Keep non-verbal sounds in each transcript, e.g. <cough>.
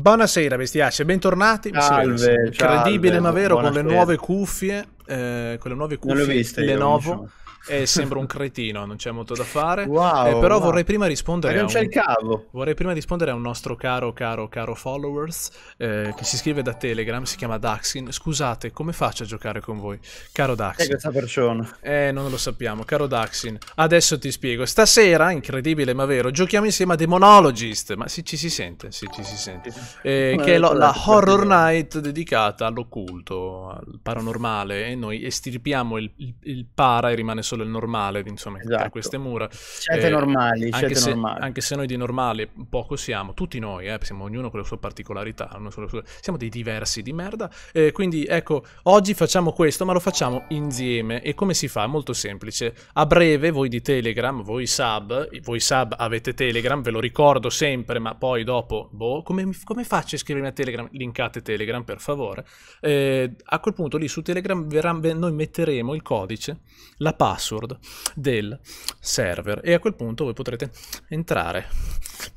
Buonasera bestiace, bentornati. Salve, Incredibile ma vero con le nuove cuffie, eh, con le nuove cuffie Lenovo. Diciamo e sembro un cretino, non c'è molto da fare. <laughs> Wow, eh, però wow. vorrei prima rispondere. Ma non c'è un... il cavo. Vorrei prima rispondere a un nostro caro, caro, caro followers eh, che si scrive da Telegram. Si chiama Daxin. Scusate, come faccio a giocare con voi, caro eh, Daxin? È questa persona. Eh, non lo sappiamo, caro Daxin. Adesso ti spiego. Stasera, incredibile ma vero, giochiamo insieme a Demonologist. Ma sì, ci si sente, sì, ci si sente. Eh, che è lo, la horror night dedicata all'occulto, al paranormale. E noi estirpiamo il, il, il para e rimane solo il normale, insomma, esatto. tra queste mura. Siete eh, normali, anche siete se, normali. Anche se noi di normale poco siamo, tutti noi, eh, siamo ognuno con le sue particolarità, sue... siamo dei diversi di merda. Eh, quindi ecco, oggi facciamo questo, ma lo facciamo insieme. E come si fa? molto semplice. A breve voi di Telegram, voi sub, voi sub avete Telegram, ve lo ricordo sempre, ma poi dopo, boh, come, come faccio a iscrivermi a Telegram? Linkate Telegram, per favore. Eh, a quel punto lì su Telegram verrà, noi metteremo il codice, la password password del server e a quel punto voi potrete entrare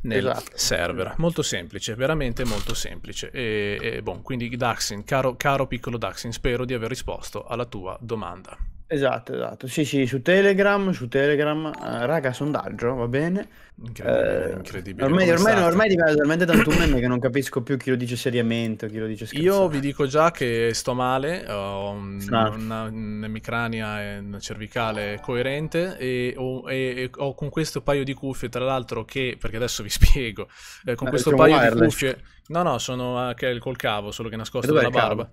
nel esatto. server. Molto semplice, veramente molto semplice. E, e bon, quindi Daxin, caro, caro piccolo Daxin, spero di aver risposto alla tua domanda. Esatto, esatto. Sì, sì, su Telegram, su Telegram, eh, raga, sondaggio, va bene. Incredibile. Eh, incredibile. Ormai, ormai, ormai, diventa talmente tanto un meme che non capisco più chi lo dice seriamente, o chi lo dice scherzando. Io vi dico già che sto male, ho un, una, un'emicrania una cervicale coerente e ho, e, e ho, con questo paio di cuffie, tra l'altro che, perché adesso vi <laughs> spiego, eh, con eh, questo paio wireless. di cuffie... No, no, sono anche eh, col cavo, solo che nascosto dalla barba. Cavo?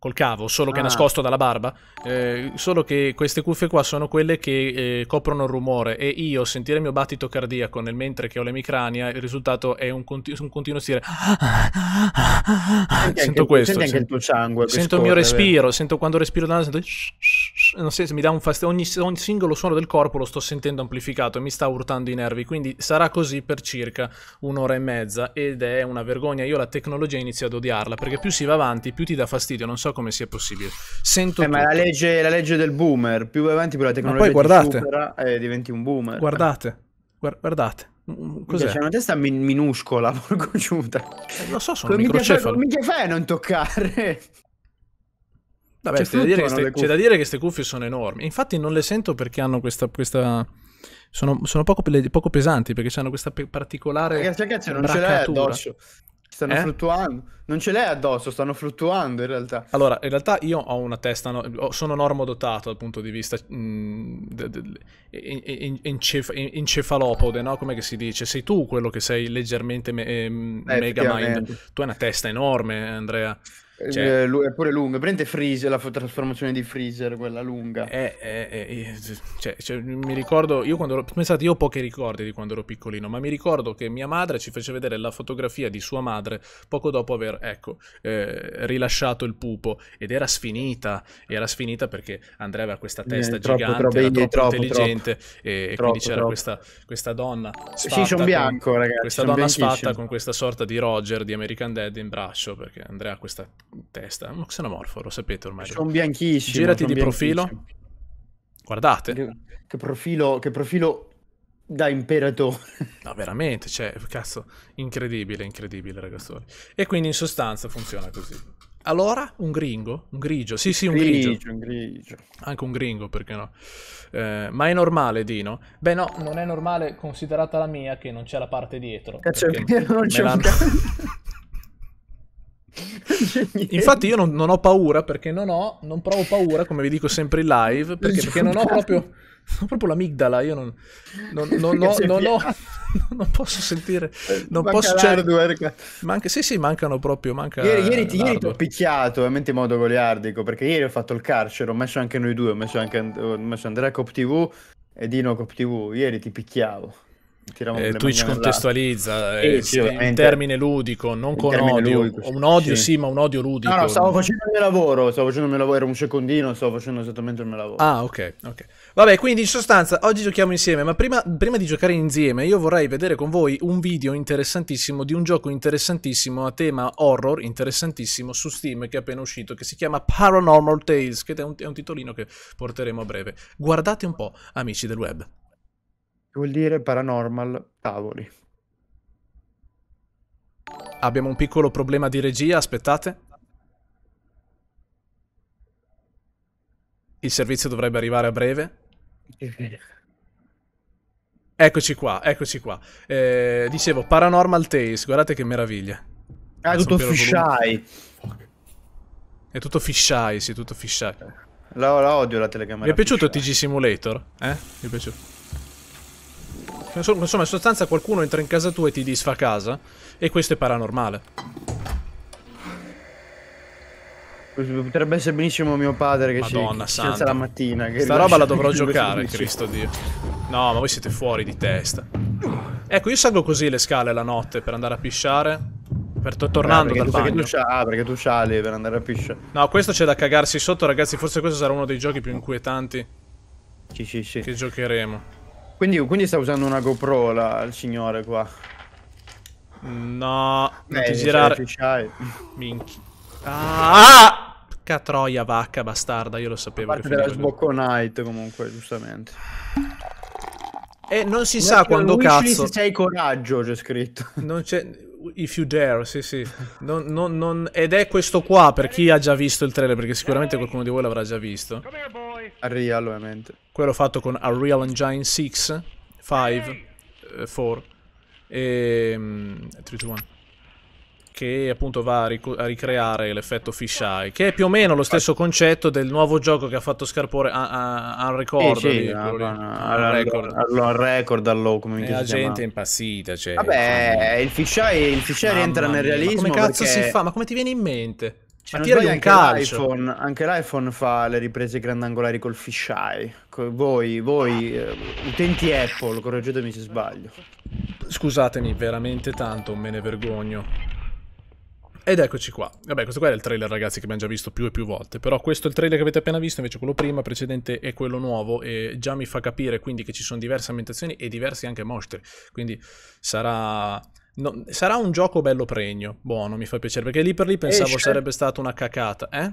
col cavo, solo che ah. nascosto dalla barba. Eh, solo che queste cuffie qua sono quelle che eh, coprono il rumore e io sentire il mio battito cardiaco nel mentre che ho l'emicrania, il risultato è un, conti un continuo stile. Senti sento questo. Senti anche il tuo sangue. Sento scorre, il mio respiro, vero? sento quando respiro da sento... Non so, mi dà un fastidio, ogni, ogni, singolo suono del corpo lo sto sentendo amplificato e mi sta urtando i nervi, quindi sarà così per circa un'ora e mezza ed è una vergogna, io la tecnologia inizio ad odiarla perché più si va avanti più ti dà fastidio, non so so come sia possibile. Sento eh, ma la legge, la legge, del boomer, più avanti più la tecnologia poi guardate, supera, eh, diventi un boomer. Guardate, guardate. Mm, mm, cos'è? C'è una testa min- minuscola, <laughs> porcociuta. Eh, lo so, sono un microcefalo. Mica fai a non toccare? Vabbè, cioè, c'è, da dire ste, c'è, da dire che queste cuffie sono enormi. Infatti non le sento perché hanno questa... questa... Sono, sono poco, poco, pesanti perché hanno questa pe- particolare... Ragazzi, ragazzi, non ce l'hai addosso. Stanno eh? fluttuando. Non ce l'hai addosso, stanno fluttuando in realtà. Allora, in realtà io ho una testa, no, sono normodotato dal punto di vista mh, mm, de, de, in, encef, encefalopode, no? Come si dice? Sei tu quello che sei leggermente me, ehm, eh, mega mind. Tu hai una testa enorme, Andrea. Cioè, eh, è pure lungo. Prende Freezer, la trasformazione di Freezer, quella lunga. È, è, è, cioè, cioè, mi ricordo, io quando ero, pensate, io ho pochi ricordi di quando ero piccolino, ma mi ricordo che mia madre ci fece vedere la fotografia di sua madre poco dopo aver, ecco, eh, rilasciato il pupo ed era sfinita, era sfinita perché Andrea aveva questa eh, testa eh, gigante, troppo, era troppo, troppo intelligente troppo, e, e quindi c'era questa, questa, donna sfatta, con, bianco, ragazzi, questa donna sfatta con questa sorta di Roger di American Dead in braccio perché Andrea ha questa testa, un xenomorfo, lo sapete ormai. Sono bianchissimo. Girati di profilo. Guardate. Che, profilo, che profilo da imperatore. <laughs> No, veramente, cioè, cazzo, incredibile, incredibile, ragazzoni. E quindi in sostanza funziona così. Allora, un gringo, un grigio, sì sì, un grigio, grigio. Un grigio. anche un gringo, perché no? Eh, ma è normale, Dino? Beh no, non è normale considerata la mia che non c'è la parte dietro. Cazzo, non c'è un cazzo. <laughs> Infatti io non, non, ho paura perché non ho, non provo paura come vi dico sempre in live, perché, perché non ho proprio, proprio l'amigdala, io non, non, <laughs> non, non, non, ho, <laughs> non posso sentire, eh, non Manca posso, cioè, manca, sì sì mancano proprio, manca Ieri, ieri, ti, ieri ti ho picchiato, ovviamente eh, in modo goliardico, perché ieri ho fatto il carcere, ho messo anche noi due, ho messo anche ho messo Andrea Cop TV e Dino Cop TV, ieri ti picchiavo. Eh, Twitch contestualizza eh, sì, in termine ludico, non in con odio, ludico, un odio sì. sì. ma un odio ludico. No, no, stavo facendo il mio lavoro, stavo facendo il mio lavoro, ero un secondino, stavo facendo esattamente il mio lavoro. Ah, ok, ok. Vabbè, quindi in sostanza oggi giochiamo insieme, ma prima, prima di giocare insieme io vorrei vedere con voi un video interessantissimo di un gioco interessantissimo a tema horror, interessantissimo, su Steam che è appena uscito, che si chiama Paranormal Tales, che è un, è un titolino che porteremo a breve. Guardate un po', amici del web. Che vuol dire paranormal tavoli. Abbiamo un piccolo problema di regia, aspettate. Il servizio dovrebbe arrivare a breve. Eccoci qua, eccoci qua. Eh, dicevo, Paranormal Tales, guardate che meraviglia. Ah, tutto fisheye. È tutto fisheye, sì, tutto fisheye. La, la, odio la telecamera. Mi è piaciuto TG Simulator? Eh? Mi è piaciuto. Insomma, in sostanza qualcuno entra in casa tua e ti disfa casa. E questo è paranormale. Potrebbe essere benissimo mio padre che Madonna ci santa. la mattina. Che Sta roba la dovrò giocare, Cristo Dio. No, ma voi siete fuori di testa. Ecco, io salgo così le scale la notte per andare a pisciare. Per tornando no, ah, dal bagno. Perché tu ah, perché tu sali per andare a pisciare. No, questo c'è da cagarsi sotto, ragazzi. Forse questo sarà uno dei giochi più inquietanti. Sì, sì, sì. Che giocheremo. Quindi, quindi sta usando una GoPro la, il signore qua. No, non eh, ti girare. Minchia. Ah! Porca troia, vacca bastarda, io lo sapevo. Parte era sbocco night comunque, giustamente. E non si Guarda, sa quando cazzo. Se hai coraggio, c'è scritto. Non c'è If You Dare, sì sì. Non, non, non... Ed è questo qua per chi ha già visto il trailer, perché sicuramente qualcuno di voi l'avrà già visto. Unreal, ovviamente. Quello fatto con Unreal Engine 6, 5, 4 e... 3, 2, 1 che appunto va a, ric- a, ricreare l'effetto fisheye, che è più o meno lo stesso concetto del nuovo gioco che ha fatto Scarpore al record. Sì, sì, al record, al record, allo, come la gente è impazzita. Cioè, Vabbè, il fisheye, il fisheye rientra nel realismo. Ma come cazzo perché... si fa? Ma come ti viene in mente? Cioè, ma tira un anche calcio. L'iPhone, anche l'iPhone fa le riprese grandangolari col fisheye. Voi, voi, eh, utenti Apple, correggetemi se sbaglio. Scusatemi veramente tanto, me ne vergogno. Ed eccoci qua. Vabbè, questo qua è il trailer, ragazzi, che abbiamo già visto più e più volte. Però questo è il trailer che avete appena visto, invece quello prima, precedente, è quello nuovo. E già mi fa capire, quindi, che ci sono diverse ambientazioni e diversi anche mostri. Quindi sarà... No, sarà un gioco bello pregno. Buono, mi fa piacere. Perché lì per lì pensavo Esce. sarebbe stata una cacata, eh?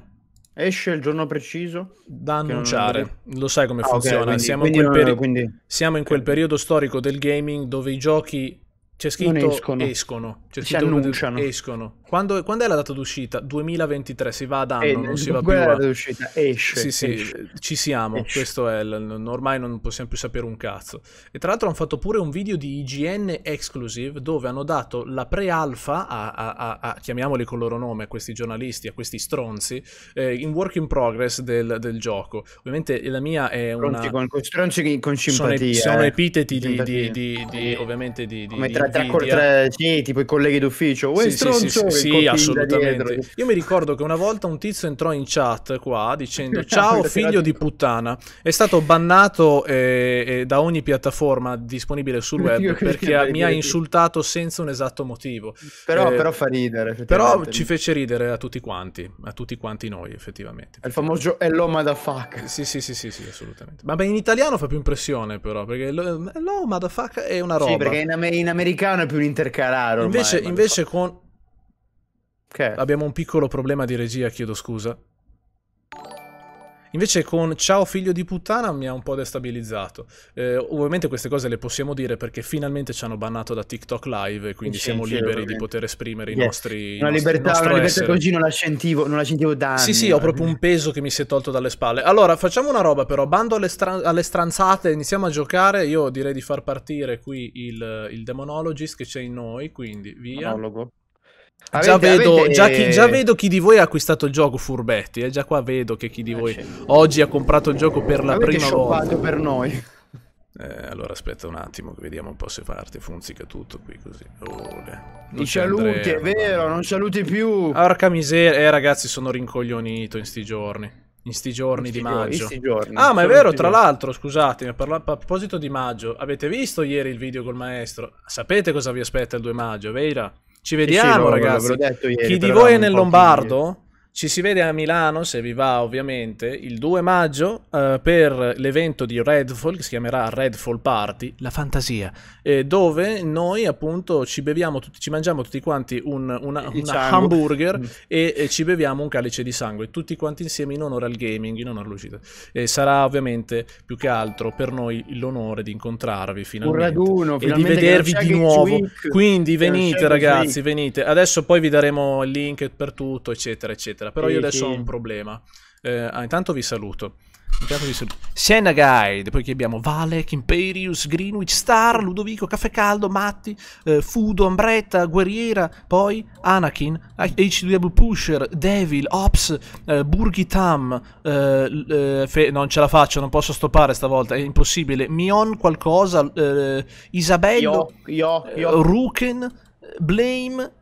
Esce il giorno preciso? Da annunciare, non... lo sai come ah, funziona. Okay, quindi, siamo, quindi in peri... quindi... siamo in quel periodo storico del gaming dove i giochi c'è scritto non escono, escono. C'è scritto si annunciano. escono. Quando, quando, è la data d'uscita? 2023, si va ad anno, eh, non si va più Quando è la data d'uscita, esce. Sì, sì, esce, ci siamo, esce. questo è, l- ormai non possiamo più sapere un cazzo. E tra l'altro hanno fatto pure un video di IGN Exclusive dove hanno dato la pre-alfa a, a, a chiamiamoli con il loro nome, a questi giornalisti, a questi stronzi, eh, in work in progress del, del, gioco. Ovviamente la mia è una... Stronzi con, con, stronzi con simpatia. Sono, sono eh. epiteti di, di, di, di, ovviamente di... Come tra, tra, tra, sì, tipo i colleghi d'ufficio. Uè, sì, stronzo! Sì, sì, sì, assolutamente. Io mi ricordo che una volta un tizio entrò in chat qua dicendo <laughs> ciao figlio di puttana. È stato bannato eh, eh, da ogni piattaforma disponibile sul <laughs> web perché mi ha insultato senza un esatto motivo. Però, eh, però fa ridere. Però ci fece ridere a tutti quanti, a tutti quanti noi effettivamente. È il famoso hello motherfucker. Sì, sì, sì, sì, sì assolutamente. Ma beh, in italiano fa più impressione però perché hello motherfucker è una roba. Sì, perché in, in americano è più un intercalare. invece, invece con Okay. Abbiamo un piccolo problema di regia, chiedo scusa. Invece con ciao figlio di puttana mi ha un po' destabilizzato. Eh, ovviamente queste cose le possiamo dire perché finalmente ci hanno bannato da TikTok Live e quindi siamo liberi di poter esprimere yes. i nostri... Una libertà, una libertà che oggi non la sentivo, non la sentivo da anni. Sì, sì, ho eh. proprio un peso che mi si è tolto dalle spalle. Allora, facciamo una roba però, bando alle, stran alle stranzate, iniziamo a giocare. Io direi di far partire qui il, il Demonologist che c'è in noi, quindi via. Monologo. Avete, già, vedo, avete... già, chi, già, vedo, chi, di voi ha acquistato il gioco, furbetti. Eh? Già qua vedo che chi di eh, voi oggi ha comprato il gioco per la avete prima volta. per noi. <laughs> Eh, allora aspetta un attimo, vediamo un po' se parte, funzica tutto qui così. Oh, non I saluti, è vero, non saluti più. Arca miseria, eh ragazzi sono rincoglionito in sti giorni. In sti giorni in sti di maggio. Giorni, ah, ma è vero, tra l'altro, scusatemi, a proposito di maggio, avete visto ieri il video col maestro? Sapete cosa vi aspetta il 2 maggio, vero? Ci vediamo, eh sì, no, ragazzi. Ieri, Chi di voi è nel Lombardo? Ci si vede a Milano, se vi va ovviamente, il 2 maggio eh, per l'evento di Redfall, che si chiamerà Redfall Party, la fantasia, eh, dove noi appunto ci beviamo, tutti, ci mangiamo tutti quanti un una, una hamburger mm. e, e, ci beviamo un calice di sangue, tutti quanti insieme in onore al gaming, in onore all'uscita. Eh, sarà ovviamente più che altro per noi l'onore di incontrarvi finalmente. Un raduno, e di vedervi di nuovo. Quindi venite ragazzi, venite. Adesso poi vi daremo il link per tutto, eccetera, eccetera eccetera. Però sì, io adesso sì. ho un problema. Eh, ah, intanto vi saluto. Siena Guide, poi abbiamo? Valek, Imperius, Greenwich, Star, Ludovico, Caffè Caldo, Matti, eh, Fudo, Ambretta, Guerriera, poi Anakin, HW Pusher, Devil, Ops, eh, Burgitam, eh, eh non ce la faccio, non posso stoppare stavolta, è impossibile, Mion qualcosa, eh, Isabello, io, eh, Ruken, Blame,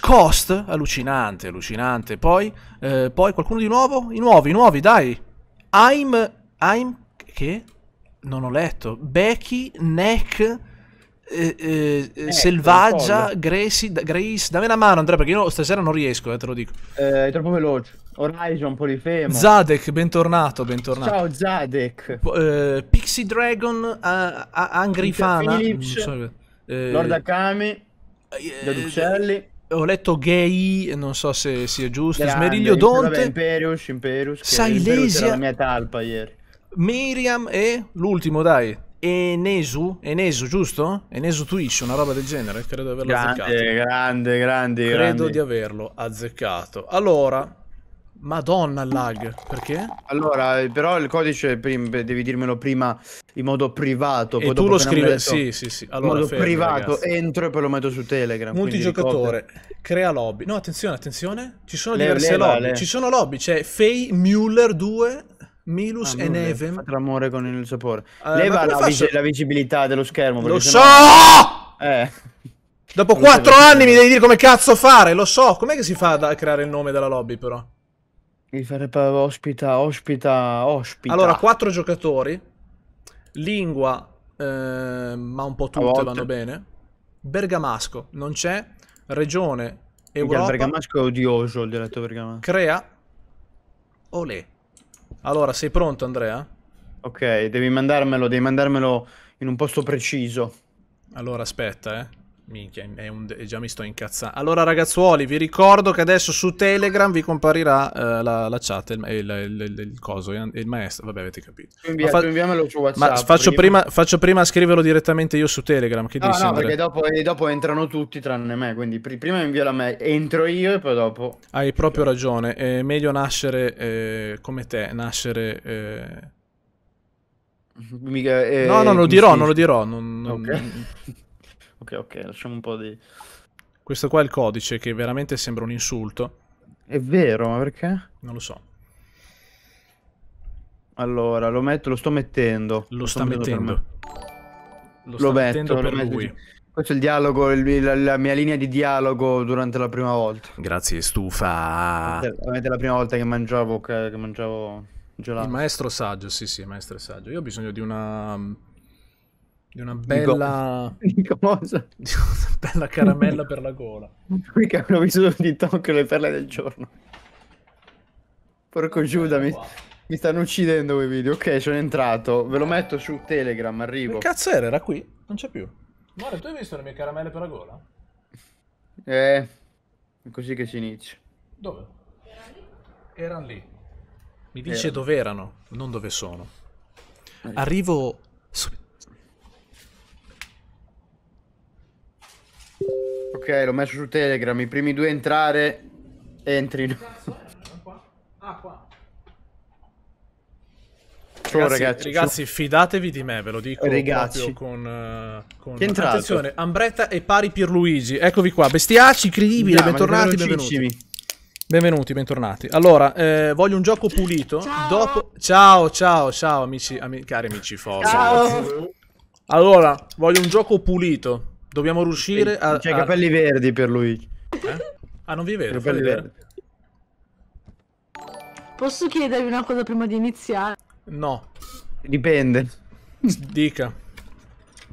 Cost, allucinante, allucinante. Poi, eh, poi qualcuno di nuovo? I nuovi, i nuovi, dai. I'm, I'm, che? Non ho letto. Becky, Neck, eh, eh, eh, Selvaggia, Gracie, Grace, dammi una mano Andrea perché io stasera non riesco, eh, te lo dico. Eh, è troppo veloce. Horizon, Polifemo. Zadek, bentornato, bentornato. Ciao Zadek. P eh, Pixie Dragon, uh, uh, Angrifana. Philips, so, eh, Lord Akami, eh, Uccelli ho letto gay, non so se sia giusto, Grande, Smeriglio Donte, Imperius, Imperius, Sailesia, la mia talpa ieri. Miriam e l'ultimo dai, Enesu, Enesu giusto? Enesu Twitch, una roba del genere, credo di averlo grande, azzeccato. Grande, grande, grande. Credo di averlo azzeccato. Allora, Madonna il lag, perché? Allora, però il codice devi dirmelo prima in modo privato. E tu lo scrivi, detto, sì, sì, sì. Allora, in modo fermi, privato, ragazzi. entro e poi lo metto su Telegram. Multigiocatore, crea lobby. No, attenzione, attenzione, ci sono le, diverse leva, lobby. Le. Ci sono lobby, c'è Fey, Muller 2, Milus ah, e Nevem. Fate l'amore con il sapore. Uh, leva la, faccio... la, visibilità dello schermo. Lo so! No... Eh... Dopo quattro anni mi devi dire come cazzo fare, lo so. Com'è che si fa a creare il nome della lobby, però? Mi farebbe ospita, ospita, ospita. Allora, quattro giocatori. Lingua, eh, ma un po' tutte vanno bene. Bergamasco, non c'è. Regione, Europa. Il Bergamasco è odioso, il diretto Bergamasco. Crea. Olè. Allora, sei pronto, Andrea? Ok, devi mandarmelo, devi mandarmelo in un posto preciso. Allora, aspetta, eh. Minchia, un... già mi sto incazzando. Allora ragazzuoli, vi ricordo che adesso su Telegram vi comparirà eh, la, la, chat, il, il, il, il coso, il, maestro, vabbè avete capito. Invia, fa... Inviamelo su WhatsApp. Ma faccio prima, prima, faccio prima scriverlo direttamente io su Telegram, che no, dici? No, Andrea? perché dopo, dopo, entrano tutti tranne me, quindi pr prima invio la me, entro io e poi dopo... Hai proprio ragione, è meglio nascere eh, come te, nascere... Eh... Mica, eh, no, non lo dirò, non lo dirò. Non, okay. Ok, ok, lasciamo un po' di... Questo qua è il codice che veramente sembra un insulto. È vero, ma perché? Non lo so. Allora, lo metto, lo sto mettendo. Lo, lo sta mettendo. Lo, sta lo mettendo per lo lui. Questo è il dialogo, il, la, la, mia linea di dialogo durante la prima volta. Grazie, stufa. Veramente la prima volta che mangiavo, che, che mangiavo gelato. Il maestro saggio, sì, sì, il maestro saggio. Io ho bisogno di una di una bella... <laughs> Di cosa? Di una bella caramella per la gola. Qui che hanno vissuto di Tonk le perle del giorno. Porco Giuda, eh, mi, mi, stanno uccidendo quei video. Ok, sono entrato. Ve lo metto su Telegram, arrivo. Che cazzo era? Era qui? Non c'è più. Guarda, tu hai visto le mie caramelle per la gola? Eh, è così che si inizia. Dove? Erano lì. Mi dice Erano. dove erano, non dove sono. Eh. Arrivo subito. Ok, l'ho messo su Telegram. I primi due a entrare entrino. Ah, ciao qua. Ragazzi, ragazzi, ragazzi fidatevi di me, ve lo dico ragazzi. con, uh, con... attenzione, Ambretta e pari Pierluigi. Eccovi qua, bestiaci, incredibile, no, bentornati, benvenuti. Benvenuti, bentornati. Allora, eh, voglio un gioco pulito. Ciao, Dopo... ciao, ciao, ciao, amici, ami... cari amici Forza. Allora, voglio un gioco pulito. Dobbiamo riuscire a... C'è cioè, i capelli verdi per lui. Eh? Ah, non vi vedo, capelli verdi. <laughs> Posso chiedervi una cosa prima di iniziare? No. Dipende. Dica.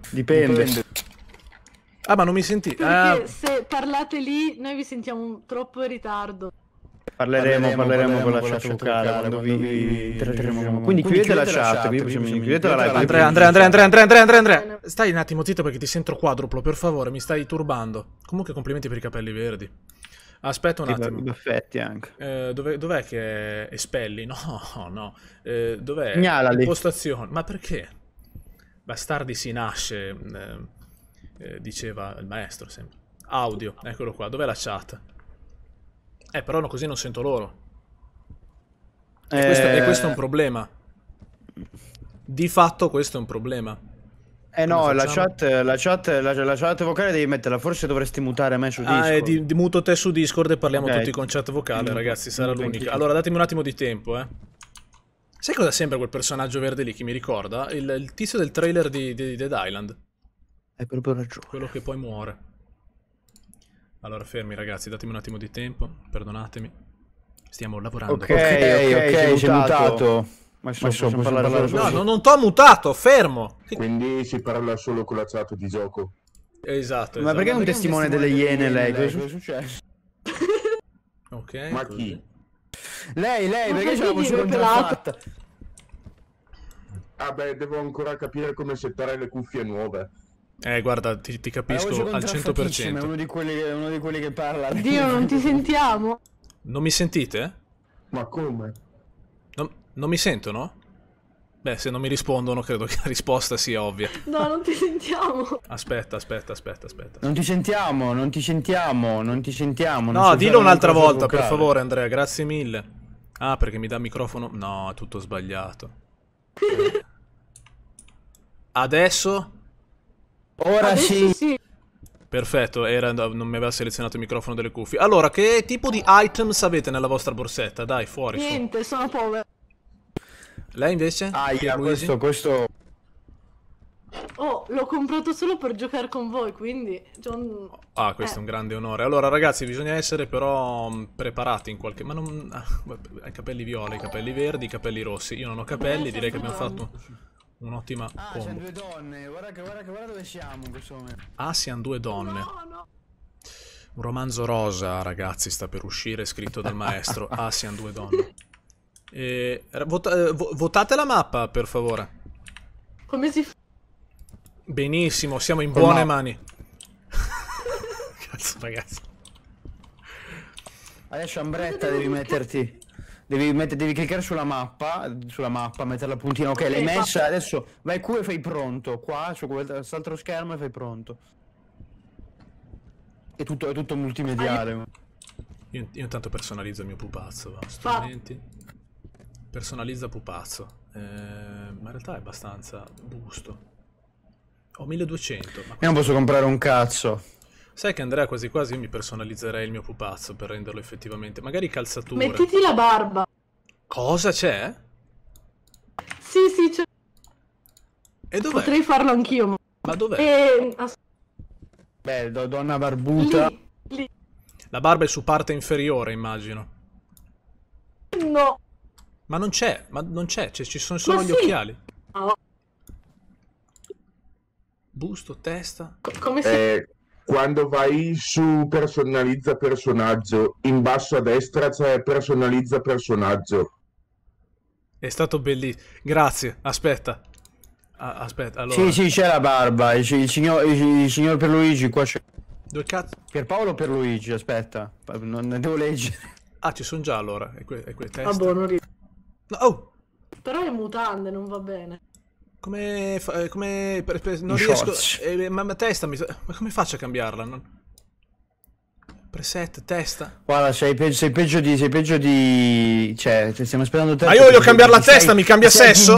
Dipende. Dipende. Ah, ma non mi senti? Perché ah. se parlate lì, noi vi sentiamo troppo in ritardo. Parleremo, parleremo, parleremo con la chat vocale quando vi, vi Quindi chiudete la chat, chiudete la live. Andrea, Andrea, Andrea, Andrea, Andrea, Andrea, Andrea, Andrea. Stai un attimo zitto perché ti sento quadruplo, per favore, mi stai turbando. Comunque complimenti per i capelli verdi. Aspetta un attimo. baffetti anche. Eh, dov'è, dov che espelli? <laughs> No, no. Eh, dov'è? Gnalali. Impostazione. Ma perché? Bastardi si nasce, eh, eh diceva il maestro sempre. Audio, eccolo qua. Dov'è la chat? Eh, però no, così non sento loro. E, eh... questo, e questo è un problema. Di fatto questo è un problema. Eh no, la chat, la, chat, la, la chat, vocale devi metterla, forse dovresti mutare me su Discord. Ah, eh, di, di muto te su Discord e parliamo okay. tutti con chat vocale, mm, ragazzi, sarà mm, l'unica. Allora, datemi un attimo di tempo, eh. Sai cosa sembra quel personaggio verde lì che mi ricorda? Il, il tizio del trailer di, di, di Dead Island. Hai proprio ragione. Quello che poi muore. Allora, fermi ragazzi, datemi un attimo di tempo, perdonatemi. Stiamo lavorando. Ok, ok, ok, c'è mutato. Ma, ma so, possiamo parlare, parlare solo. No, no, non t'ho mutato, fermo. Quindi si parla solo con la chat di gioco. Esatto. esatto. Ma perché è un esatto. testimone, delle iene lei? lei? Cosa è successo? ok. Ma così. chi? Lei, lei, ma perché c'è la voce fatta? Ah beh, devo ancora capire come settare le cuffie nuove. Eh, guarda, ti, ti capisco al 100%. È uno di quelli che, uno di quelli che parla. Dio, non ti <laughs> sentiamo. Non mi sentite? Ma come? Non, non mi sentono? Beh, se non mi rispondono, credo che la risposta sia ovvia. No, non ti sentiamo. Aspetta, aspetta, aspetta, aspetta. Non ti sentiamo, non ti sentiamo, non ti sentiamo. No, dillo un'altra volta, per favore, Andrea, grazie mille. Ah, perché mi dà microfono. No, è tutto sbagliato. <laughs> Adesso Ora Adesso sì. sì. Perfetto, era, non mi aveva selezionato il microfono delle cuffie. Allora, che tipo di items avete nella vostra borsetta? Dai, fuori. Niente, su. sono povero. Lei invece? Ah, io, questo, questo... Oh, l'ho comprato solo per giocare con voi, quindi... John... Ah, questo eh. è un eh. grande onore. Allora, ragazzi, bisogna essere però mm, preparati in qualche... Ma non... Ah, I capelli viola, i capelli verdi, i capelli rossi. Io non ho capelli, eh, direi che certo, abbiamo fatto... Un'ottima Ah, combo. due donne. Guarda, che, guarda, che, guarda dove siamo in questo momento. Ah, siamo due donne. No, no. Un romanzo rosa, ragazzi, sta per uscire, scritto dal maestro. <laughs> ah, siamo due donne. E, eh, vota, eh, votate la mappa, per favore. Come si fa? Benissimo, siamo in buone ma mani. <laughs> Cazzo, ragazzi. Adesso Ambretta devi metterti. Devi, metter, devi cliccare sulla mappa, sulla mappa, metterla la puntina. Ok, l'hai messa. Esatto. Adesso vai qui e fai pronto. Qua su quest'altro schermo e fai pronto. È tutto, è tutto multimediale. Io, io, intanto personalizzo il mio pupazzo. Va. Strumenti. Personalizza pupazzo. Eh, ma in realtà è abbastanza busto. Ho 1200. Ma io non posso comprare un cazzo. Sai che Andrea quasi quasi mi personalizzerei il mio pupazzo per renderlo effettivamente. Magari calzatura. Mettiti la barba. Cosa c'è? Sì, sì, c'è. E dov'è? Potrei farlo anch'io. Ma, ma dov'è? E... Eh, Beh, do donna barbuta. Lì, lì. La barba è su parte inferiore, immagino. No. Ma non c'è, ma non c'è, ci sono solo ma gli sì. occhiali. No. Ah, Busto, testa. C come se... Eh quando vai su personalizza personaggio, in basso a destra c'è personalizza personaggio. È stato bellissimo. Grazie, aspetta. A- aspetta, allora. Sì, sì, c'è la barba. Il, il, signor, il, il signor Perluigi qua c'è. Dove cazzo? Per Paolo per Luigi? Aspetta, non ne devo leggere. Ah, ci sono già allora. È, que- è quel testo. Ah, boh, non riesco. No, oh! Però è mutante, non va bene. Come... Fa, eh, come per, per, non riesco... Eh, ma, ma testa mi... Ma come faccio a cambiarla? Non... Preset, testa. Guarda, sei, pe sei, peggio di. Sei peggio di. Cioè, stiamo aspettando te. Ma io voglio cambiare la testa, mi cambia sesso.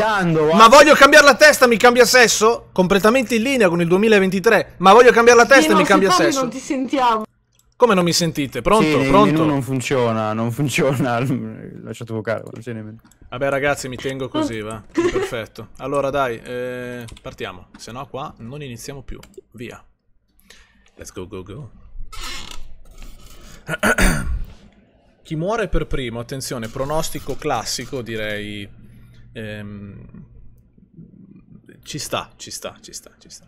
ma voglio cambiare la testa, mi cambia sesso? Completamente in linea con il 2023. Ma voglio cambiare la testa, sì, mi cambia parli, sesso. Non ti sentiamo. Come non mi sentite? Pronto? Sì, Pronto? non funziona, non funziona. <laughs> Lasciate vocare, non c'è Vabbè ragazzi, mi tengo così, va. <laughs> Perfetto. Allora dai, eh, partiamo. Se no qua non iniziamo più. Via. Let's go, go, go. <clears throat> Chi muore per primo, attenzione, pronostico classico direi... Ehm, ci sta, ci sta, ci sta, ci sta.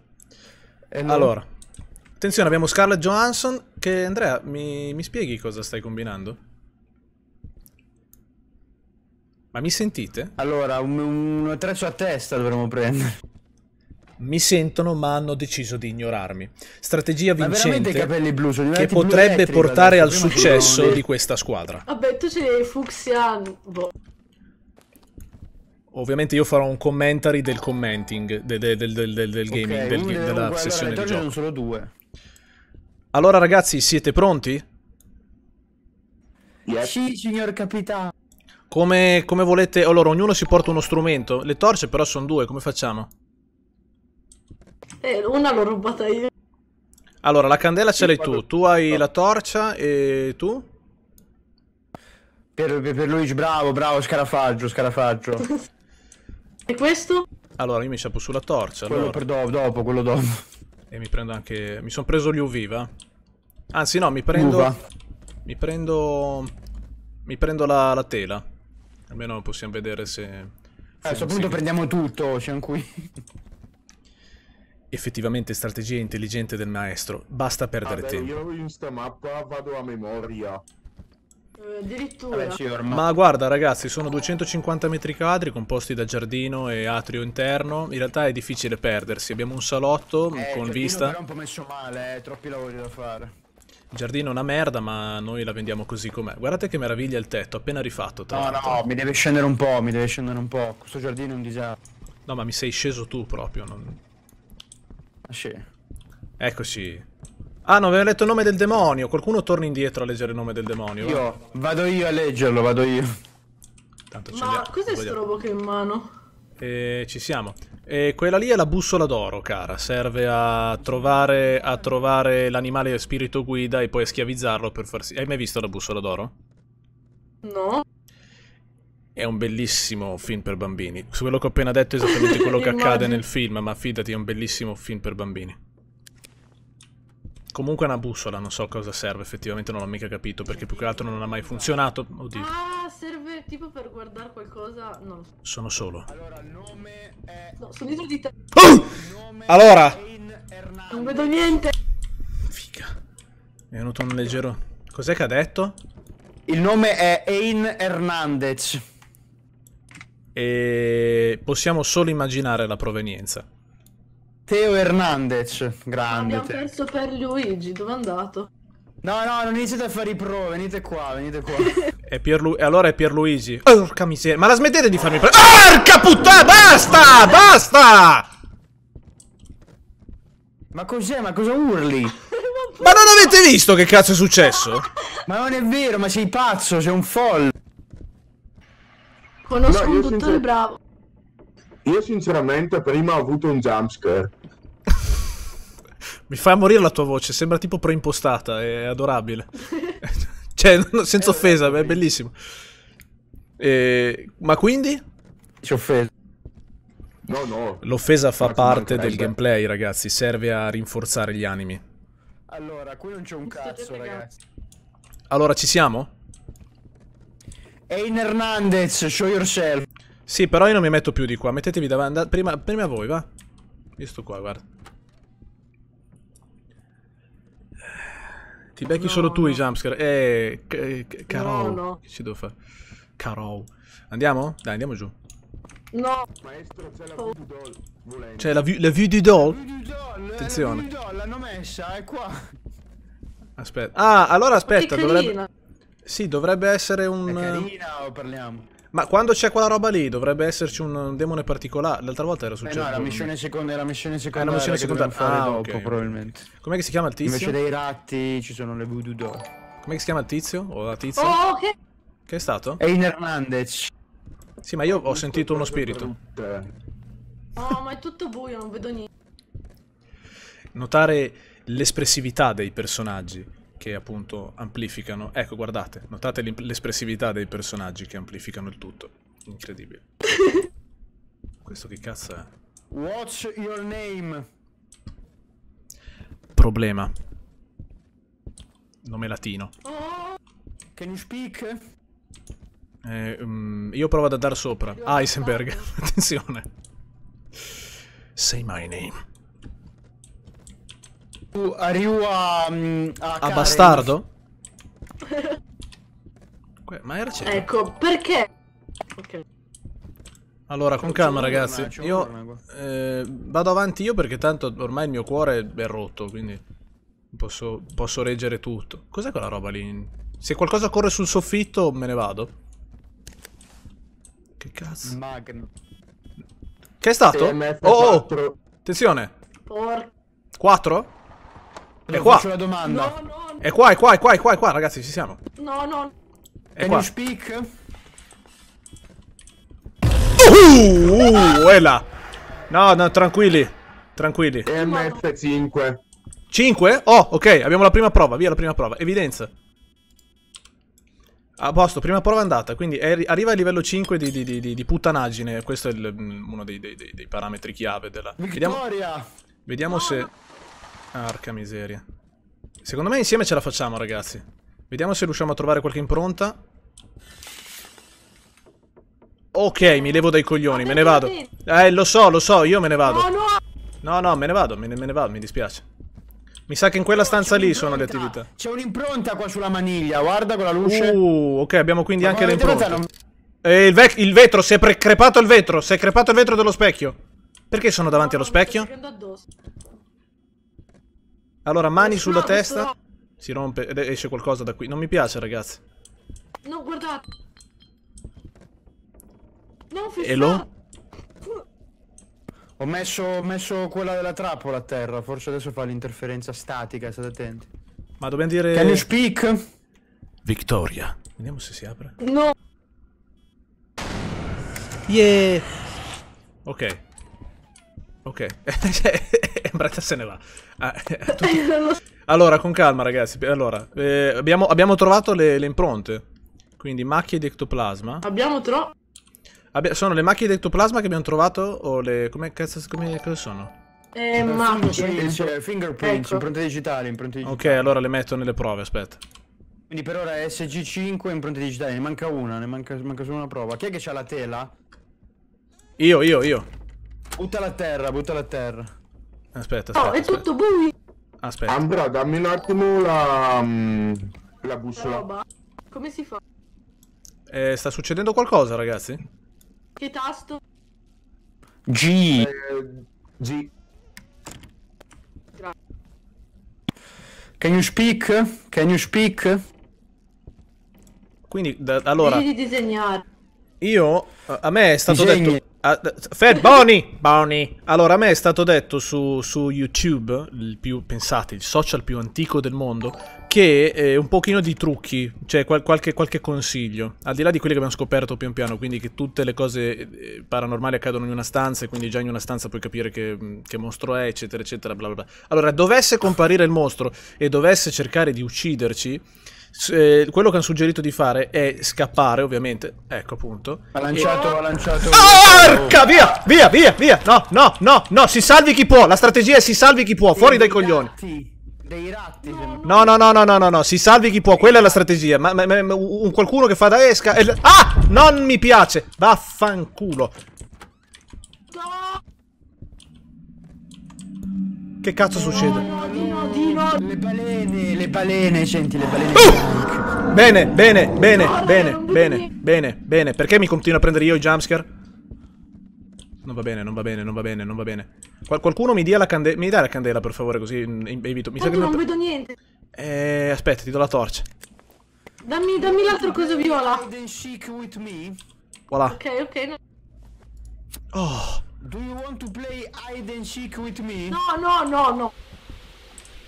Eh, allora... Attenzione, abbiamo Scarlett Johansson che... Andrea, mi, mi spieghi cosa stai combinando? Ma mi sentite? Allora, un, un treccio a testa dovremmo prendere. Mi sentono, ma hanno deciso di ignorarmi. Strategia vincente i capelli blu, sono che potrebbe portare al successo di questa squadra. Vabbè, tu ce l'hai fucsia... Boh. Ovviamente io farò un commentary del commenting, de, de, de, del, del, gaming, okay, del, della sessione di gioco. sono solo due. Allora ragazzi, siete pronti? Yes. Sì, signor capitano. Come, come, volete... Allora, ognuno si porta uno strumento. Le torce però sono due, come facciamo? Eh, una l'ho rubata io. Allora, la candela ce l'hai tu. Tu hai la torcia e tu? Per, per, per Luigi, bravo, bravo, scarafaggio, scarafaggio. <laughs> e questo? Allora, io mi sciappo sulla torcia. Quello allora. per do dopo, quello dopo. E mi prendo anche... Mi sono preso gli Uviva. Anzi ah, no, mi prendo... Uva. Mi prendo... Mi prendo la, la tela. Almeno possiamo vedere se... Eh, a questo punto prendiamo tutto, Ocean qui. <laughs> Effettivamente strategia intelligente del maestro. Basta perdere Vabbè, tempo. Io in sta mappa vado a memoria. Eh, addirittura. Ma guarda ragazzi, sono 250 metri quadri composti da giardino e atrio interno. In realtà è difficile perdersi. Abbiamo un salotto eh, con vista. Però un po' messo male, eh. troppi lavori da fare. Il giardino è una merda, ma noi la vendiamo così com'è. Guardate che meraviglia il tetto, appena rifatto. no, l'altro. no, mi deve scendere un po', mi deve scendere un po'. Questo giardino è un disastro. No, ma mi sei sceso tu proprio. Non... Ah, sì. Eccoci. Ah, non avevo letto il nome del demonio. Qualcuno torna indietro a leggere il nome del demonio. Io, eh? vado io a leggerlo, vado io. Tanto ce Ma cos'è sto robo che ho in mano? E eh, ci siamo. E eh, quella lì è la bussola d'oro, cara. Serve a trovare, a trovare l'animale spirito guida e poi a schiavizzarlo per farsi... Hai mai visto la bussola d'oro? No. È un bellissimo film per bambini. Su quello che ho appena detto è esattamente <laughs> quello che accade nel film, ma fidati, è un bellissimo film per bambini. Comunque è una bussola, non so cosa serve, effettivamente non l'ho mica capito, perché più che altro non ha mai funzionato. Oddio. Ah, serve tipo per guardare qualcosa, non Sono solo. Allora, il nome è... No, sono dietro di te. Oh! Allora! Non vedo niente! Figa. È venuto un leggero... Cos'è che ha detto? Il nome è Ein Hernandez. E possiamo solo immaginare la provenienza. Teo Hernandez, grande. Abbiamo Teo. perso per Luigi, dove è andato? No, no, non iniziate a fare i pro, venite qua, venite qua. <laughs> è Pierlu- allora è Pierluigi. Porca miseria, ma la smettete di farmi prendere. Porca puttana, basta, basta! Ma cos'è, ma cosa urli? <laughs> ma non avete visto che cazzo è successo? <laughs> ma non è vero, ma sei pazzo, sei un fol. Conosco no, un dottore sento... bravo. Io sinceramente prima ho avuto un jumpscare. <laughs> Mi fa morire la tua voce, sembra tipo preimpostata, è adorabile. <laughs> cioè, non, <laughs> senza eh, offesa, è bellissimo. E, ma quindi? Ci offeso. No, no. L'offesa fa parte del gameplay, ragazzi, serve a rinforzare gli animi. Allora, qui non c'è un cazzo, ragazzi. Allora, ci siamo? Ein Hernandez, show yourself. Sì, però io non mi metto più di qua. Mettetevi davanti. Prima, prima voi, va. Io qua, guarda. Ti becchi no, solo tu no. i jumpscare. Eh, eh Carol. No, che ci devo fare? Carol. Andiamo? Dai, andiamo giù. No. Maestro, c'è la oh. view di doll. C'è la, la view di doll? Attenzione. La view di doll l'hanno messa, è qua. Aspetta. Ah, allora aspetta, dovrebbe... Sì, dovrebbe essere un... È carina parliamo? Ma quando c'è quella roba lì dovrebbe esserci un demone particolare. L'altra volta era successo. Eh no, la missione ah, seconda era missione seconda. Era eh, missione seconda. Fare dopo, okay. probabilmente. Com'è che si chiama il tizio? Invece dei ratti ci sono le voodoo doll. Com'è che si chiama il tizio? O la tizia? Oh, che... Che è stato? È in Hernandez. Sì, ma io ho sentito uno spirito. Oh, ma è tutto buio, non vedo niente. Notare l'espressività dei personaggi che appunto amplificano. Ecco, guardate, notate l'espressività dei personaggi che amplificano il tutto. Incredibile. <laughs> Questo che cazzo è? Watch your name. Problema. Nome latino. Can you speak? Eh, um, io provo ad andare sopra. Heisenberg, <laughs> attenzione. Say my name a Ryu mm, a... A, a bastardo? <laughs> Ma era c'era. Ecco, perché? Ok. Allora, con calma ragazzi, io eh, vado avanti io perché tanto ormai il mio cuore è rotto, quindi posso, posso reggere tutto. Cos'è quella roba lì? Se qualcosa corre sul soffitto me ne vado. Che cazzo? Magnum. Che è stato? Oh, oh, attenzione. 4? È qua. Faccio domanda. No, no, no. È qua, è qua, è qua, è qua, è qua, ragazzi, ci siamo. No, no. È Can qua. speak? Uh, uh, è là. No, no, tranquilli. Tranquilli. MF5. 5? Oh, ok, abbiamo la prima prova, via la prima prova. Evidenza. A posto, prima prova è andata, quindi è, arriva al livello 5 di, di, di, di puttanaggine. Questo è il, uno dei, dei, dei, parametri chiave della... Vittoria! Vediamo, vediamo se... Arca miseria. Secondo me insieme ce la facciamo, ragazzi. Vediamo se riusciamo a trovare qualche impronta. Ok, mi levo dai coglioni, me ne vado. Eh, lo so, lo so, io me ne vado. No, no, me ne vado, me ne, me ne vado, mi dispiace. Mi sa che in quella stanza lì sono le attività. C'è un'impronta qua sulla maniglia, guarda con la luce. Uh, ok, abbiamo quindi anche le impronte. Non... Eh, il, il, vetro, si è crepato il vetro, si è crepato il vetro dello specchio. Perché sono davanti allo specchio? Allora, mani eh, sulla no, testa. No. Si rompe ed esce qualcosa da qui. Non mi piace, ragazzi. No, guardate. No, Elo? Ho messo, messo quella della trappola a terra. Forse adesso fa l'interferenza statica. State attenti. Ma dobbiamo dire... Can you speak? Victoria. Vediamo se si apre. No. Yeah. Ok. Ok. <laughs> Cioè, Bretta se ne va. Ah, eh, <laughs> allora, con calma ragazzi. Allora, eh, abbiamo, abbiamo, trovato le, le, impronte. Quindi macchie di ectoplasma. Abbiamo trovato... sono le macchie di ectoplasma che abbiamo trovato o le... Come cazzo come, cosa sono? Eh, macchie. Cioè, fingerprints, ecco. impronte digitali, impronte digitali. Ok, allora le metto nelle prove, aspetta. Quindi per ora è SG5 impronte digitali, ne manca una, ne manca, manca solo una prova. Chi è che ha la tela? Io, io, io. Butta la terra, butta la terra. Aspetta, aspetta. Oh, è aspetta. tutto buio. Aspetta. Andrà, dammi un attimo la, mm, la bussola. La Come si fa? Eh, sta succedendo qualcosa, ragazzi? Che tasto? G. Eh, G. Can you speak? Can you speak? Quindi, da, allora... Devi disegnare. Io, a me è stato Disegni. detto... Ah, Fed, Boni! Boni! Allora, a me è stato detto su, su YouTube, il più, pensate, il social più antico del mondo, che eh, un pochino di trucchi, cioè qual qualche, qualche, consiglio, al di là di quelli che abbiamo scoperto pian piano, quindi che tutte le cose eh, paranormali accadono in una stanza e quindi già in una stanza puoi capire che, mm, che mostro è, eccetera, eccetera, bla bla bla. Allora, dovesse comparire il mostro e dovesse cercare di ucciderci eh, quello che hanno suggerito di fare è scappare, ovviamente. Ecco, appunto. Ha lanciato, e... ha lanciato. Ah, porca, oh. via, via, via, via. No, no, no, no, si salvi chi può. La strategia è si salvi chi può, fuori dai coglioni. Dei ratti. No, no, no, no, no, no, no, si salvi chi può, quella è la strategia. Ma, ma, ma un qualcuno che fa da esca. E... Ah, non mi piace. Vaffanculo. No. Che cazzo succede? No, no, no, le balene, le balene, senti, le balene. Uh! Bene, bene, bene, bene, bene, bene, bene. Perché mi continuo a prendere io i jumpscare? Non va bene, non va bene, non va bene, non va bene. Qual qualcuno mi dia la candela. Mi dai la candela, per favore, così mm, evito. Mi Tanto sa che non, non vedo niente. Eh, aspetta, ti do la torcia. Dammi, dammi l'altro coso viola. Voilà. Ok, ok. No. Oh. Do you want to play hide and seek with me? No, no, no, no.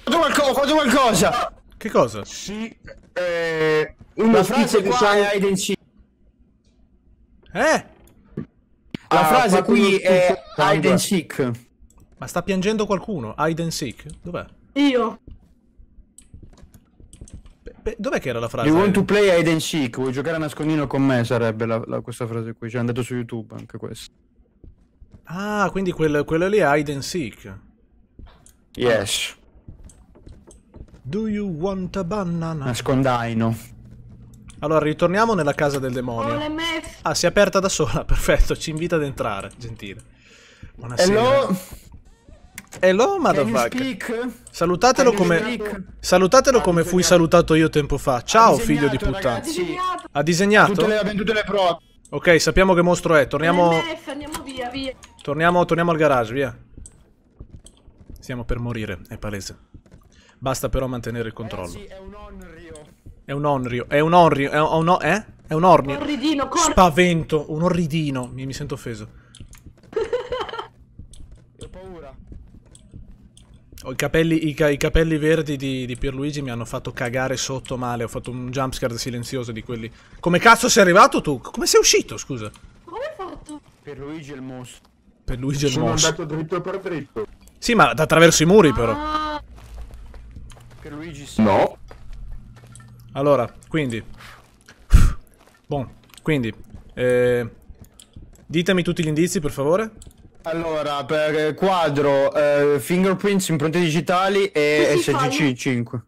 Ho qualcosa, fatto qualcosa. Che cosa? Sì, eh, eh una frase che sa è hide and seek. Eh? La ah, frase qui è hide and seek. Ma sta piangendo qualcuno? Hide and seek? Dov'è? Io. Dov'è che era la frase? You want to play hide and seek? Vuoi giocare a nascondino con me? Sarebbe la, la, questa frase qui. C'è cioè, andato su YouTube anche questo. Ah, quindi quello, quello lì è hide and seek. Yes. Do you want a banana? Nascondaino. Allora, ritorniamo nella casa del demonio. Ah, si è aperta da sola, <laughs> perfetto, ci invita ad entrare, gentile. Buonasera. Hello. Hello, motherfucker. Salutatelo come... Salutatelo come fui salutato io tempo fa. Ciao, figlio di puttana. Ha disegnato? Ha venduto le prove. Ok, sappiamo che mostro è, torniamo... Andiamo via, via. Torniamo, torniamo al garage, via. Stiamo per morire, è palese. Basta però mantenere il controllo. Eh è un onrio. È un onrio, è un onrio, è un, eh? è un ornio. Un orridino, Spavento, un orridino, mi, mi sento offeso. <laughs> Ho paura. Ho i capelli, i, i capelli verdi di, di, Pierluigi mi hanno fatto cagare sotto male, ho fatto un jumpscare silenzioso di quelli. Come cazzo sei arrivato tu? Come sei uscito, scusa? Come hai fatto? Pierluigi è il mostro. Per Luigi Sono Mosso. andato dritto per dritto. Sì, ma da attraverso i muri però. Per Luigi sì. No. Allora, quindi... Buon, quindi... Eh, ditemi tutti gli indizi, per favore. Allora, per quadro, eh, fingerprints, impronte digitali e sgc 5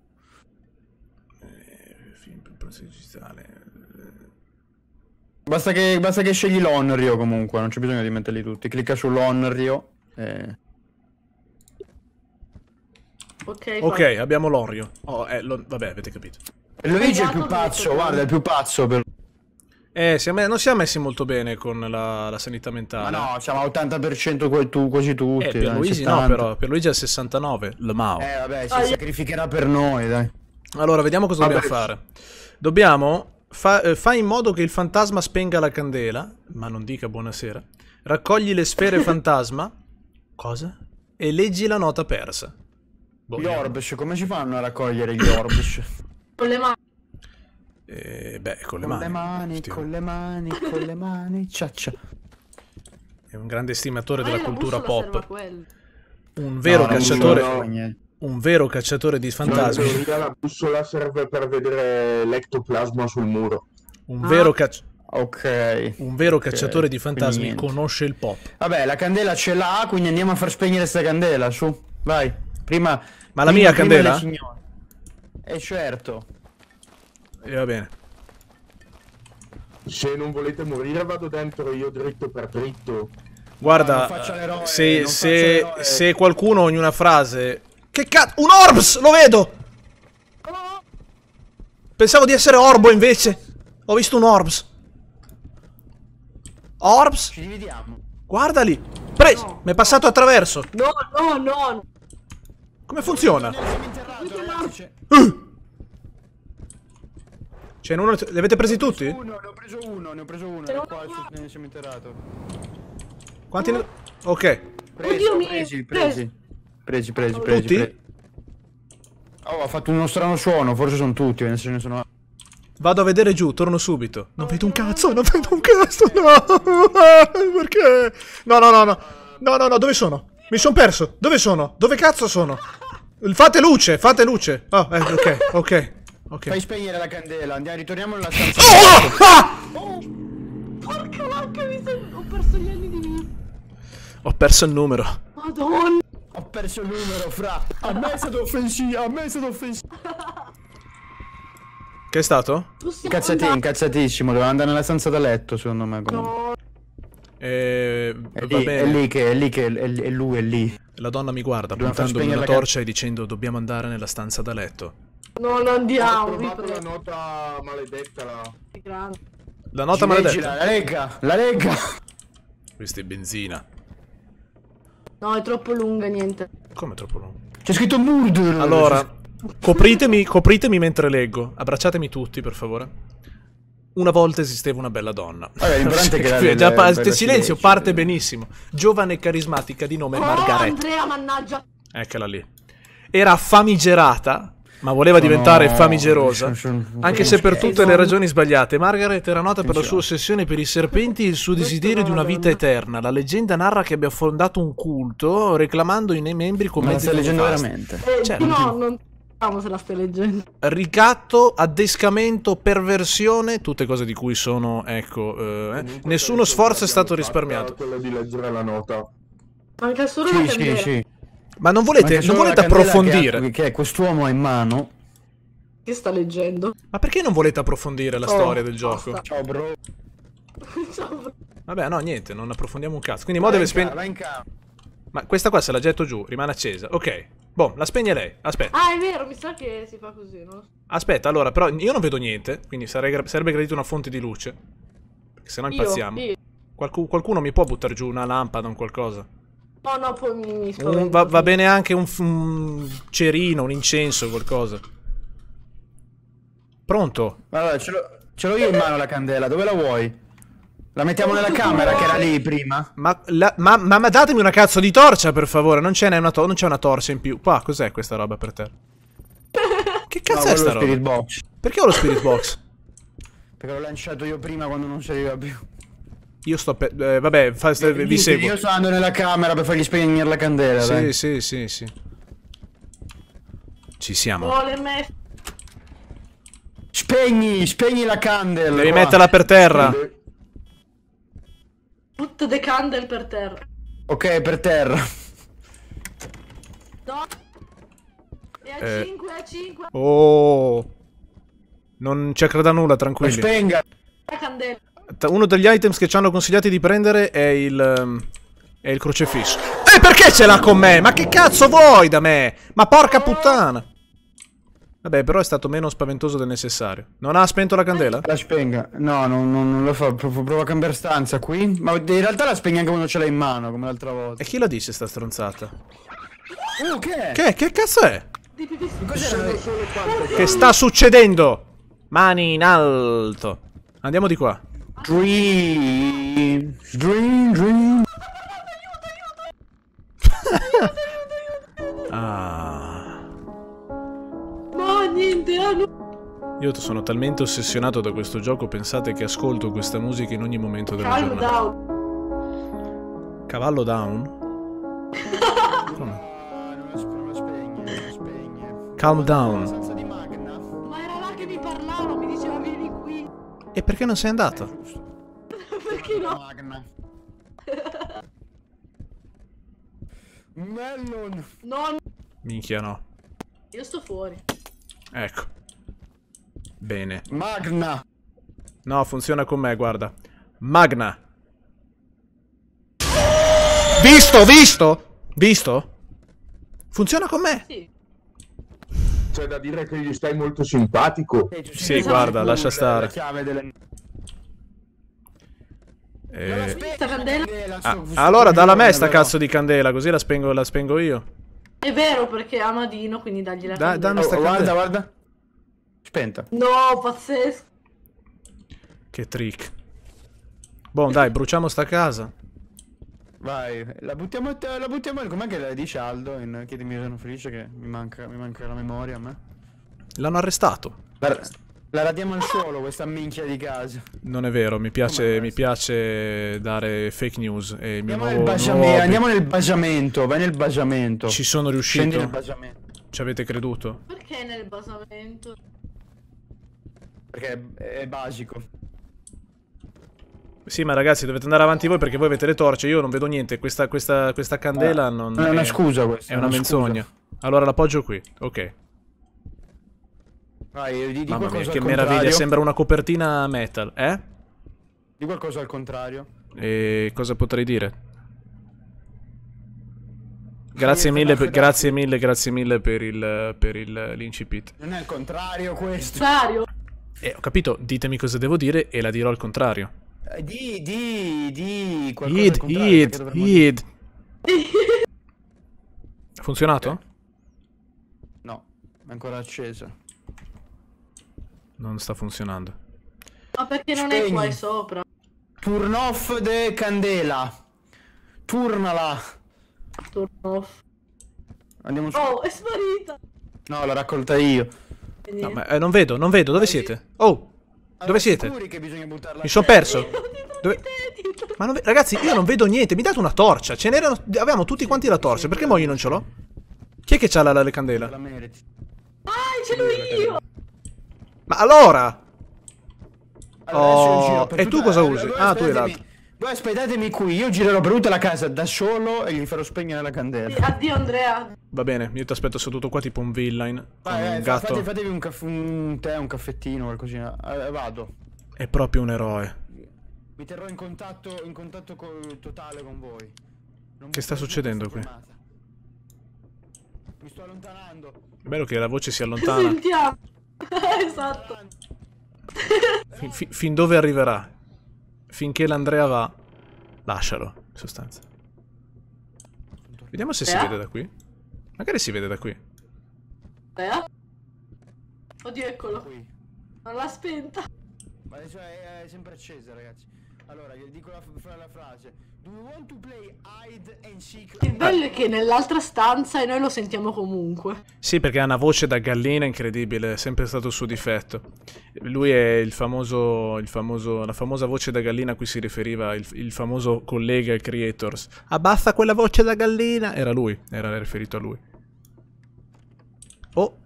Basta che, basta che scegli l'onrio comunque, non c'è bisogno di metterli tutti. Clicca sull'onrio e... Ok, Ok, abbiamo l'onrio. Oh, eh, lo... Vabbè, avete capito. Luigi è il più esatto, pazzo, guarda, è il più pazzo per... Eh, siamo, non siamo messi molto bene con la, la sanità mentale. Ma no, siamo al 80% tu, quasi tutti. Eh, per Luigi 70. no, però. Per Luigi è al 69, lo Mao. Eh, vabbè, si oh, sacrificherà per noi, dai. Allora, vediamo cosa vabbè. dobbiamo fare. Dobbiamo Fa, eh, fa in modo che il fantasma spenga la candela, ma non dica buonasera. Raccogli le sfere <laughs> fantasma. Cosa? E leggi la nota persa. Boh, gli orbesh, come ci fanno a raccogliere gli orbesh? <laughs> Con le mani. Eh, beh, con le con mani. Le mani con le mani, con le mani, <laughs> cia cia. È un grande estimatore della cultura pop. Un vero no, cacciatore un vero cacciatore di fantasmi. In teoria la bussola serve per vedere l'ectoplasma sul muro. Un ah. vero cacciatore. Ok. Un vero cacciatore okay. di fantasmi conosce il pop. Vabbè, la candela ce l'ha, quindi andiamo a far spegnere questa candela, su. Vai. Prima Ma la prima, mia candela? E eh, certo. E eh, va bene. Se non volete morire vado dentro io dritto per dritto. Guarda, se, se, se qualcuno in una frase che cazzo? Un Orbs! Lo vedo! Pensavo di essere Orbo invece. Ho visto un Orbs. Orbs? Ci rivediamo. Guardali. Preso. No. Mi è passato attraverso. No, no, no. Come funziona? Eh. C'è cioè, uno. Li avete presi tutti? Uno, ne ho preso uno, ne ho preso uno. Era qua nel cimiterato. Quanti ne. Ok. Preso, Oddio, presi, presi. Pregi, pregi, pregi. Tutti? Pregi. Oh, ha fatto uno strano suono, forse sono tutti, ce ne sono... Vado a vedere giù, torno subito. Non vedo un cazzo, non vedo un cazzo, no! <laughs> Perché? No, no, no, no. No, no, no, dove sono? Mi sono perso. Dove sono? Dove cazzo sono? Fate luce, fate luce. Oh, eh, ok, ok. Ok. Fai spegnere la candela, andiamo, ritorniamo nella stanza. Oh! oh, oh ah! oh! Porca vacca, mi sono... ho perso gli anni di vita. Ho perso il numero. Madonna. Ho perso il numero, fra. A me è stato offensivo, a me è stato offensivo. Che è stato? Incazzatino, incazzatissimo. Doveva andare nella stanza da letto, secondo me. No. Eh, è, lì, è, lì, che, è lì che, è, è lui, è lì. La donna mi guarda, Dobbiamo puntando una torcia e dicendo dobbiamo andare nella stanza da letto. No, Non andiamo, Ho trovato la nota maledetta là. La nota Ci maledetta. Leggi, la lega, la lega. Questa è benzina. No, è troppo lunga, niente. Come troppo lunga? C'è scritto murder! Allora, copritemi, copritemi mentre leggo. Abbracciatemi tutti, per favore. Una volta esisteva una bella donna. Vabbè, l'importante è <laughs> che la Già, silenzio, silenzio, parte benissimo. Giovane e carismatica di nome oh, Margaretta. Andrea, mannaggia! Eccola lì. Era famigerata ma voleva sono... diventare famigerosa. <laughs> Anche se per tutte le esatto. ragioni sbagliate, Margaret era nota per la sua ossessione per i serpenti e il suo desiderio di una vita eterna. La leggenda narra che abbia fondato un culto reclamando i membri come... Ma la stai leggendo veramente? certo. No, non sappiamo se la stai leggendo. Ricatto, addescamento, perversione, tutte cose di cui sono, ecco... Eh, eh nessuno sforzo è stato risparmiato. Quello di leggere la nota. Manca solo sì, la sì, sì. Ma non volete, non volete approfondire? Che, ha, che è quest'uomo in mano. Che sta leggendo? Ma perché non volete approfondire la oh, storia del gioco? Basta. Ciao bro. <laughs> Ciao bro. Vabbè, no, niente, non approfondiamo un cazzo. Quindi mo deve spegnere... Ma questa qua se la getto giù, rimane accesa. Ok. Boh, la spegne lei. Aspetta. Ah, è vero, mi sa che si fa così, no? Aspetta, allora, però io non vedo niente, quindi sarebbe, sarebbe gradita una fonte di luce. Perché sennò impazziamo. Io, io. Qualcu qualcuno mi può buttare giù una lampada o un qualcosa? No, no, poi mi, mi un, va, va, bene anche un, un, cerino, un incenso, qualcosa. Pronto? Allora, ce l'ho, io in mano la candela, dove la vuoi? La mettiamo nella camera che era lì prima? Ma, la, ma, ma, ma datemi una cazzo di torcia, per favore, non c'è una, to una, torcia in più. Qua, cos'è questa roba per te? <laughs> Che cazzo no, è sta roba? Box. Perché ho lo spirit box? Perché l'ho lanciato io prima quando non c'era più. Io sto per... Eh, vabbè, fa, eh, vi Dite, seguo. Io sto andando nella camera per fargli spegnere la candela, Sì, dai. sì, sì, sì. Ci siamo. Vuole me... Spegni, spegni la candela. Devi qua. metterla per terra. Put the candle per terra. Ok, per terra. No. È a eh. 5, è a 5. Oh. Non c'è creda nulla, tranquillo. Spenga. La candela. Uno degli items che ci hanno consigliati di prendere è il... Ehm, è il crocefisso. E eh, perché ce l'ha con me? Ma che cazzo vuoi da me? Ma porca puttana! Vabbè, però è stato meno spaventoso del necessario. Non ha spento la candela? La spenga. No, non, non, non lo fa. Provo, provo, a cambiare stanza qui. Ma in realtà la spenga anche quando ce l'hai in mano, come l'altra volta. E chi la disse sta stronzata? Oh, che è? Che? Che cazzo è? Che sta succedendo? Mani in alto. Andiamo di qua. Dream, dream, dream. <laughs> Ah. ah. No, niente, Io sono talmente ossessionato da questo gioco, pensate che ascolto questa musica in ogni momento della Cavallo giornata. Down. Cavallo down? <laughs> Come? Calm down. Ma era là che mi parlava, mi diceva vieni qui. E perché non sei andato? macchina magna. Melon. No. Minchia no. Io sto fuori. Ecco. Bene. Magna. No, funziona con me, guarda. Magna. Visto, visto? Visto? Funziona con me. Sì. C'è da dire che gli stai molto simpatico. Sì, esatto. guarda, lascia stare. chiave delle... Eh... Ah, allora dalla me sta cazzo di candela, così la spengo, la spengo io. È vero perché ama Dino, quindi dagli la da, candela. Oh, guarda, guarda. Spenta. No, pazzesco. Che trick. Boh, dai, bruciamo sta casa. Vai, la buttiamo, la buttiamo, com'è che la dice Aldo in Chiedimi sono felice che mi manca, mi manca la memoria a me? L'hanno arrestato. L'arrestato. La radiamo al suolo questa minchia di casa. Non è vero, mi piace, mi piace dare fake news. Andiamo, nuovo, nel nuovo... andiamo, nel basamento, vai nel basamento. Ci sono riuscito. Scendi nel basamento. Ci avete creduto? Perché nel basamento? Perché è, è basico. Sì, ma ragazzi, dovete andare avanti voi perché voi avete le torce. Io non vedo niente. Questa, questa, questa candela ah, non. È una scusa questa. È una, una menzogna. Scusa. Allora l'appoggio qui. Ok. Vai, ah, di Mamma mia, che meraviglia, sembra una copertina metal, eh? Di qualcosa al contrario. E cosa potrei dire? Grazie mille, grazie mille, grazie mille per il, per l'incipit. Non è il contrario questo. Contrario. Eh, ho capito, ditemi cosa devo dire e la dirò al contrario. Eh, di, di, di qualcosa id, al contrario. Id, id. Ha funzionato? Okay. Eh. No, è ancora acceso. Non sta funzionando. Ma perché non Spegni. è qua sopra? Turn off de candela. Turnala. Turn off. Andiamo su. Oh, è sparita. No, l'ho raccolta io. No, ma, eh, non vedo, non vedo. Dove siete? Oh, dove siete? Mi sono perso. <laughs> Dove... Ma non... Ragazzi, io non vedo niente. Mi date una torcia. Ce n'erano. Avevamo tutti quanti la torcia. Perché mo io non ce l'ho? Chi è che ha la, la, la candela? Ah, ce l'ho io. Ma allora! Oh, e tu cosa usi? Voi ah, tu hai l'altro. Voi aspettatemi qui, io girerò per tutta la casa da solo e gli farò spegnere la candela. Addio Andrea. Va bene, io ti aspetto seduto qua tipo un villain. Vai, un eh, gatto. Fate, fatevi un, caff- un tè, un caffettino, qualcosina. Eh, eh, vado. È proprio un eroe. Mi terrò in contatto, in contatto con, il totale con voi. Non che sta succedendo qui? Mi sto allontanando. È bello che la voce si allontana. Sentiamo. <laughs> esatto. Fin, fin, fin dove arriverà? Finché l'Andrea va, lascialo, in sostanza. Vediamo se Bea? si vede da qui. Magari si vede da qui. Bea? Oddio, eccolo. Qui. Non l'ha spenta. Ma cioè, è sempre accesa, ragazzi. Allora, gli dico la, la frase. Il bello è che nell'altra stanza e noi lo sentiamo comunque. Sì, perché ha una voce da gallina incredibile, è sempre stato il suo difetto. Lui è il famoso, il famoso la famosa voce da gallina a cui si riferiva il, il famoso collega Creators. Abbassa quella voce da gallina! Era lui, era riferito a lui. Oh,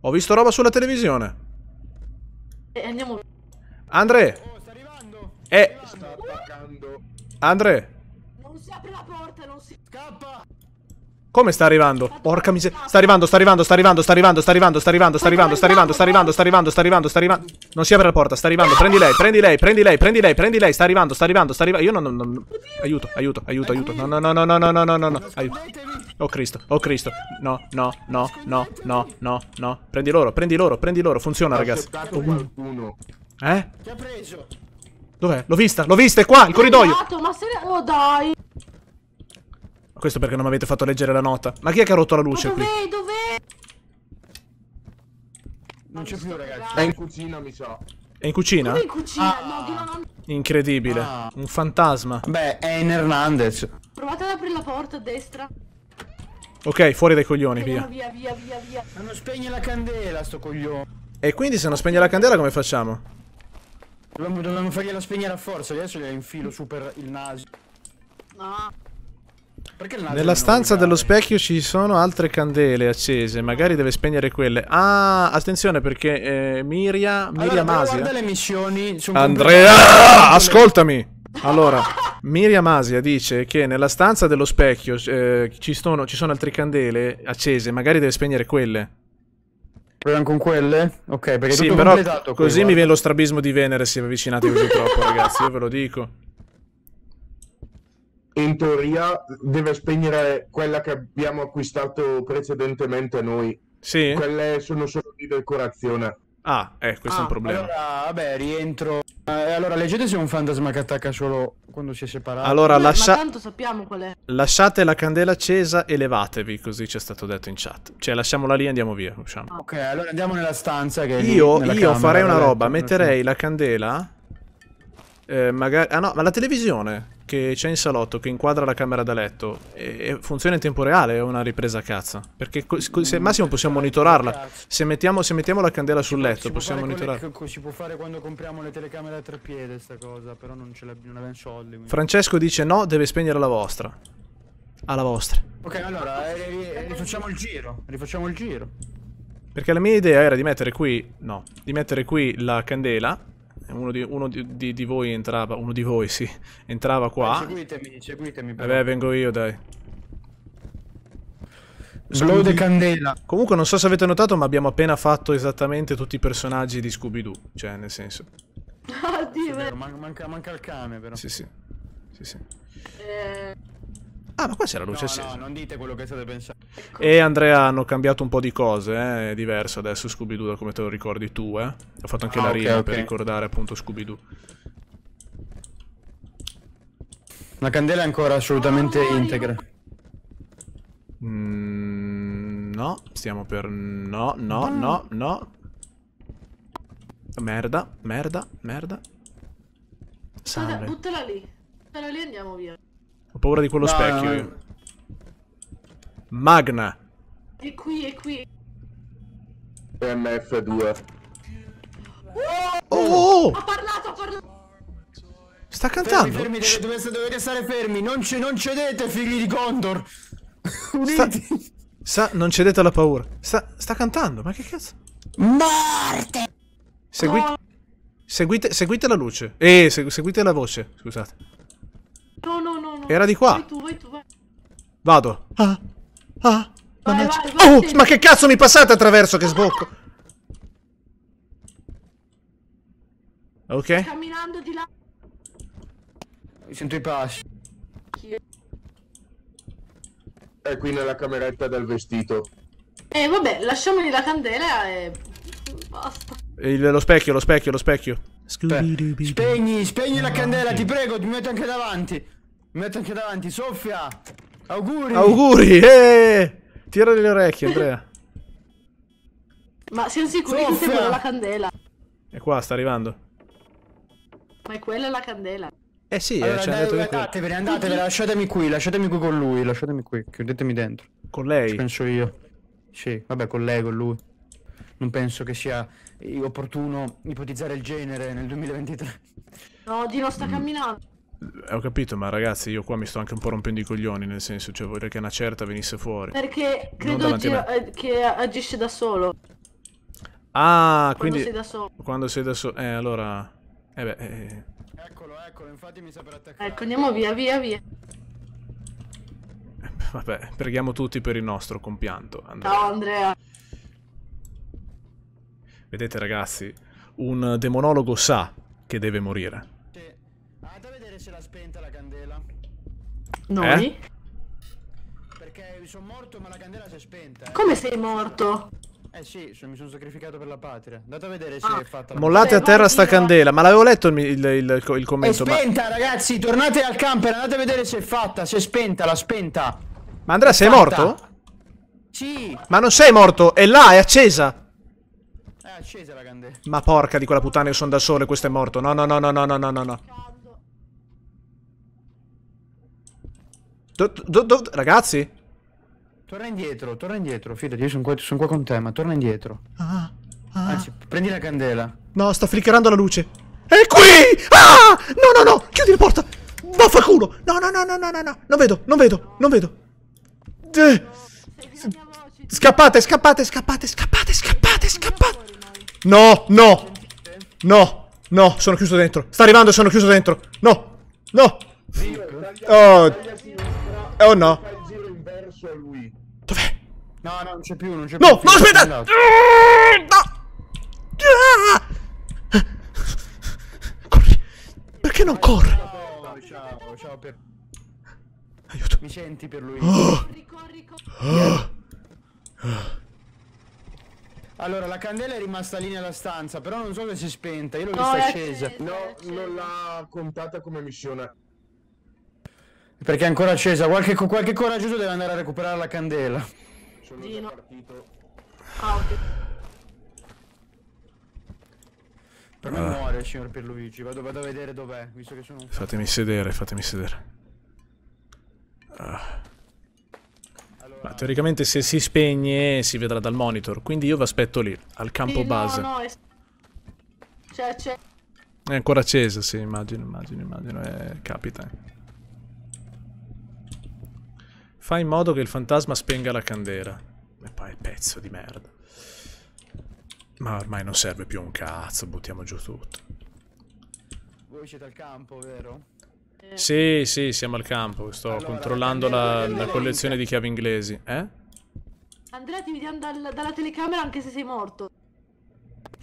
ho visto roba sulla televisione. Eh, andiamo. Andre! Oh, sta arrivando! Eh! Andre! Non si apre la porta, non si... Scappa! Come sta arrivando? Porca miseria. Sta arrivando, sta arrivando, sta arrivando, sta arrivando, sta arrivando, sta arrivando, sta arrivando, sta arrivando, sta arrivando, sta arrivando, sta arrivando, sta arrivando. Non si apre la porta, sta arrivando. Prendi lei, prendi lei, prendi lei, prendi lei, prendi lei, sta arrivando, sta arrivando, sta arrivando. Io non, Aiuto, aiuto, aiuto, aiuto. No, no, no, no, no, no, no, no, no. no. Oh Cristo, oh Cristo. No, no, no, no, no, no, no. Prendi loro, prendi loro, prendi loro. Funziona, ragazzi. Eh? Ti ha preso. Dov'è? L'ho vista, l'ho vista, è qua, il corridoio. Andato, ma se ne... Oh, dai. Questo perché non mi avete fatto leggere la nota. Ma chi è che ha rotto la luce dove, qui? Dov'è? Non c'è più, ragazzi. È in cucina, mi sa. È in cucina? Come in cucina? Ah. No, di no, Incredibile. Ah. Un fantasma. Beh, è in Hernandez. Provate ad aprire la porta a destra. Ok, fuori dai coglioni, via. Via, via, via, via. Ma non spegne la candela, sto coglione. E quindi se non spegne la candela come facciamo? Dobbiamo, dovevamo fargliela spegnere a forza, adesso gliela infilo su per il naso. No. Perché il naso Nella stanza dello specchio ci sono altre candele accese, magari deve spegnere quelle. Ah, attenzione perché eh, Miria, Miria allora, Masia. Eh. le missioni Andrea, <laughs> ascoltami. Allora, Miriam Asia dice che nella stanza dello specchio eh, ci, sono, ci sono altre candele accese, magari deve spegnere quelle. Proviamo con quelle? Ok, perché sì, però così qui, mi viene lo strabismo di Venere se vi avvicinate così troppo, <laughs> ragazzi, io ve lo dico. In teoria deve spegnere quella che abbiamo acquistato precedentemente noi. Sì. Quelle sono solo di decorazione. Ah, eh, questo ah, è un ah, problema. Allora, vabbè, rientro. Eh, allora, leggete se è un fantasma che attacca solo quando si è separato. Allora, no, lascia... tanto sappiamo qual è. Lasciate la candela accesa e levatevi, così ci è stato detto in chat. Cioè, lasciamola lì e andiamo via, usciamo. Ok, allora andiamo nella stanza che Io, lì, io camera, farei una roba, metterei la candela... Eh, magari... Ah no, ma la televisione che c'è in salotto che inquadra la camera da letto e funziona in tempo reale è una ripresa a cazzo. Perché se massimo possiamo cioè, monitorarla. Se mettiamo, se mettiamo la candela sul letto possiamo monitorarla. Si può fare quando compriamo le telecamere a tre piedi sta cosa, però non ce l'abbiamo, non abbiamo soldi. Quindi. Francesco dice no, deve spegnere la vostra. Alla vostra. Ok, allora eh, eh, eh, rifacciamo il giro, rifacciamo il giro. Perché la mia idea era di mettere qui, no, di mettere qui la candela uno di, uno di, di, di voi entrava, uno di voi, sì, entrava qua. Seguitemi, seguitemi. Però. Vabbè, eh vengo io, dai. Blow the candela. Comunque non so se avete notato, ma abbiamo appena fatto esattamente tutti i personaggi di Scooby-Doo. Cioè, nel senso... Oddio, oh, sì, manca, manca, il cane, però. Sì, sì. sì, sì. Eh... Ah, ma qua la luce no, accesa. No, non dite quello che state pensando. E Andrea hanno cambiato un po' di cose, eh? è diverso adesso Scooby-Doo da come te lo ricordi tu, eh? Ho fatto anche ah, la rima okay. per ricordare appunto Scooby-Doo. La candela è ancora assolutamente oh, integra. Mm, no, stiamo per... No, no, no, no. Merda, merda, merda. Sale. Guarda, buttala lì. Buttala lì e andiamo via. Ho paura di quello no, specchio. Io. Magna. È qui, è qui. MF2. Oh! oh! Ho oh, oh! parlato, ho parlato. Sta cantando. Fermi, fermi, dovete, dovete, dovete stare fermi. Non, non, cedete, figli di Condor. <laughs> Sta, sta, non cedete alla paura. Sta, sta cantando, ma che cazzo? Morte! Segui, seguite, seguite la luce. Eh, seguite la voce, scusate. No, no, no, no. Era di qua. Vai tu, vai tu, vai. Vado. Ah, ah. Vai, vai, vai, oh, ma che cazzo mi passate attraverso che sbocco? Ok. Camminando di là. Sento i passi. È qui nella cameretta del vestito. Eh vabbè, lasciamogli la candela e basta. Il, lo specchio, lo specchio, lo specchio. Spegni, spegni la ah, candela, ti prego, ti metto anche davanti. Mi metto anche davanti, Sofia. Auguri. Auguri, eh! Tira le orecchie, Andrea. <laughs> Ma siamo sicuri soffia. che sia quella la candela? È qua, sta arrivando. Ma è quella la candela. Eh sì, eh, allora, dai, detto andatevene, andatevene, lasciatemi qui, lasciatemi qui con lui, lasciatemi qui, chiudetemi dentro. Con lei? Ci penso io. Sì, vabbè, con lei, con lui. Non penso che sia opportuno ipotizzare il genere nel 2023. No, Dino sta mm. camminando. Eh, ho capito, ma ragazzi, io qua mi sto anche un po' rompendo i coglioni, nel senso, cioè vorrei che una certa venisse fuori. Perché credo eh, che agisce da solo. Ah, quando quindi... Sei da solo. Quando sei da solo. Eh, allora... Eh beh... Eh. Eccolo, eccolo, infatti mi sta per attaccare. Ecco, andiamo via, via, via. Eh, vabbè, preghiamo tutti per il nostro compianto. Andrea. Ciao Andrea. Vedete ragazzi, un demonologo sa che deve morire. Andate a vedere se l'ha spenta la candela. Noi? Eh? Perché sono morto ma la candela si è spenta. Eh. Come sei morto? Eh sì, mi sono sacrificato per la patria. Andate a vedere se ah. è fatta la Mollate a terra cioè, sta candela, ma l'avevo letto il, il, il, il, commento. È spenta, ma... ragazzi, tornate al camper, andate a vedere se è fatta, se è spenta, l'ha spenta. Ma Andrea, sei fatta. morto? Sì. Ma non sei morto, è là, è accesa è la candela. Ma porca di quella puttana, io sono da sole, e questo è morto. No, no, no, no, no, no, no, no. Do, do, do, ragazzi? Torna indietro, torna indietro, fidati, io sono qua, sono qua con te, ma torna indietro. Ah, ah. Anzi, prendi la candela. No, sta flickerando la luce. È qui! Ah! No, no, no, chiudi la porta! Vaffanculo! No, no, no, no, no, no, no, non vedo, non vedo, non vedo. Eh. Scappate, scappate, scappate, scappate, scappate, scappate, scappate. No, no. No, no, sono chiuso dentro. Sta arrivando, sono chiuso dentro. No, no. Oh, oh no. Dov'è? No, no, non c'è più, non c'è più. No, no, aspetta! No! Corri! Perché non corre? Ciao, ciao per... Aiuto. Mi senti per lui? Oh. corri, corri oh. Allora, la candela è rimasta lì nella stanza, però non so se si è spenta, io l'ho no, vista accesa. accesa. No, non l'ha contata come missione. Perché è ancora accesa, qualche, qualche coraggioso deve andare a recuperare la candela. Sono già partito. Ah, ok. Per me ah. muore, signor Pierluigi, vado, vado a vedere dov'è, visto che sono un... Fatemi sedere, fatemi sedere. Ah. Ma teoricamente se si spegne si vedrà dal monitor, quindi io vi aspetto lì, al campo sì, base. No, no, è... Cioè, cioè... È ancora accesa, sì, immagino, immagino, immagino, eh, capita. Fa in modo che il fantasma spenga la candela. E poi pezzo di merda. Ma ormai non serve più un cazzo, buttiamo giù tutto. Voi siete al campo, vero? Sì, sì, siamo al campo. Sto allora, controllando la, la, collezione di chiavi inglesi. Eh? Andrea, ti vediamo dal, dalla telecamera anche se sei morto.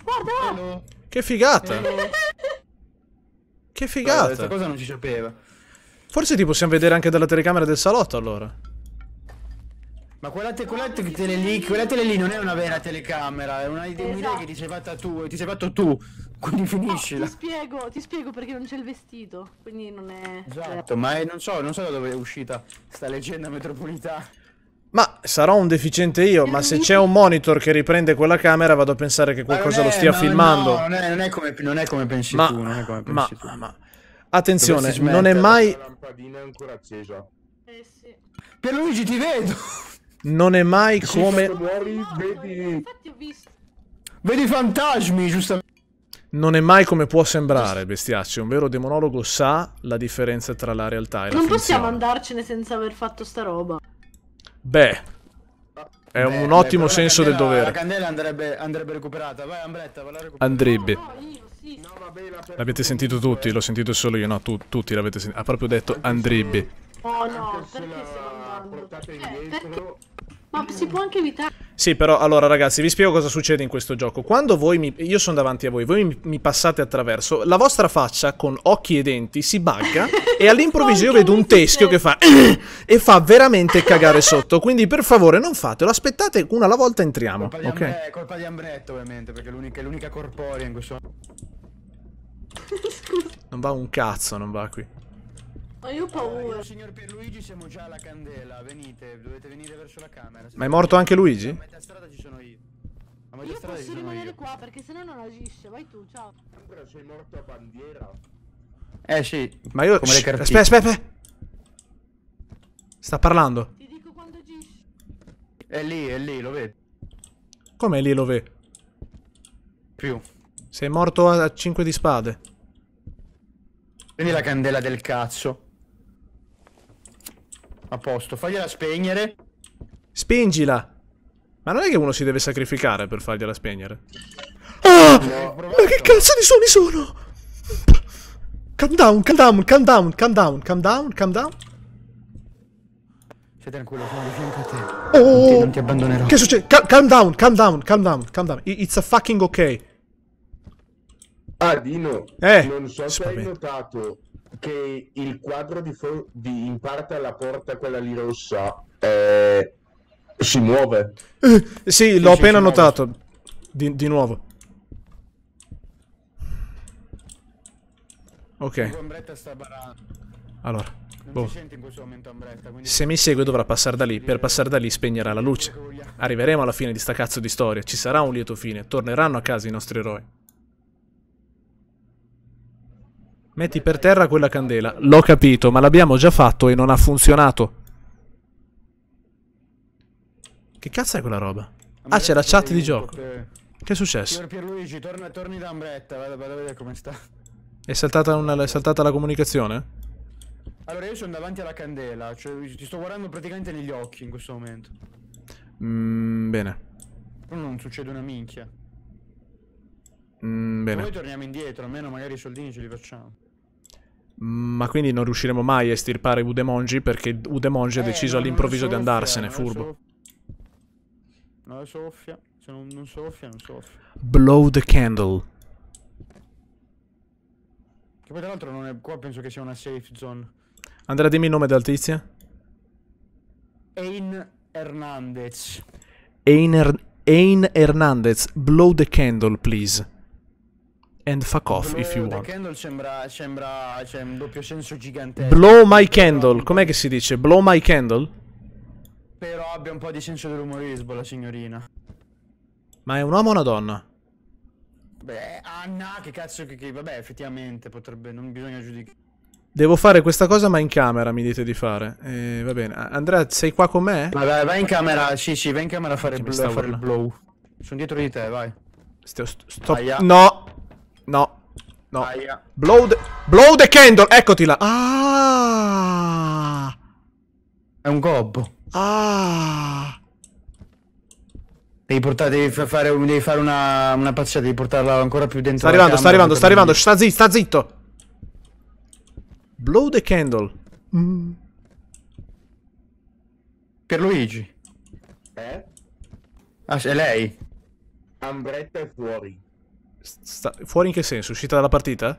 Guarda! Hello. Che figata! Hello. Eh. Che figata! Allora, questa cosa non ci sapeva. Forse ti possiamo vedere anche dalla telecamera del salotto, allora. Ma quella, te, quella, te, tele lì, quella tele lì non è una vera telecamera, è un'idea esatto. che ti sei fatta tu, ti sei fatto tu. Quindi finiscila. No, ti spiego, ti spiego perché non c'è il vestito. Quindi non è. Esatto, cioè ma è, non so, non so da dove è uscita sta leggenda metropolitana. Ma sarò un deficiente io, ma se c'è un monitor che riprende quella camera vado a pensare che qualcosa è, lo stia no, filmando. No, non è, non, è come, non è come pensi ma, tu, non è come pensi ma, tu. Ma, attenzione, non è mai... La lampadina è ancora accesa. Eh sì. Pierluigi, ti vedo! Non è mai come... Muori, vedi... Infatti ho visto. Vedi i fantasmi, giustamente non è mai come può sembrare, bestiaccio. Un vero demonologo sa la differenza tra la realtà e non la Non possiamo andarcene senza aver fatto sta roba. Beh, è beh, un ottimo senso candela, del dovere. La candela andrebbe, andrebbe recuperata. Vai, Ambretta, va la recuperata. Andrebbe. No, no, io, sì. no, l'avete sentito tutti, l'ho sentito solo io, no, tu, tutti l'avete sentito. Ha proprio detto anche andrebbe. Se... Oh no, perché stiamo andando? Eh, perché... Ma si può anche evitare. Sì, però allora ragazzi, vi spiego cosa succede in questo gioco. Quando voi mi... Io sono davanti a voi, voi mi, mi passate attraverso, la vostra faccia con occhi e denti si bagga <laughs> e all'improvviso io vedo un teschio che fa... <clears throat> e fa veramente cagare sotto. Quindi per favore non fatelo, aspettate una alla volta entriamo. Colpa okay. Ambre, colpa di Ambretto ovviamente, perché è l'unica corporea in questo... <laughs> non va un cazzo, non va qui. Ma io ho ah, paura. Allora, io, signor Pierluigi, siamo già alla candela. Venite, dovete venire verso la camera. Ma è morto anche Luigi? A metà strada ci sono io. A metà io strada posso rimanere io. qua perché sennò non agisce. Vai tu, ciao. Ancora sei morto a bandiera. Eh sì. Ma io. Come Shh, le aspetta, aspetta. Sta parlando. Ti dico quando agisce. È lì, è lì, lo vedi. Come lì, lo vedi? Più. Sei morto a 5 di spade. Prendi la candela del cazzo. A posto, fagliela spegnere. Spingila! Ma non è che uno si deve sacrificare per fargliela spegnere? Ah! No, ma che cazzo di suoni sono? Calm down, calm down, calm down, calm down, calm down, calm down. Stai tranquillo, sono di fianco a te. Oh! Non ti, non ti abbandonerò. Che succede? Cal calm down, calm down, calm down, calm down. It's a fucking ok. Ah, Dino, eh, non so se hai notato, che il quadro di, fo- di in parte alla porta, quella lì rossa, eh, si muove. Eh, sì, l'ho appena notato. Di, di, nuovo. Ok. Allora. Boh. Se mi segue dovrà passare da lì, per passare da lì spegnerà la luce. Arriveremo alla fine di sta cazzo di storia, ci sarà un lieto fine, torneranno a casa i nostri eroi. Metti per terra quella candela. L'ho capito, ma l'abbiamo già fatto e non ha funzionato. Che cazzo è quella roba? Ah, c'è la chat di gioco. Che è successo? Pierluigi, torna, torni da Ambretta, vado, vado a vedere come sta. È saltata, una, è saltata la comunicazione? Allora, io sono davanti alla candela, cioè ti sto guardando praticamente negli occhi in questo momento. Mmm, bene. Però non succede una minchia. Mmm, bene. Noi torniamo indietro, almeno magari i soldini ce li facciamo. Ma quindi non riusciremo mai a estirpare Udemongi perché Udemongi ha eh, deciso all'improvviso di andarsene, furbo. Non soffia, se non, non soffia, non soffia. Blow the candle. Che poi tra l'altro non è qua, penso che sia una safe zone. Andrea, dimmi il nome del tizio. Ain Hernandez. Ain, er Ein Hernandez, blow the candle, please and fuck off blow if you want. Candle sembra, sembra c'è un doppio senso gigantesco. Blow my candle, com'è che si dice? Blow my candle? Però abbia un po' di senso dell'umorismo la signorina. Ma è un uomo o una donna? Beh, Anna, che cazzo che, che vabbè, effettivamente potrebbe, non bisogna giudicare. Devo fare questa cosa ma in camera mi dite di fare. Eh, va bene. Andrea, sei qua con me? Vai, vai, in camera. Sì, sì, vai in camera a fare, il, bl fare il blow. Sono dietro di te, vai. Sto, sto, sto... No! No. No. Blow the... Blow the candle! Eccoti là. Ah! È un gobbo. Ah! Devi, portare, devi, fare, devi fare una, una pazziata, devi portarla ancora più dentro. Sta arrivando, sta arrivando, sta arrivando. Sta zitto, sta zitto. Blow the candle. Mm. Per Luigi. Eh? Ah, è lei. Ambretta è fuori. Sta fuori in che senso? Uscita dalla partita?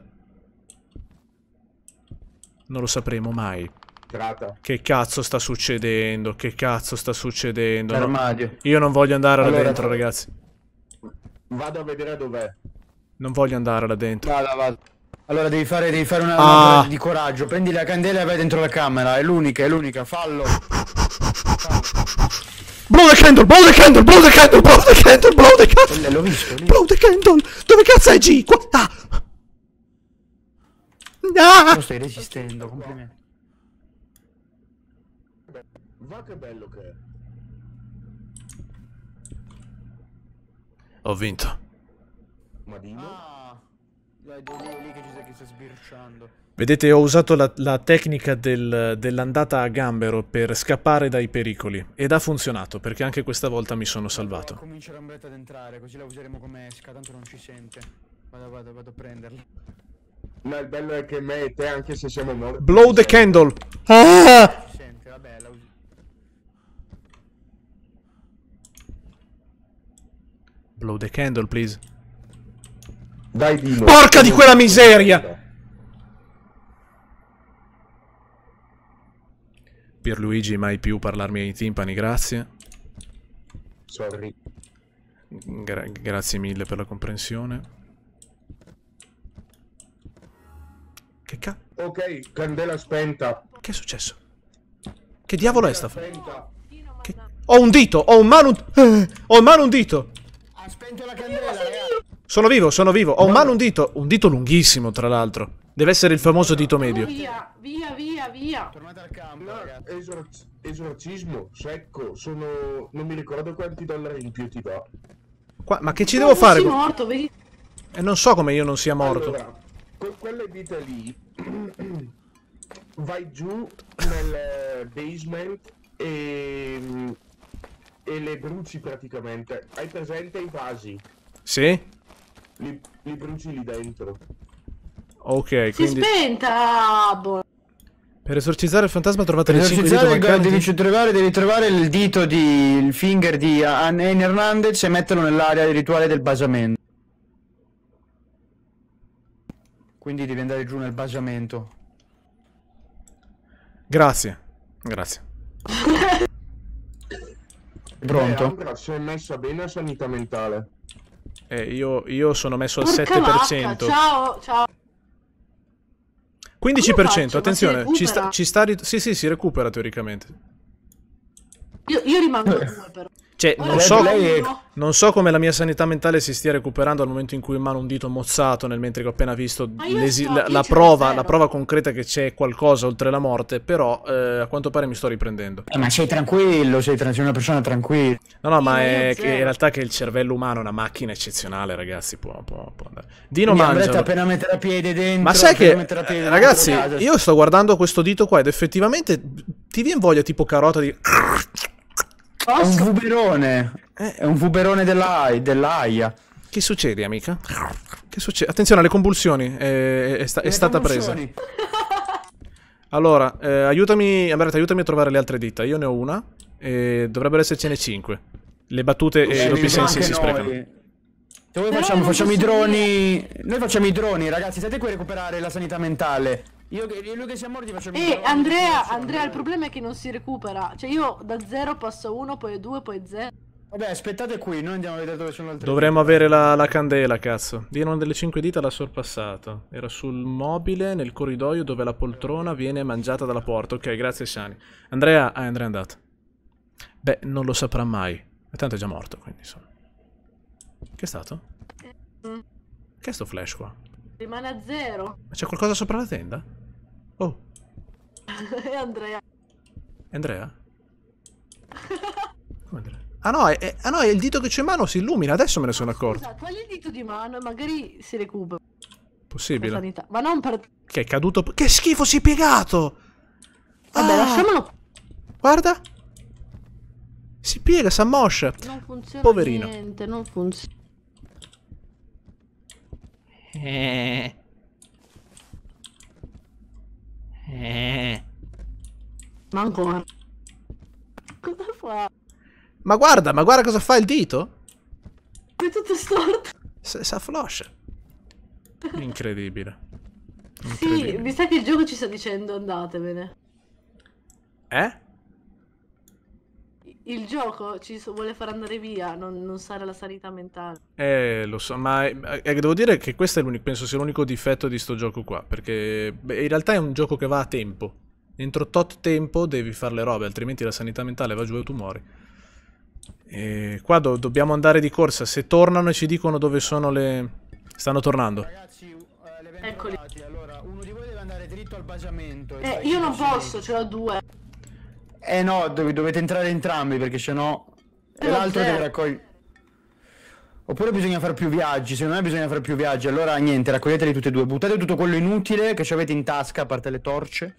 Non lo sapremo mai. Grata. Che cazzo sta succedendo? Che cazzo sta succedendo? No, io non voglio andare allora, là dentro, ragazzi. Vado a vedere dov'è. Non voglio andare là dentro. Vada, vada. Allora devi fare, devi fare una, ah. di coraggio. Prendi la candela e vai dentro la camera. È l'unica, è l'unica. Fallo. <laughs> Fallo. Blow the candle, blow the candle, blow the candle, blow the candle, blow the candle. Eh, l'ho visto. Lì. Blow the candle. Dove cazzo è G? Qua. Ah. Ah. Non stai resistendo, complimenti. Va che bello che è. Ho vinto. Ma dimmi. Ah. Dai, dove lì che ci stai che stai sbirciando. Vedete, ho usato la, la tecnica del, dell'andata a gambero per scappare dai pericoli ed ha funzionato perché anche questa volta mi sono salvato. Comincia l'ombretta ad entrare, così la useremo come esca, tanto non ci sente. Vado, vado, vado a prenderla. Ma il bello è che me e te, anche se siamo morti... Blow the candle! Ah! sente, vabbè, la Blow the candle, please. Dai, Dino. Porca di quella miseria! Pierluigi, mai più parlarmi ai timpani, grazie. Sorry. Gra grazie mille per la comprensione. Che ca... Ok, candela spenta. Che è successo? Che diavolo è sta Che... Ho un dito, ho in mano un... ho in mano un dito. Ha spento la candela, eh. Sono vivo, sono vivo. Ho in mano un dito. Un dito lunghissimo, tra l'altro. Deve essere il famoso dito medio. Via, via, via, via. Tornate al campo, no, ragazzi. esorcismo, secco, sono... Non mi ricordo quanti dollari in più ti do. Qua, ma che ci no, devo fare? Sono morto, vedi? E eh, non so come io non sia morto. Allora, con quelle dita lì... <clears throat> vai giù nel basement e... E le bruci praticamente. Hai presente i vasi? Sì. Li, li bruci lì dentro. Ok, si quindi... spenta! Boh. Per esorcizzare il fantasma trovate per le 5 dita mancanti. Devi trovare, devi trovare il dito di il finger di Anne Hernandez e metterlo nell'area rituale del basamento. Quindi devi andare giù nel basamento. Grazie. Grazie. Pronto? Eh, Ambra, sei messa bene a sanità mentale. Eh, io, io sono messo Porca al 7%. Vacca, ciao, ciao. 15%, attenzione, ci sta, ci sta... Sì, sì, si recupera teoricamente. Io, io rimango eh. a 2 però. Cioè, non so, non so, come la mia sanità mentale si stia recuperando al momento in cui mano un dito mozzato, nel mentre che ho appena visto so, la, la, prova, la, prova, concreta che c'è qualcosa oltre la morte, però eh, a quanto pare mi sto riprendendo. Eh, ma sei tranquillo, sei, sei una persona tranquilla. No, no, ma è che in realtà che il cervello umano è una macchina eccezionale, ragazzi, può, può, può andare. Dino mi mangia. appena mettere a piede dentro. Ma sai che, eh, dentro, ragazzi, io sto guardando questo dito qua ed effettivamente ti viene voglia tipo carota di... Eh. È un vuberone. È un vuberone dell'AIA. Della che succede, amica? Che succede? Attenzione alle convulsioni. È, è, sta, è stata presa. <laughs> Allora, eh, aiutami, Amberta, aiutami a trovare le altre dita. Io ne ho una. E dovrebbero essercene 5. Le battute e i doppi sensi si sprecano. Cioè, facciamo? Facciamo i droni. Noi facciamo i droni, ragazzi. siete qui a recuperare la sanità mentale. Io che, lui che si ammordi faccio E Andrea, Andrea, il problema è che non si recupera. Cioè io da 0 passo 1, poi 2, poi 0. Vabbè, aspettate qui, noi andiamo a vedere dove sono le altre. Dovremmo avere la, la candela, cazzo. Di una delle cinque dita l'ha sorpassato. Era sul mobile, nel corridoio dove la poltrona viene mangiata dalla porta. Ok, grazie Sani. Andrea, ah, Andrea è andato. Beh, non lo saprà mai. E Tanto è già morto, quindi insomma. Che è stato? Eh, mm. Che è sto flash qua? Rimane a zero. Ma c'è qualcosa sopra la tenda? Oh. <laughs> è Andrea. È Andrea? <laughs> Come Andrea? Ah no, è, è, ah no, è il dito che c'è in mano si illumina, adesso me ne sono accorto. Scusa, togli il dito di mano e magari si recupera. Possibile. Ma non per... Che è caduto... Che schifo, si è piegato! Vabbè, ah. lasciamolo... Guarda! Si piega, si ammoscia. Non funziona Poverino. niente, non funziona. Eh. Eh. Ma ancora. Cosa fa? Ma guarda, ma guarda cosa fa il dito. È tutto storto. S sa flash. Incredibile. Incredibile. Sì, mi sa che il gioco ci sta dicendo andatevene. Eh? il gioco ci vuole far andare via, non, non sare la sanità mentale. Eh, lo so, ma eh, eh, devo dire che questo è l'unico, penso sia l'unico difetto di sto gioco qua, perché beh, in realtà è un gioco che va a tempo. Entro tot tempo devi fare le robe, altrimenti la sanità mentale va giù e tu muori. E qua do- dobbiamo andare di corsa, se tornano e ci dicono dove sono le... Stanno tornando. Ragazzi, eh, Eccoli. Allora, uno di voi deve andare dritto al basamento. Eh, io non posso, ce l'ho due. Eh no, dov- dovete entrare entrambi perché sennò eh, l'altro deve raccogliere. Oppure bisogna fare più viaggi, secondo me bisogna fare più viaggi. Allora niente, raccoglieteli tutti e due. Buttate tutto quello inutile che ci avete in tasca, a parte le torce.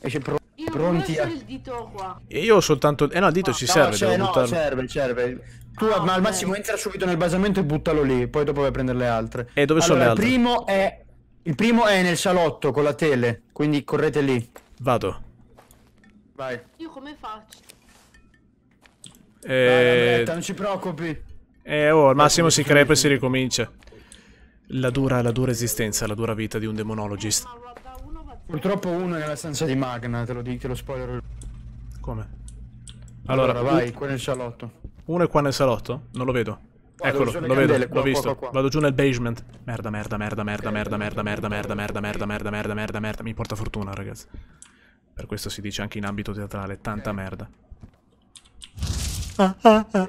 E c'è pro- io pronti a... il dito qua. Io ho soltanto... Eh no, il dito ah, ci no, serve, cioè, devo no, buttarlo. serve, serve. Tu ah, al massimo entra subito nel basamento e buttalo lì, poi dopo vai a prendere le altre. E eh, dove allora, sono le altre? Il primo è... Il primo è nel salotto con la tele, quindi correte lì. Vado. Vai. Io come faccio? Eh... Dai, non ci preoccupi. Eh, oh, al massimo si crepa e si ricomincia. La dura, la dura esistenza, la dura vita di un demonologist. Purtroppo uno è nella stanza di Magna, te lo dico, te lo spoiler. Come? Allora, allora vai, qua nel salotto. Uno è qua nel salotto? Non lo vedo. Guarda, Eccolo, lo vedo, l'ho visto. Qua, qua. Vado giù nel basement. Merda, merda, merda, merda, merda, merda, merda, merda, merda, merda, merda, merda, merda, merda, mi porta fortuna, ragazzi. Per questo si dice anche in ambito teatrale, tanta merda. Ah, ah, ah.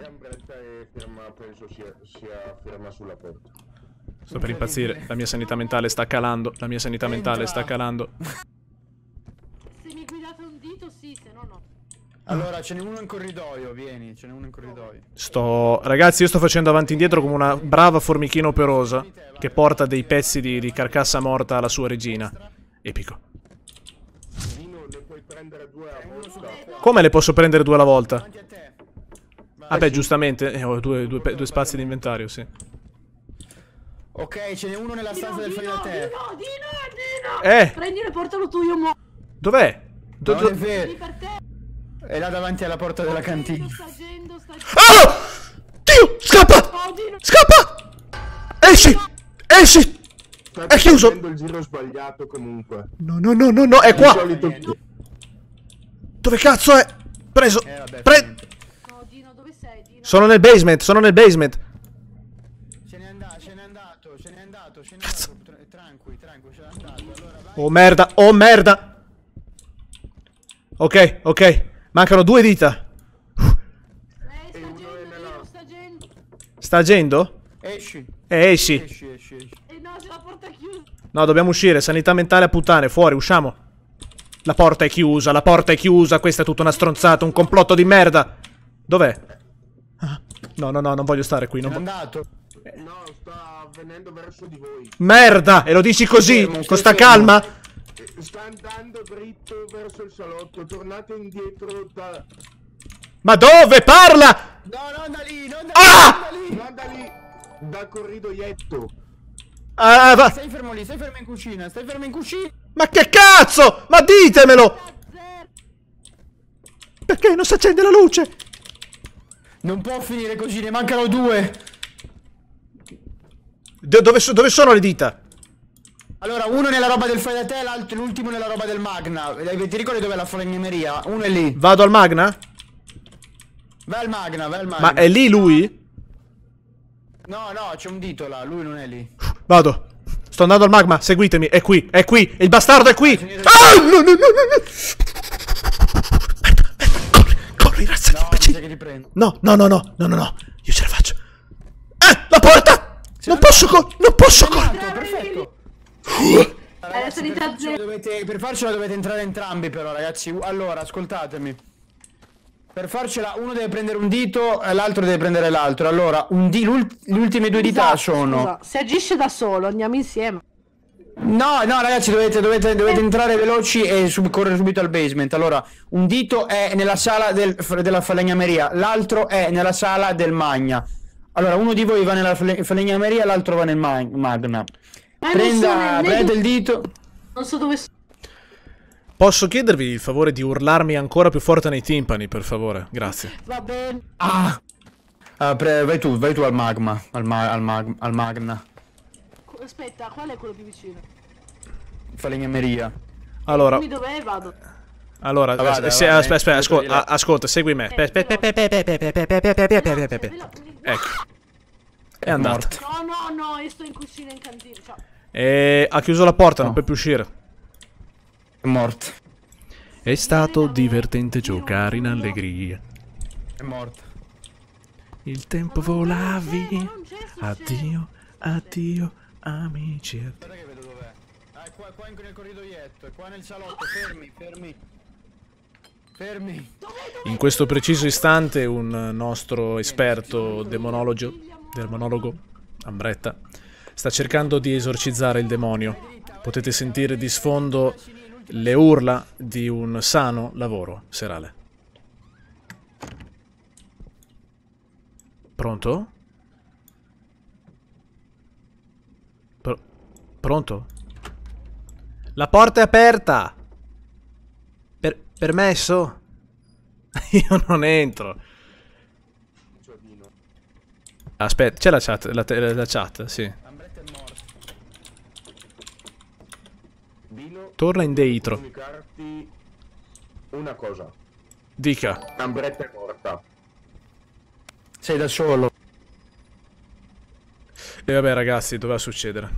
Sto per impazzire, la mia sanità mentale sta calando, la mia sanità mentale sta calando. Se mi guidate un dito sì, se no no. Allora, ce n'è uno in corridoio, vieni, ce n'è uno in corridoio. Sto... Ragazzi, io sto facendo avanti e indietro come una brava formichina operosa che porta dei pezzi di, di carcassa morta alla sua regina. Epico. Come le posso prendere due alla volta? Vabbè, ah giustamente, eh, ho due, due, due spazi di inventario, sì. Ok, ce n'è uno nella stanza Dino, del Dino, Dino, Dino, Dino! Eh! Prendilo e portalo tu, io muoio! Dov'è? Do, no, È, è là davanti alla porta della cantina. Sta agendo, sta agendo. Ah! Dio! Scappa! Oh, Scappa! Esci! Esci! È chiuso! il giro sbagliato comunque. No, no, no, no, no, è qua! Dove cazzo è? Preso. Eh, vabbè, Pre no, Gino, dove sei? Gino? Sono nel basement, sono nel basement. Ce n'è andato, ce n'è andato, ce n'è andato, ce n'è andato. Tranqui, tranqui, ce n'è andato. Allora, vai. Oh merda, oh merda. Ok, ok. Mancano due dita. Eh, sta agendo, Sta agendo? Esci. Eh, esci. Esci, esci, esci. Eh no, c'è la porta chiusa. No, dobbiamo uscire, sanità mentale a puttane, fuori, usciamo. La porta è chiusa, la porta è chiusa, questa è tutta una stronzata, un complotto di merda. Dov'è? No, no, no, non voglio stare qui, non voglio... andato. Eh, no, sta venendo verso di voi. Merda! E lo dici così, fermo, con sta calma? Eh, sta andando dritto verso il salotto, tornate indietro da... Ma dove? Parla! No, non da lì, non da ah! lì, non da lì! Da corridoietto. Ah, ah, va. Stai fermo lì, stai fermo in cucina, stai fermo in cucina. Ma che cazzo? Ma ditemelo! Perché non si accende la luce? Non può finire così, ne mancano due. Do dove, so dove, sono le dita? Allora, uno nella roba del fai da te, l'altro l'ultimo nella roba del Magna. Ti ricordi è la falegnameria? Uno è lì. Vado al Magna? Vai al Magna, vai al Magna. Ma è lì lui? No, no, c'è un dito là, lui non è lì. Vado. Sto andando al magma, seguitemi, è qui, è qui, il bastardo è qui! Ah, ah no, no, no, no, no! Corri, corri, razza no, di imbecille! No, no, no, no, no, no, no, io ce la faccio. Eh, la porta! Non posso, non posso correre! Perfetto! Ragazzi, per, farcela dovete, per farcela dovete entrare entrambi però, ragazzi. Allora, ascoltatemi. Per farcela uno deve prendere un dito e l'altro deve prendere l'altro. Allora, di- le ultime due dita esatto, sono... Esatto. Si agisce da solo, andiamo insieme. No, no, ragazzi, dovete, dovete, dovete eh. entrare veloci e sub- correre subito al basement. Allora, un dito è nella sala del, della falegnameria, l'altro è nella sala del magna. Allora, uno di voi va nella falegnameria, l'altro va nel magna. Prenda, prendete il dito. Non so dove sono. Posso chiedervi il favore di urlarmi ancora più forte nei timpani, per favore? Grazie. Va bene. Ah! ah vai tu, vai tu al magma. Al, ma al, mag al magna. Aspetta, qual è quello più vicino? Falegnameria. Allora... Dimmi dov'è vado. Allora, ah, vada, aspetta, aspetta, ascol ascolta, segui me. ecco. È, andato. No, no, no, io sto in cucina in cantina. Ciao. ha chiuso la porta, non puoi più uscire. È morto. È stato divertente giocare in allegria. È morto. Il tempo vola via. Addio, addio, amici. Guarda che vedo dov'è. Ah, è qua, qua nel corridoietto, è qua nel salotto. Fermi, fermi. Fermi. In questo preciso istante un nostro esperto demonologo, demonologo Ambretta, sta cercando di esorcizzare il demonio. Potete sentire di sfondo le urla di un sano lavoro serale. Pronto? Pr pronto? La porta è aperta! Per permesso? <laughs> Io non entro. Aspetta, c'è la chat, la, la chat, sì. Torna indietro. Una cosa. Dica. Ambretta è morta. Sei da solo. E vabbè ragazzi, doveva succedere.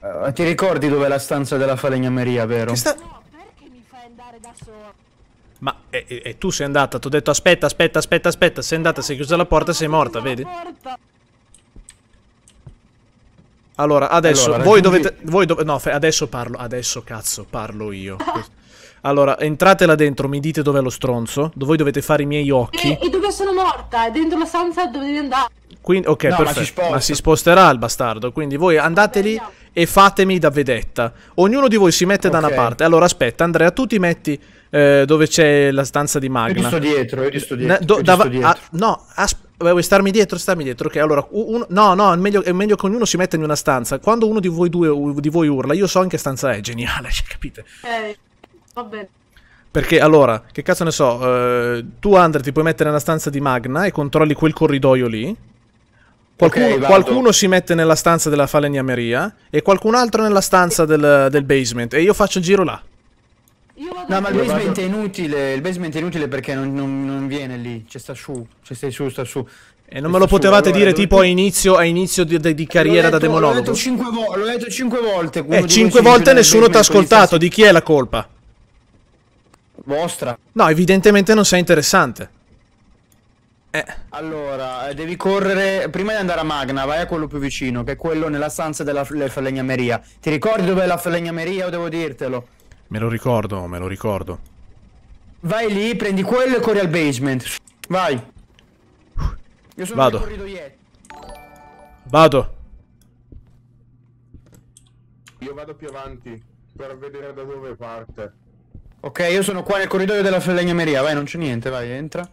Uh, ti ricordi dov'è la stanza della falegnameria, vero? sta... No, perché mi fai andare da solo? Ma e, e, tu sei andata, ti ho detto aspetta, aspetta, aspetta, aspetta, sei andata, sei chiusa la porta, sei morta, vedi? Porta. Allora, adesso allora, voi dovete. Voi do... No, adesso parlo. Adesso cazzo, parlo io. Allora, entrate là dentro, mi dite dov'è lo stronzo. Voi dovete fare i miei occhi. E, e dove sono morta? È dentro la stanza dove devi andare. Quindi, ok, no, perfetto. Ma si, ma si, sposterà il bastardo. Quindi voi andate lì e fatemi da vedetta. Ognuno di voi si mette okay. da una parte. Allora, aspetta, Andrea, tu ti metti eh, dove c'è la stanza di Magna. Io ti sto dietro, io ti sto dietro. io do, sto dietro. A, no, aspetta Vuoi starmi dietro? Starmi dietro. Ok, allora. Un, no, no, è meglio, è meglio, che ognuno si metta in una stanza. Quando uno di voi due di voi urla, io so in che stanza è. Geniale, <laughs> cioè, capite? Eh, va bene. Perché allora, che cazzo ne so, eh, tu Andre ti puoi mettere nella stanza di Magna e controlli quel corridoio lì. Qualcuno, okay, qualcuno si mette nella stanza della falegnameria e qualcun altro nella stanza del, del basement e io faccio il giro là. No, ma il basement è inutile. Il basement è inutile perché non, non, non viene lì. C'è cioè sta su. C'è cioè sta su, sta su. E non me lo potevate allora, dire dovete... tipo a inizio, a inizio di, di, carriera detto, da demonologo? L'ho detto 5 vo- detto 5 volte. Eh, cinque volte nessuno ti ha ascoltato. Di chi è la colpa? Vostra. No, evidentemente non sei interessante. Eh. Allora, eh, devi correre. Prima di andare a Magna, vai a quello più vicino, che è quello nella stanza della falegnameria. Ti ricordi dov'è la falegnameria o devo dirtelo? Me lo ricordo, me lo ricordo. Vai lì, prendi quello e corri al basement. Vai. Io sono Vado. corridoietto. Vado. Io vado più avanti per vedere da dove parte. Ok, io sono qua nel corridoio della legnameria. Vai, non c'è niente, vai, entra.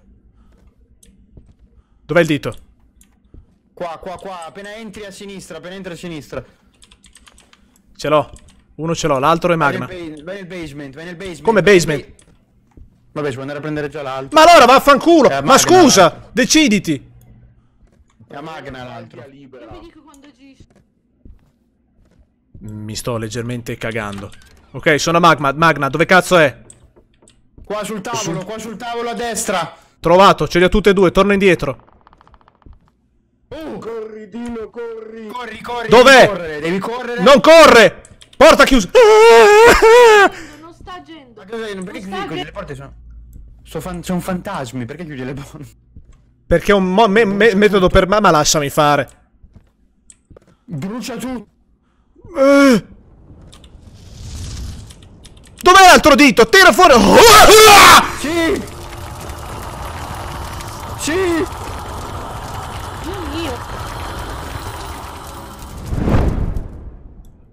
Dov'è il dito? Qua, qua, qua. Appena entri a sinistra, appena entri a sinistra. Ce l'ho. Uno ce l'ho, l'altro è magma. Vai nel, basement, vai nel basement. Come basement? Vabbè, si può andare a prendere già l'altro. Ma allora vaffanculo! Ma magna, scusa, deciditi! È a magna l'altro. Mi sto leggermente cagando. Ok, sono a magma. Magna, dove cazzo è? Qua sul tavolo, sul... qua sul tavolo a destra. Trovato, ce li ho tutte e due, torna indietro. Oh, corri, Dino, corri. Corri, corri. Dov'è? Devi correre. Non corre! Porta chiusa! No, <laughs> non sta agendo. Ma cosa, perché chiudi, agendo. le porte sono... So fan sono fantasmi, perché chiudi le porte? Perché è un me me metodo per mamma lasciami fare. Brucia tutto. Eh. Dov'è l'altro dito? Tira fuori! <laughs> Sì! Sì!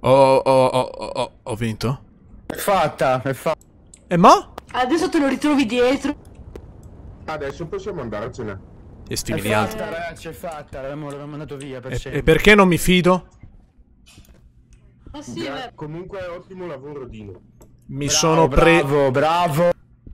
Ho, ho, ho, ho vinto? È fatta, è fatta. E mo? Adesso te lo ritrovi dietro. Adesso possiamo andarcene. E stimi gli altri. ragazzi, è fatta. L'abbiamo mandato via per e, sempre. E perché non mi fido? Ma sì, Gra comunque ottimo lavoro, Dino. Mi bravo, sono preso. Bravo, bravo.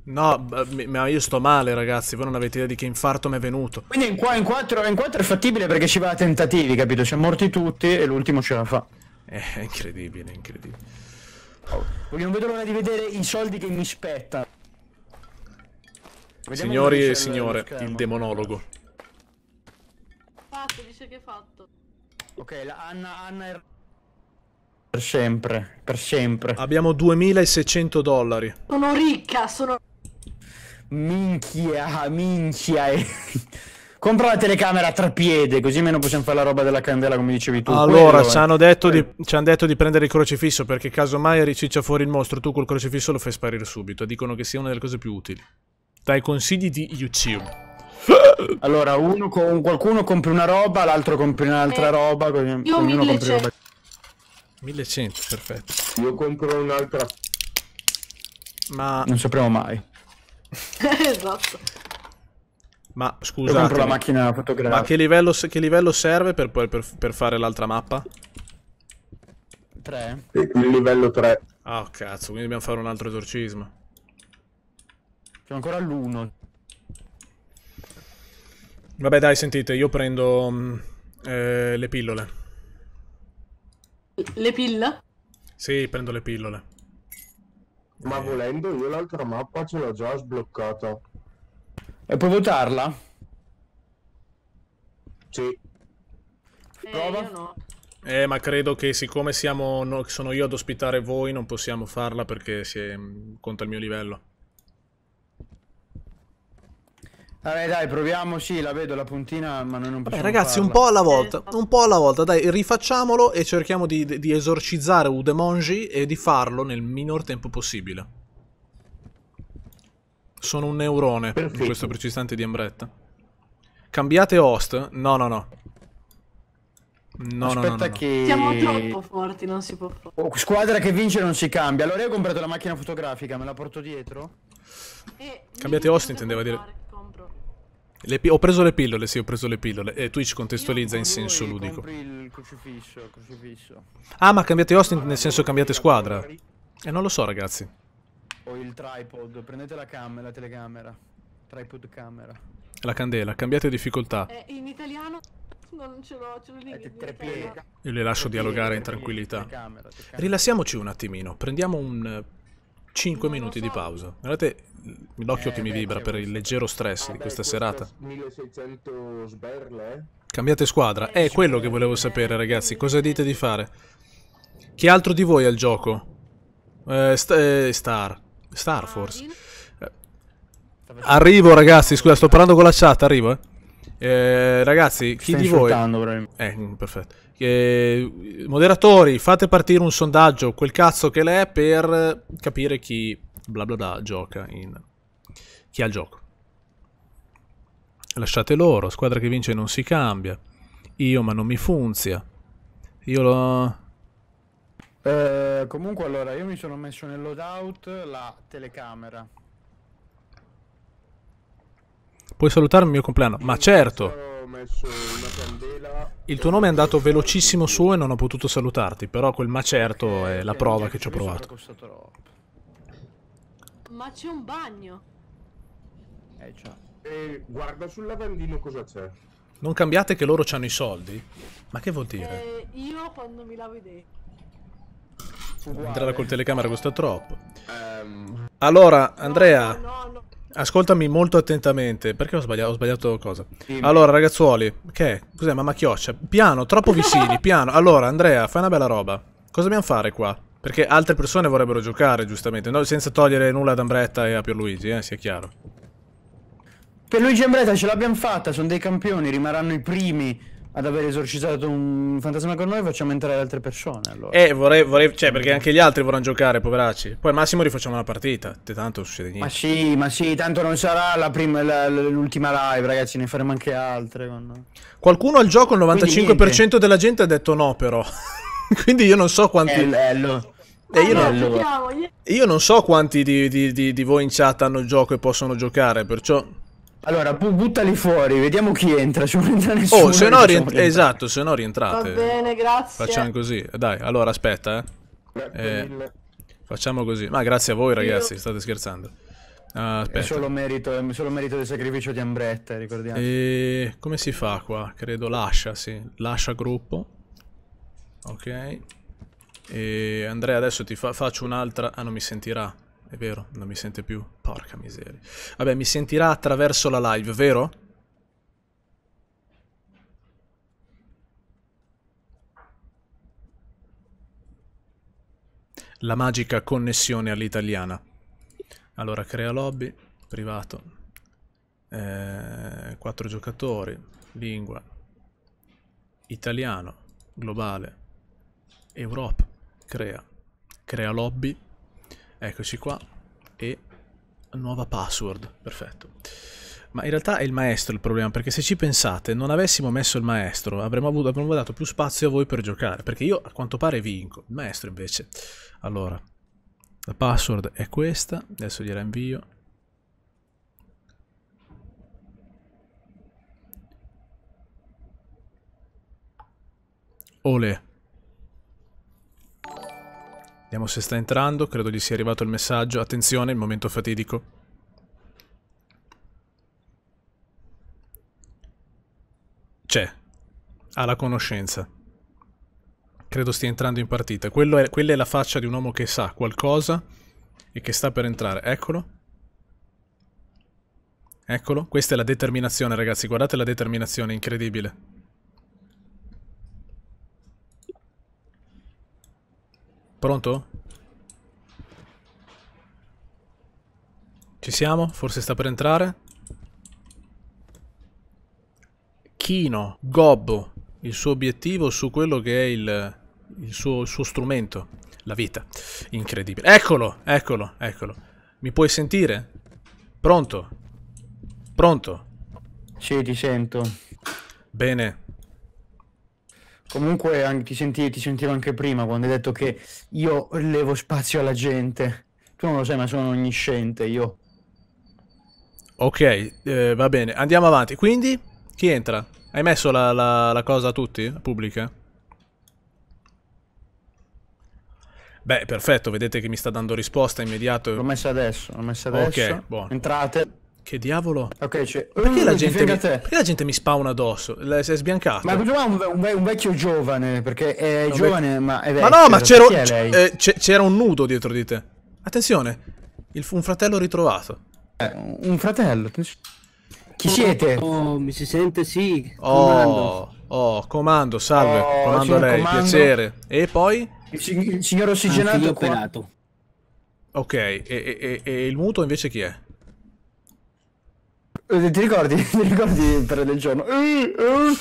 No, ma io sto male, ragazzi. Voi non avete idea di che infarto mi è venuto. Quindi in, qua, in, 4, in 4 è fattibile perché ci va a tentativi, capito? Siamo morti tutti e l'ultimo ce la fa. È incredibile, incredibile. Oh, non vedo l'ora di vedere i soldi che mi spetta. Vediamo Signori e signore, il demonologo. Fatto, dice che è fatto. Ok, la Anna, Anna è... Per sempre, per sempre. Abbiamo 2600 dollari. Sono ricca, sono... Minchia, minchia. Compra la telecamera a trapiede, così almeno possiamo fare la roba della candela come dicevi tu. Allora, ci hanno, detto di, ci hanno detto di prendere il crocifisso perché casomai riciccia fuori il mostro, tu col crocifisso lo fai sparire subito. Dicono che sia una delle cose più utili. Dai consigli di YouTube. <laughs> Allora, uno con, qualcuno compri una roba, l'altro compri un'altra eh, roba, così Io ognuno 1100. compri roba. 1100, perfetto. Io compro un'altra. Ma... Non sapremo mai. <laughs> esatto. Ma scusa. compro la macchina fotografica. Ma che livello, che livello serve per, per, per fare l'altra mappa? 3. Il livello 3. Ah, oh, cazzo, quindi dobbiamo fare un altro esorcismo. C'è ancora all'1. Vabbè, dai, sentite, io prendo mm, eh, le pillole. Le pillole? Sì, prendo le pillole. Ma eh. volendo, io l'altra mappa ce l'ho già sbloccata. E puoi votarla? Sì. Eh, No. Eh, ma credo che siccome siamo, no, sono io ad ospitare voi, non possiamo farla perché è, mm, conta il mio livello. Vabbè dai, proviamo, sì, la vedo la puntina, ma noi non possiamo Vabbè, ragazzi, farla. un po' alla eh. volta, un po' alla volta, dai, rifacciamolo e cerchiamo di, di esorcizzare Udemonji e di farlo nel minor tempo possibile. Sono un neurone Perfetto. in questo precisante di Ambretta. Cambiate host? No, no, no. No, Aspetta no, no, no. che... Siamo troppo forti, non si può fare. Oh, squadra che vince non si cambia. Allora io ho comprato la macchina fotografica, me la porto dietro? E Cambiate host intendeva comprare, dire... ho preso le pillole, sì, ho preso le pillole. E Twitch contestualizza in senso ludico. Il crucifisso, il crucifisso. Ah, ma cambiate host nel senso cambiate squadra. E eh, non lo so, ragazzi. O il tripod, prendete la camera, la telecamera. Tripod camera. La candela, cambiate difficoltà. Eh, in italiano non ce l'ho, ce l'ho eh, in inglese. Io le lascio dialogare in tranquillità. Rilassiamoci un attimino, prendiamo un 5 eh, minuti di pausa. Guardate l'occhio che mi eh, vibra per il leggero stress ah, di questa serata. 1600 sberle. Cambiate squadra. È quello che volevo sapere, ragazzi. Cosa dite di fare? Chi altro di voi al gioco? Eh, st eh, star. Star Force. Eh, arrivo ragazzi, scusa, sto parlando con la chat, arrivo eh. Eh, ragazzi, chi Stai di voi? Eh, perfetto. Eh, moderatori, fate partire un sondaggio, quel cazzo che l'è, per capire chi bla bla bla gioca in... chi ha il gioco. Lasciate loro, squadra che vince non si cambia. Io ma non mi funzia. Io lo... Eh, comunque allora io mi sono messo nel loadout la telecamera. Puoi salutare il mio compleanno? Ma certo! Il tuo nome è andato velocissimo su e non ho potuto salutarti, però quel ma certo eh, è la prova che ci ho provato. Ma c'è un bagno. Eh già. E guarda sul lavandino cosa c'è. Non cambiate che loro hanno i soldi? Ma che vuol dire? Eh, io quando mi lavo i denti. Entrare col telecamera costa troppo. Ehm, allora, Andrea, ascoltami molto attentamente. Perché ho sbagliato, ho sbagliato cosa? Allora, ragazzuoli, che Cos'è? Mamma chioccia. Piano, troppo vicini, <laughs> piano. Allora, Andrea, fai una bella roba. Cosa dobbiamo fare qua? Perché altre persone vorrebbero giocare, giustamente. No, senza togliere nulla ad Ambretta e a Pierluigi, eh, sia chiaro. Per Luigi e Ambretta ce l'abbiamo fatta, sono dei campioni, rimarranno i primi ad aver esorcizzato un fantasma con noi facciamo entrare altre persone allora. Eh, vorrei, vorrei, cioè, perché anche gli altri vorranno giocare, poveracci. Poi massimo rifacciamo la partita, tanto non succede niente. Ma sì, ma sì, tanto non sarà l'ultima live, ragazzi, ne faremo anche altre. Qualcuno al gioco, il 95% della gente ha detto no, però. <laughs> Quindi io non so quanti... È bello. E eh, io, ah, non... io, non, so quanti di, di, di, di voi in chat hanno il gioco e possono giocare, perciò... Allora, bu- buttali fuori, vediamo chi entra. Ci entra nessuno. Oh, se no, rientr- esatto, se no rientrate. Va bene, grazie. Facciamo così. Dai, allora aspetta, eh. Grazie eh, mille. Facciamo così. Ma grazie a voi, ragazzi, Io... state scherzando. Ah, aspetta. È solo merito, è solo merito del sacrificio di Ambretta, ricordiamo. E come si fa qua? Credo lascia, sì. Lascia gruppo. Ok. E Andrea adesso ti fa faccio un'altra... Ah, non mi sentirà. È vero, non mi sente più. Porca miseria. Vabbè, mi sentirà attraverso la live, vero? La magica connessione all'italiana. Allora, crea lobby, privato, eh, 4 giocatori, lingua, italiano, globale, Europa, crea, crea lobby, Eccoci qua. E nuova password, perfetto. Ma in realtà è il maestro il problema, perché se ci pensate, non avessimo messo il maestro, avremmo, avuto, avremmo dato più spazio a voi per giocare, perché io a quanto pare vinco. Il maestro invece... Allora, la password è questa, adesso gliela invio. Ole. Vediamo se sta entrando, credo gli sia arrivato il messaggio. Attenzione, il momento fatidico. C'è. Ha la conoscenza. Credo stia entrando in partita. È, quella è la faccia di un uomo che sa qualcosa e che sta per entrare. Eccolo. Eccolo. Questa è la determinazione, ragazzi. Guardate la determinazione, incredibile. Pronto? Ci siamo? Forse sta per entrare? Kino, Gobbo, il suo obiettivo su quello che è il, il, suo, il suo strumento, la vita. Incredibile. Eccolo, eccolo, eccolo. Mi puoi sentire? Pronto? Pronto? Sì, ti sento. Bene, Comunque anche, ti, senti, ti, sentivo anche prima quando hai detto che io levo spazio alla gente. Tu non lo sai, ma sono onnisciente io. Ok, eh, va bene, andiamo avanti. Quindi, chi entra? Hai messo la, la, la cosa a tutti? Pubblica? Beh, perfetto, vedete che mi sta dando risposta immediato. L'ho messa adesso, l'ho messa adesso. Ok, buono. Entrate. Che diavolo? Ok, cioè, perché, uh, la mm, gente mi, perché la gente mi spawna addosso? La, si è sbiancato. Ma è un, un, un, vecchio giovane, perché è un giovane ma è vecchio. Ma no, ma c'era, eh, un nudo dietro di te. Attenzione, il, un fratello ritrovato. Eh, un fratello? Chi siete? Oh, mi si sente sì. Oh, comando, oh, comando salve. Oh, comando lei, comando. piacere. E poi? Il, il signor ossigenato. Ok, e, e, e il muto invece chi è? Eh, ti ricordi? <laughs> Ti ricordi per del giorno? Eh, eh.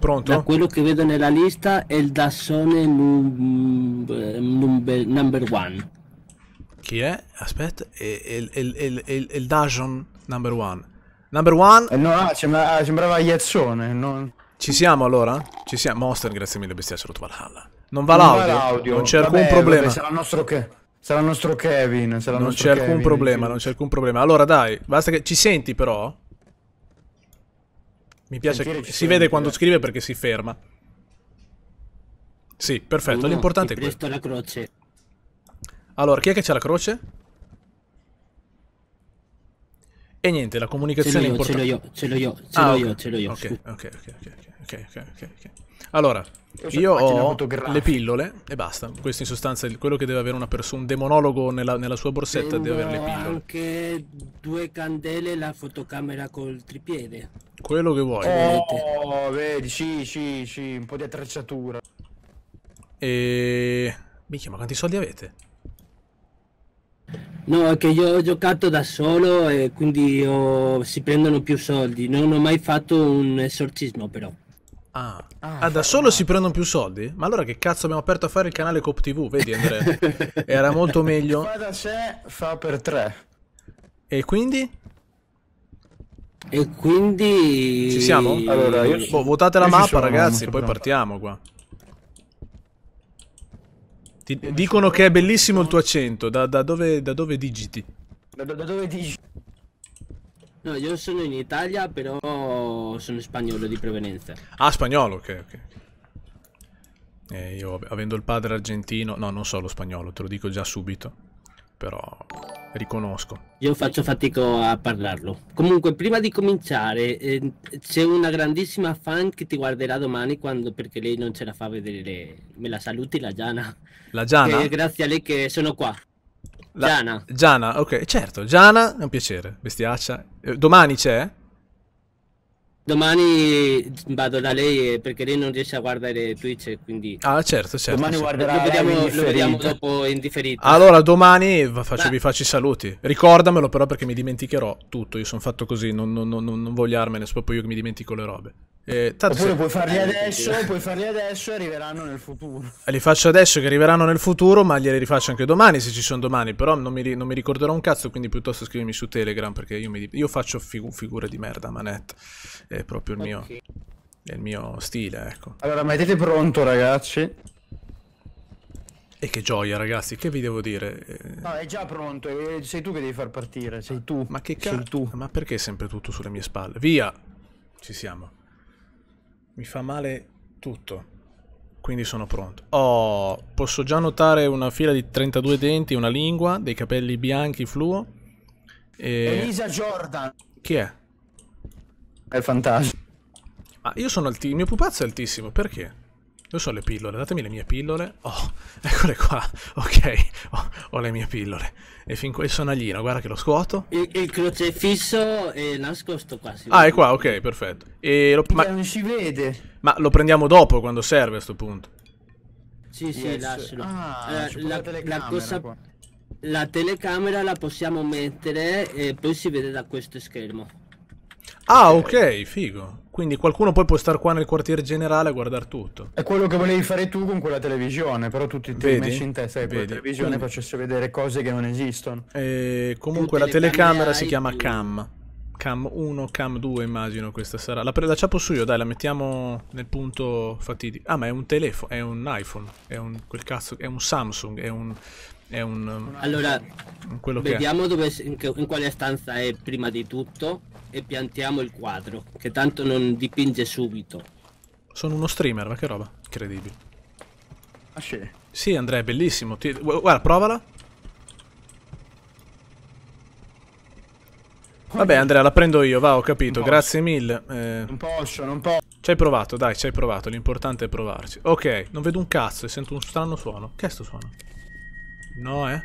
Pronto? Da quello che vedo nella lista è il Dassone number, number one. Chi è? Aspetta, è il, il, il, il Dajon number one. Number one? Eh no, ah, sembra, ah, sembrava Iazzone. Non... Ci siamo allora? Ci siamo. Monster, grazie mille, bestia, saluto Valhalla. Non va l'audio, non, non c'è alcun problema. Vabbè, sarà il nostro che... Sarà il nostro Kevin. Sarà non nostro c'è alcun problema, non c'è alcun problema. Allora dai, basta che ci senti però. Mi piace Sentire, che si senti, vede eh. quando scrive perché si ferma. Sì, perfetto, Uno, l'importante è questo. la croce. Allora, chi è che c'ha la croce? E niente, la comunicazione è importante. Ce l'ho io, ce l'ho io, ce ah, l'ho ah, io, okay. ce l'ho io. Ok, ok, ok, ok, ok, ok. okay. Allora, io ho le pillole e basta. Questo in sostanza è quello che deve avere una persona, un demonologo nella, nella sua borsetta Tengo deve avere le pillole. anche due candele e la fotocamera col tripiede. Quello che vuoi. Oh, vedi, sì, sì, sì, un po' di attrezzatura. E... Micchia, ma quanti soldi avete? No, è che io ho giocato da solo e quindi ho... si prendono più soldi. Non ho mai fatto un esorcismo però. Ah. ah, ah da solo si prendono più soldi? Ma allora che cazzo abbiamo aperto a fare il canale Cop TV? Vedi Andrea, <laughs> era molto meglio. Fa da sé, fa per tre. E quindi? E quindi... Ci siamo? Allora, io... Boh, votate la io mappa ragazzi, poi partiamo qua. Ti dicono che è bellissimo il tuo accento, da, da, dove, da dove digiti? Da, da dove digiti? No, io sono in Italia, però sono spagnolo di provenienza. Ah, spagnolo, ok, ok. E eh, io, avendo il padre argentino, no, non so lo spagnolo, te lo dico già subito, però riconosco. Io faccio fatica a parlarlo. Comunque, prima di cominciare, eh, c'è una grandissima fan che ti guarderà domani quando, perché lei non ce la fa vedere. Me la saluti la Giana. La Giana? Eh, grazie a lei che sono qua. La... Giana. Giana, ok, certo, Giana è un piacere, bestiaccia. Eh, domani c'è? Domani vado da lei eh, perché lei non riesce a guardare Twitch, eh, quindi... Ah, certo, certo. Domani certo. guarderà lo vediamo, lo vediamo, dopo in differita. Allora, domani faccio, vi faccio i saluti. Ricordamelo però perché mi dimenticherò tutto. Io sono fatto così, non, non, non, non voglio armene, proprio io che mi dimentico le robe. Eh, Oppure eh, puoi farli adesso, puoi farli adesso e arriveranno nel futuro. Li faccio adesso che arriveranno nel futuro, ma glieli rifaccio anche domani se ci sono domani. Però non mi, non mi ricorderò un cazzo, quindi piuttosto scrivimi su Telegram perché io, mi, io faccio figu figure di merda, manette è proprio il mio, è il mio stile, ecco. Allora, mettete pronto, ragazzi. E che gioia, ragazzi, che vi devo dire? No, è già pronto, sei tu che devi far partire, sei tu. Ma che cazzo? Ma perché sempre tutto sulle mie spalle? Via! Ci siamo. Mi fa male tutto. Quindi sono pronto. Oh, posso già notare una fila di 32 denti, una lingua, dei capelli bianchi fluo. E... Elisa Jordan. Chi è? È fantastico. Ma ah, io sono alti... il mio pupazzo è altissimo, perché? Io so le pillole, datemi le mie pillole. Oh, <laughs> eccole qua. Ok, oh, ho le mie pillole. E fin qua il sonaglino, guarda che lo scuoto. Il, il crocefisso è nascosto qua. Ah, è qua, ok, perfetto. E lo, ma, non si vede. Ma lo prendiamo dopo, quando serve a sto punto. Sì, sì, yes. lascialo. Ah, eh, la, la, cosa... La telecamera la possiamo mettere e poi si vede da questo schermo. Ah, ok, figo. Quindi qualcuno poi può stare qua nel quartier generale a guardare tutto. È quello che volevi fare tu con quella televisione, però tu ti, ti in testa che quella televisione Quindi... facesse vedere cose che non esistono. E eh, comunque Tutte la telecamera si chiama più. Cam. Cam 1, Cam 2 immagino questa sarà. La, pre- la ciapo su io, dai, la mettiamo nel punto fatidico. Ah, ma è un telefono, è un iPhone, è un, quel cazzo, è un Samsung, è un... È un um, allora, vediamo dove, in, che, in quale stanza è prima di tutto e piantiamo il quadro, che tanto non dipinge subito. Sono uno streamer, ma che roba, incredibile. Ah sì? Sì Andrea, è bellissimo. Ti... Guarda, provala. Vabbè Andrea, la prendo io, va, ho capito, grazie mille. Eh... Non posso, non posso. Ci hai provato, dai, ci hai provato, l'importante è provarci. Ok, non vedo un cazzo e sento un strano suono. Che è sto suono? No, eh?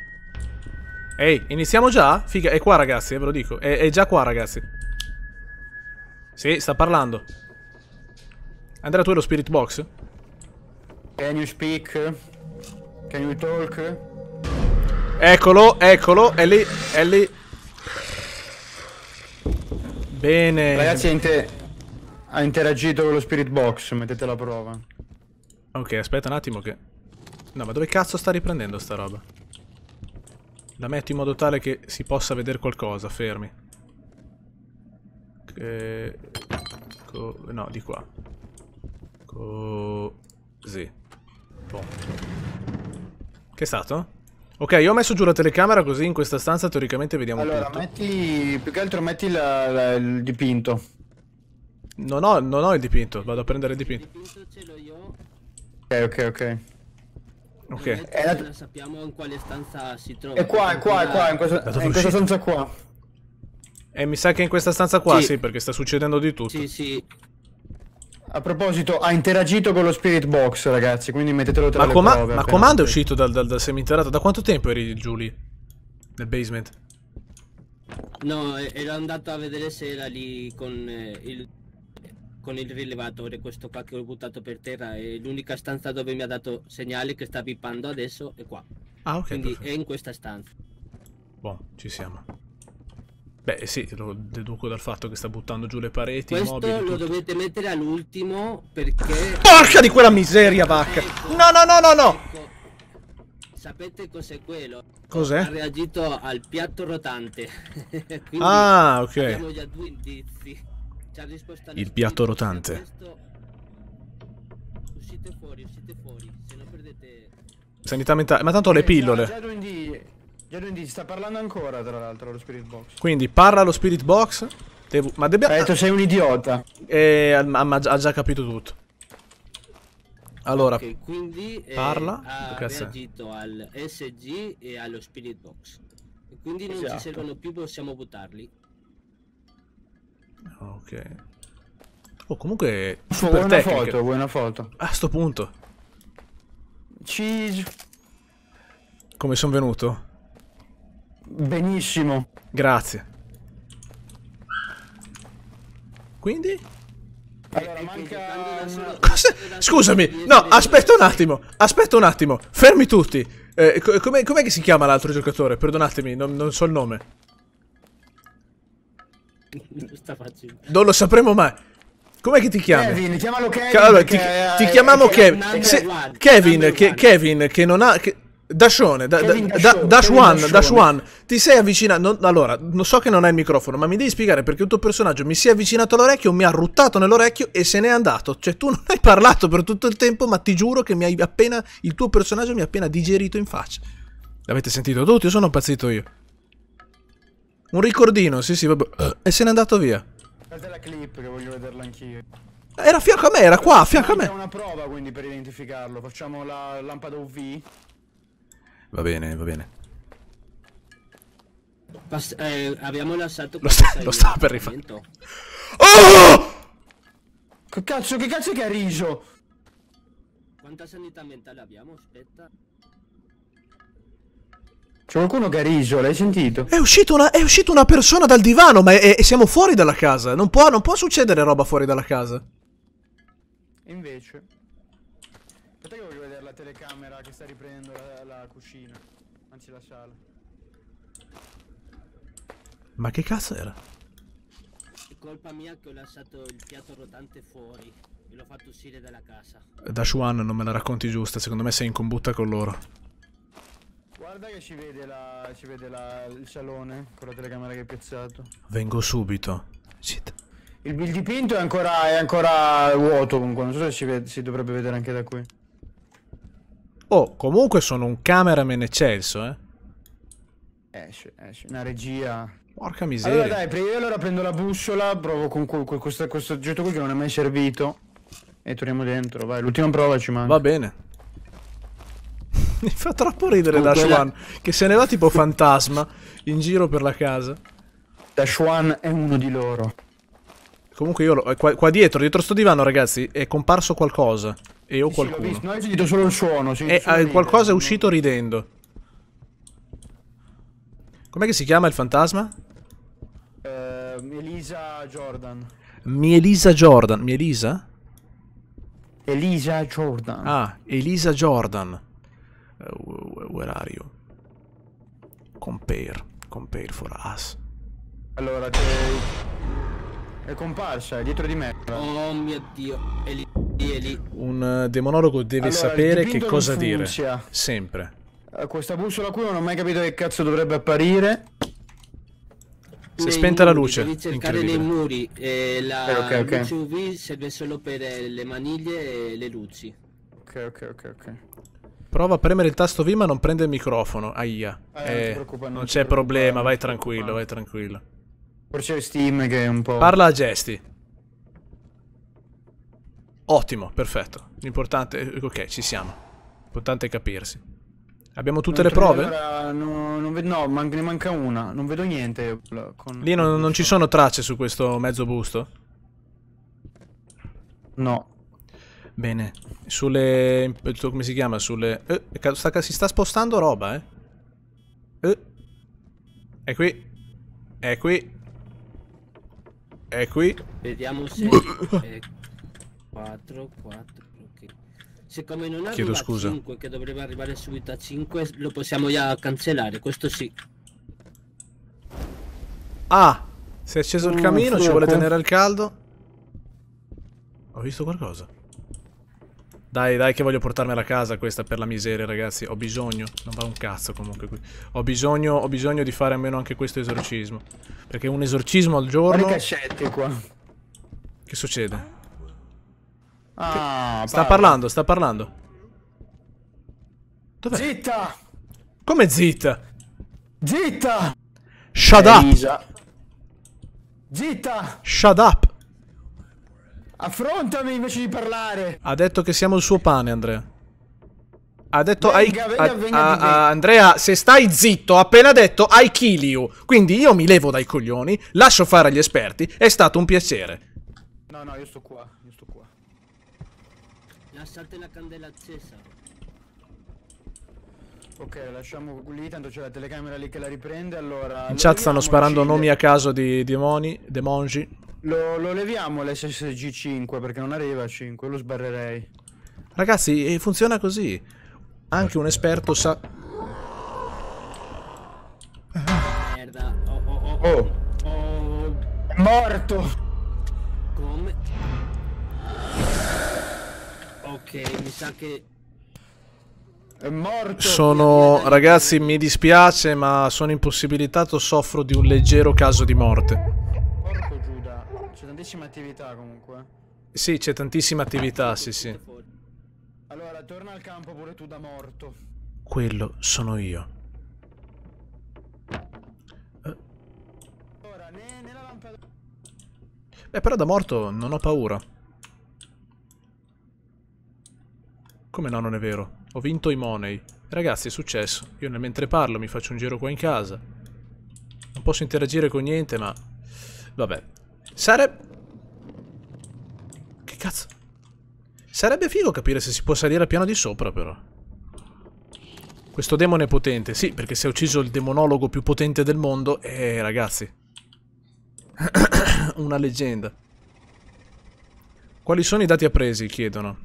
Ehi, iniziamo già? Figa, è qua ragazzi, eh, ve lo dico. È, è già qua ragazzi. Sì, sta parlando. Andrea, tu hai lo spirit box? Can you speak? Can you talk? Eccolo, eccolo, è lì, è lì. Bene. Ragazzi, ha, inter ha interagito con lo spirit box, mettete la prova. Ok, aspetta un attimo che... No, ma dove cazzo sta riprendendo sta roba? La metto in modo tale che si possa vedere qualcosa, fermi. Eh, no, di qua. Così. Boh. Che è stato? Ok, io ho messo giù la telecamera così in questa stanza teoricamente vediamo allora, tutto. metti... più che altro metti la, la, il dipinto. Non ho, non ho, il dipinto, vado a prendere il dipinto. Il dipinto ce l'ho io. Ok, ok, ok. Ok. È la... sappiamo in quale stanza si trova. È qua, è qua, è qua, in questa, in questa stanza qua. E mi sa che in questa stanza qua, sì, sì perché sta succedendo di tutto. Sì, sì. A proposito, ha interagito con lo spirit box, ragazzi, quindi mettetelo tra ma le prove. Ma comando è uscito dal, dal, dal seminterrato? Da quanto tempo eri, Julie? Nel basement? No, ero andato a vedere se era lì con eh, il, con il rilevatore, questo qua che ho buttato per terra. È l'unica stanza dove mi ha dato segnale che sta pippando adesso è qua. Ah, ok. Quindi perfetto. è in questa stanza. Buon, ci siamo. Beh sì, lo deduco dal fatto che sta buttando giù le pareti. Questo mobili, lo dovete mettere all'ultimo perché... Porca di quella miseria vacca! Ecco. No, no, no, no, no! Sapete cos'è quello? Cos'è? Ha reagito al piatto rotante. <laughs> ah, ok. Abbiamo già due indizi. Ci ha risposto Il piatto rotante. Questo... Uscite fuori, uscite fuori, se no perdete... Sanità mentale, ma tanto le eh, pillole. Gerundi sta parlando ancora, tra l'altro, lo Spirit Box. Quindi parla lo Spirit Box. Devo... Ma debbia... Ha detto sei un idiota. E... Eh, ha, già capito tutto. Allora, okay, quindi eh, parla. Eh, ha Grazie. reagito al SG e allo Spirit Box. E quindi non ci esatto. servono più, possiamo buttarli. Ok. Oh, comunque... Super vuoi tecniche. foto, vuoi una foto? A sto punto. Cheese. Come sono venuto? Benissimo. Grazie. Quindi? Allora, manca... Scusami, no, aspetta un attimo, aspetta un attimo, fermi tutti. Eh, Com'è com che si chiama l'altro giocatore? Perdonatemi, non, non so il nome. Non lo sapremo mai. Com'è che ti chiami? Kevin, chiamalo Kevin. ti, chiamiamo Kevin. Kevin, che, Kevin, che non ha... Che, Dashone, da, Dashone, da, Dash One, Dash ti sei avvicinato. allora, non so che non hai il microfono, ma mi devi spiegare perché il tuo personaggio mi si è avvicinato all'orecchio, mi ha ruttato nell'orecchio e se n'è andato. Cioè, tu <laughs> non hai parlato per tutto il tempo, ma ti giuro che mi hai appena. Il tuo personaggio mi ha appena digerito in faccia. L'avete sentito tutti? o sono impazzito io. Un ricordino, sì, sì, vabbè. E se n'è andato via. Guarda la clip che voglio vederla anch'io. Era a fianco a me, era qua, a fianco a me. È una prova quindi per identificarlo. Facciamo la lampada UV. Va bene, va bene. Pas eh, abbiamo lasciato... Lo sta, lo sta per rifare. Oh! Che cazzo, che cazzo che è riso? Quanta sanità mentale abbiamo? Aspetta. C'è qualcuno che ha riso, l'hai sentito? È, una, è, uscita una persona dal divano, ma è, è, siamo fuori dalla casa. Non può, non può succedere roba fuori dalla casa. Invece sta, che sta riprendendo la, la cucina. Anzi la sala. Ma che cazzo era? È colpa mia che ho lasciato il piatto rotante fuori. E l'ho fatto uscire dalla casa. Da Shuan non me la racconti giusta, secondo me sei in combutta con loro. Guarda che ci vede, la, ci vede la, il salone con la telecamera che hai piazzato. Vengo subito. Sit. Il, il dipinto è ancora, è ancora, vuoto comunque, non so se si, vede, si dovrebbe vedere anche da qui. Oh, comunque sono un cameraman eccelso, eh. Esce, esce. Una regia. Porca miseria. Allora dai, io allora prendo la bussola, provo con, con, con questo, questo, oggetto qui che non è mai servito. E torniamo dentro, vai. L'ultima prova ci manca. Va bene. <laughs> Mi fa troppo ridere da quella... che se ne va tipo fantasma in giro per la casa. Dash Schwan è uno di loro. Comunque io lo... Eh, qua, qua dietro, dietro sto divano, ragazzi, è comparso qualcosa. E ho qualcuno. Sì, no, hai sentito solo il suono. Sì, e eh, eh, qualcosa è uscito ridendo. Com'è che si chiama il fantasma? Eh, Elisa Jordan. Mielisa Jordan. Mielisa? Elisa Jordan. Ah, Elisa Jordan. Uh, where are you? Compare. Compare for us. Allora, te... È comparsa, è dietro di me. Oh mio dio, è lì, è lì. Un eh, demonologo deve allora, sapere che cosa dire. Sempre. Eh, questa bussola qui non ho mai capito che cazzo dovrebbe apparire. Si è spenta muri, la luce. Devi cercare nei muri. E eh, la eh, okay, okay. luce UV serve solo per le maniglie e le luci. Ok, ok, ok, ok. Prova a premere il tasto V ma non prende il microfono. Aia. Eh, non, non c'è problema, vai tranquillo, vai tranquillo. Forse è Steam che è un po'... Parla a gesti. Ottimo, perfetto. L'importante... Ok, ci siamo. L'importante è capirsi. Abbiamo tutte non le prove? Allora, no, non no man ne manca una. Non vedo niente. Eh, con... Lì non, non ci sono tracce su questo mezzo busto? No. Bene. Sulle... come si chiama? Sulle... Eh, sta, si sta spostando roba, eh? eh. È qui. È qui. È qui. Vediamo se... 4, 4, ok. Siccome non arriva Chiedo scusa. a 5, che dovrebbe arrivare subito a 5, lo possiamo già cancellare, questo sì. Ah! Si è acceso il mm, camino, ci vuole tenere al caldo. Ho visto qualcosa. Dai, dai che voglio portarmela a casa questa per la miseria, ragazzi. Ho bisogno. Non va un cazzo comunque qui. Ho bisogno, ho bisogno di fare almeno anche questo esorcismo. Perché un esorcismo al giorno... Guarda che qua. Che succede? Ah, sta parlando, sta parlando. Dov'è? Zitta! Come zitta? Zitta! Shut up! Zitta! Shut up! Affrontami invece di parlare. Ha detto che siamo il suo pane, Andrea. Ha detto venga, ai, venga, a, venga a, a, Andrea, se stai zitto, ha appena detto I kill you. Quindi io mi levo dai coglioni, lascio fare agli esperti, è stato un piacere. No, no, io sto qua, io sto qua. Lasciate la candela accesa. Ok, lasciamo lì, tanto c'è la telecamera lì che la riprende, allora... In chat stanno sparando nomi a caso di demoni, demongi. Lo, lo leviamo l'SSG 5 perché non arriva a 5, lo sbarrerei. Ragazzi, eh, funziona così. Anche un esperto sa... Merda. Oh, oh, oh. oh. oh. È morto! Come? Ok, mi sa che... È morto! Sono... Ragazzi, mi dispiace, ma sono impossibilitato, soffro di un leggero caso di morte grandissima attività comunque. Sì, c'è tantissima attività, sì, sì. Allora, torna al campo pure tu da morto. Quello sono io. Beh, però da morto non ho paura. Come no, non è vero. Ho vinto i money. Ragazzi, è successo. Io nel mentre parlo mi faccio un giro qua in casa. Non posso interagire con niente, ma... Vabbè. Sare cazzo? Sarebbe figo capire se si può salire al piano di sopra, però. Questo demone è potente. Sì, perché si è ucciso il demonologo più potente del mondo. Eh, ragazzi. <coughs> Una leggenda. Quali sono i dati appresi, chiedono.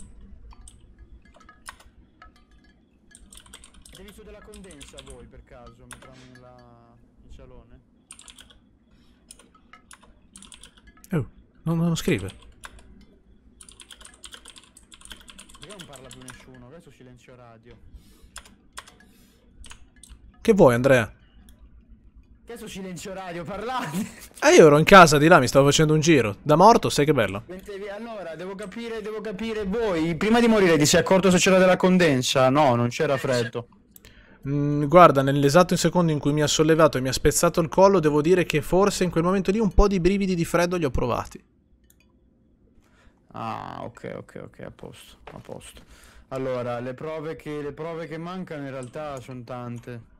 Avete della condensa voi, per caso, mettiamo nella... il salone? Oh, non, non scrive. Che vuoi, Andrea? Che Adesso silenzio radio, parlate. Eh, io ero in casa di là, mi stavo facendo un giro. Da morto, sai che bello. Allora, devo capire, devo capire voi. Prima di morire ti sei accorto se c'era della condensa? No, non c'era freddo. Mm, guarda, nell'esatto secondo in cui mi ha sollevato e mi ha spezzato il collo, devo dire che forse in quel momento lì un po' di brividi di freddo li ho provati. Ah, ok, ok, ok, a posto, a posto. Allora, le prove che, le prove che mancano in realtà sono tante.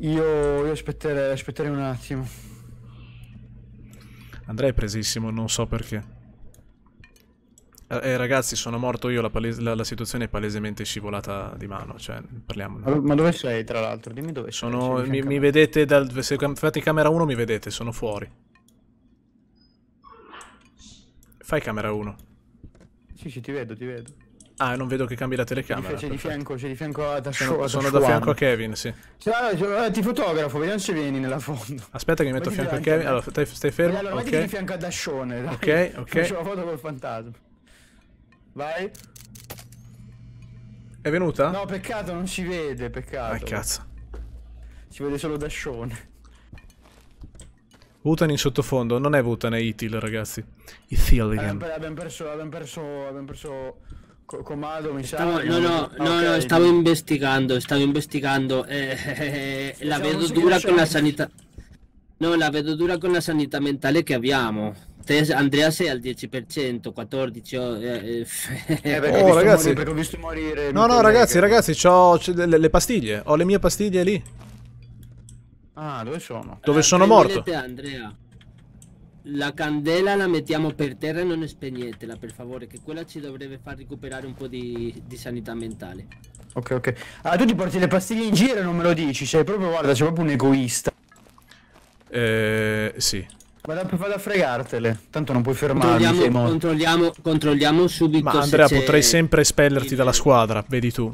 Io, io aspetterei, aspetterei un attimo. Andrei presissimo, non so perché. Eh, eh ragazzi, sono morto io, la, la, la, situazione è palesemente scivolata di mano, cioè, parliamone. Ma, ma dove sei, tra l'altro? Dimmi dove sono, sei. Mi, mi vedete, dal, se fate camera 1 mi vedete, sono fuori. Fai camera 1. Sì, sì, ti vedo, ti vedo. Ah, non vedo che cambi la telecamera. C'è di fianco, c'è di fianco a Tashuan. Sono, sono da fianco a Kevin, sì. Cioè, cioè ti fotografo, vediamo se vieni nella fondo. Aspetta che mi metto a fianco a Kevin. Allora, stai, stai fermo. Allora, okay. mettiti di fianco a Dascione. Ok, ok. Faccio la foto col fantasma. Vai. È venuta? No, peccato, non si vede, peccato. Ah, cazzo. Si vede solo Dascione. Wutan in sottofondo, non è Wutan, è Itil, ragazzi. Itil, abbiamo, abbiamo perso, abbiamo perso, abbiamo perso... Comando, mi sa. No, no, no, okay. no, stavo investigando, stavo investigando. Eh, eh, eh, eh, eh la dura con la sanità. No, la vedo dura con la sanità mentale che abbiamo. Andrea sei al 10%, 14. Oh, eh, <laughs> eh, perché oh, ragazzi, morire, perché morire, No, no, ragazzi, che... ragazzi, ho le, le, pastiglie, ho le mie pastiglie lì. Ah, dove sono? Dove sono morto? Andrea. La candela la mettiamo per terra e non spegnetela, per favore, che quella ci dovrebbe far recuperare un po' di, di sanità mentale. Ok, ok. Ah, tu ti porti le pastiglie in giro e non me lo dici, cioè proprio, guarda, sei proprio un egoista. Eh, sì. Vado, vado a fregartele, tanto non puoi fermarmi. Controlliamo, controlliamo, controlliamo subito. Ma Andrea, potrei sempre espellerti il... dalla squadra, vedi tu.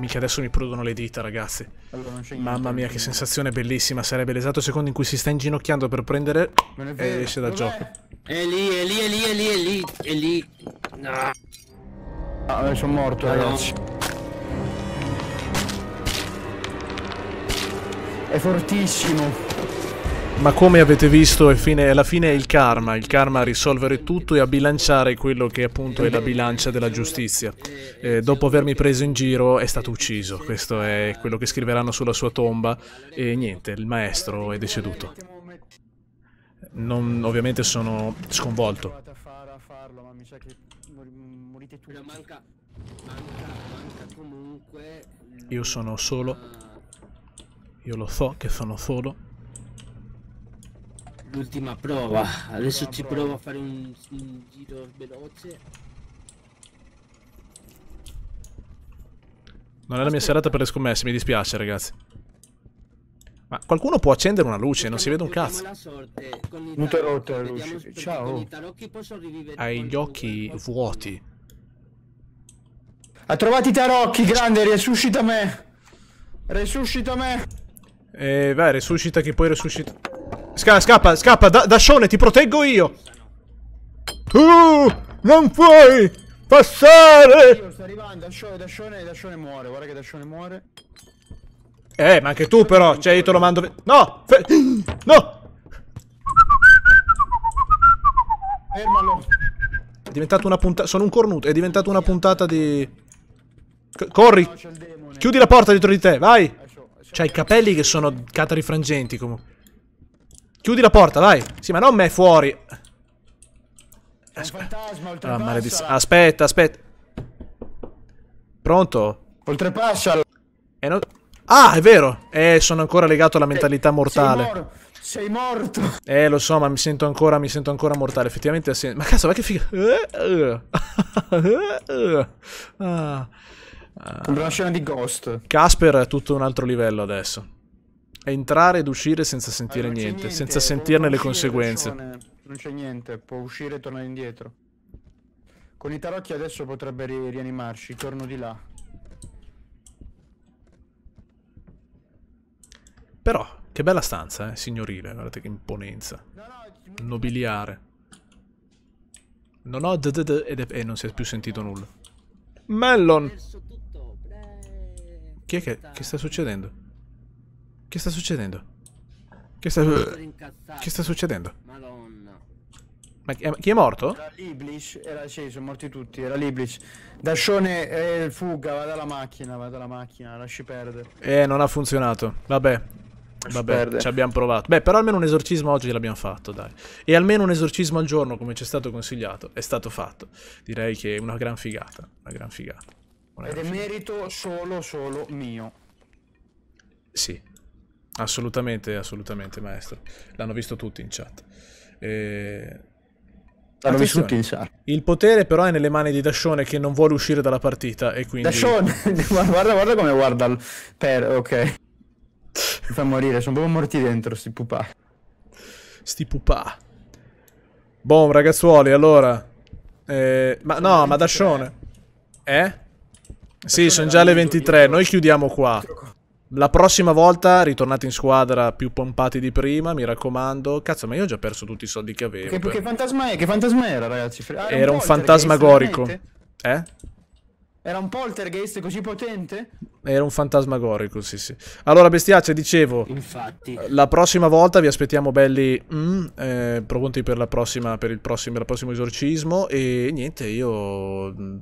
Mica adesso mi prudono le dita, ragazzi. Allora, Mamma mia, che sensazione bellissima. Sarebbe l'esatto secondo in cui si sta inginocchiando per prendere e esce dal gioco. È lì, è lì, è lì, è lì, è lì, è lì. No. Ah, eh, sono morto, no. ragazzi. È fortissimo. Ma come avete visto, fine, alla fine è il karma, il karma a risolvere tutto e a bilanciare quello che appunto è la bilancia della giustizia. Eh, dopo avermi preso in giro è stato ucciso, questo è quello che scriveranno sulla sua tomba e niente, il maestro è deceduto. Non, ovviamente sono sconvolto. Io sono solo. Io lo so che sono solo l'ultima prova. Adesso ci provo a fare un, un giro veloce. Non è la mia serata per le scommesse, mi dispiace ragazzi. Ma qualcuno può accendere una luce, non si vede un cazzo. Non ti rotta la luce. Ciao. Hai gli occhi vuoti. Ha trovato i tarocchi, grande, risuscita me. Risuscita me. E eh, vai, resuscita che poi resuscita Sca scappa, scappa, da Dascione, ti proteggo io! Tu non puoi passare! Io sto arrivando, Dascione, Dascione, Dascione muore, guarda che Dascione muore. Eh, ma anche tu però, cioè io te lo mando... No! Fe no! Fermalo! È diventato una puntata... Sono un cornuto, è diventata una puntata di... corri! Chiudi la porta dietro di te, vai! C'hai i capelli che sono catarifrangenti comunque. Chiudi la porta, dai. Sì, ma non me fuori. Aspetta. ah, malediz... Aspetta, aspetta. Pronto? Oltrepassa. Eh, no... Ah, è vero. Eh, sono ancora legato alla eh, mentalità mortale. Sei, mor sei morto. Eh, lo so, ma mi sento ancora, mi sento ancora mortale. Effettivamente, sì. ma cazzo, ma che figa. Eh, eh. <laughs> ah. Ah. Come la scena di Ghost. Casper è tutto un altro livello adesso è entrare ed uscire senza sentire allora, niente, niente, senza sentirne le conseguenze. Non c'è niente, può uscire e tornare indietro. Con i tarocchi adesso potrebbe ri rianimarci, torno di là. Però, che bella stanza, eh, signorile, guardate che imponenza. Nobiliare. Non ho ed è, e non si è più sentito nulla. Mellon! Chi è che, che sta succedendo? Che sta succedendo? Che sta, che sta succedendo? Madonna. Ma chi è, chi è morto? Era Liblish, era sì, sono morti tutti, era Liblish. Dascione eh, fuga, Vada dalla macchina, Vada dalla macchina, lasci perdere. Eh, non ha funzionato. Vabbè, Vabbè, ci abbiamo provato. Beh, però almeno un esorcismo oggi l'abbiamo fatto, dai. E almeno un esorcismo al giorno, come ci è stato consigliato, è stato fatto. Direi che è una gran figata. Una gran figata. Una Ed gran è figata. merito solo, solo mio. Sì, Assolutamente, assolutamente, maestro. L'hanno visto tutti in chat. E... L'hanno visto tutti in chat. Il potere però è nelle mani di Dascione che non vuole uscire dalla partita e quindi... Dascione! <laughs> guarda, guarda come guarda il... Per... ok. Mi fa morire, sono proprio morti dentro, sti pupà. Sti pupà. Boh, ragazzuoli, allora... Eh, ma sono no, ma Dascione... Eh? Dascione sì, sono già le 23, noi chiudiamo qua. La prossima volta ritornate in squadra più pompati di prima, mi raccomando. Cazzo, ma io ho già perso tutti i soldi che avevo. Che, che fantasma, è? che fantasma era, ragazzi? era, era un, un fantasmagorico. Eh? Era un poltergeist così potente? Era un fantasmagorico, sì, sì. Allora, bestiaccia, dicevo. Infatti. La prossima volta vi aspettiamo belli mm, eh, pronti per, la prossima, per, il prossimo, per il prossimo esorcismo. E niente, io mm,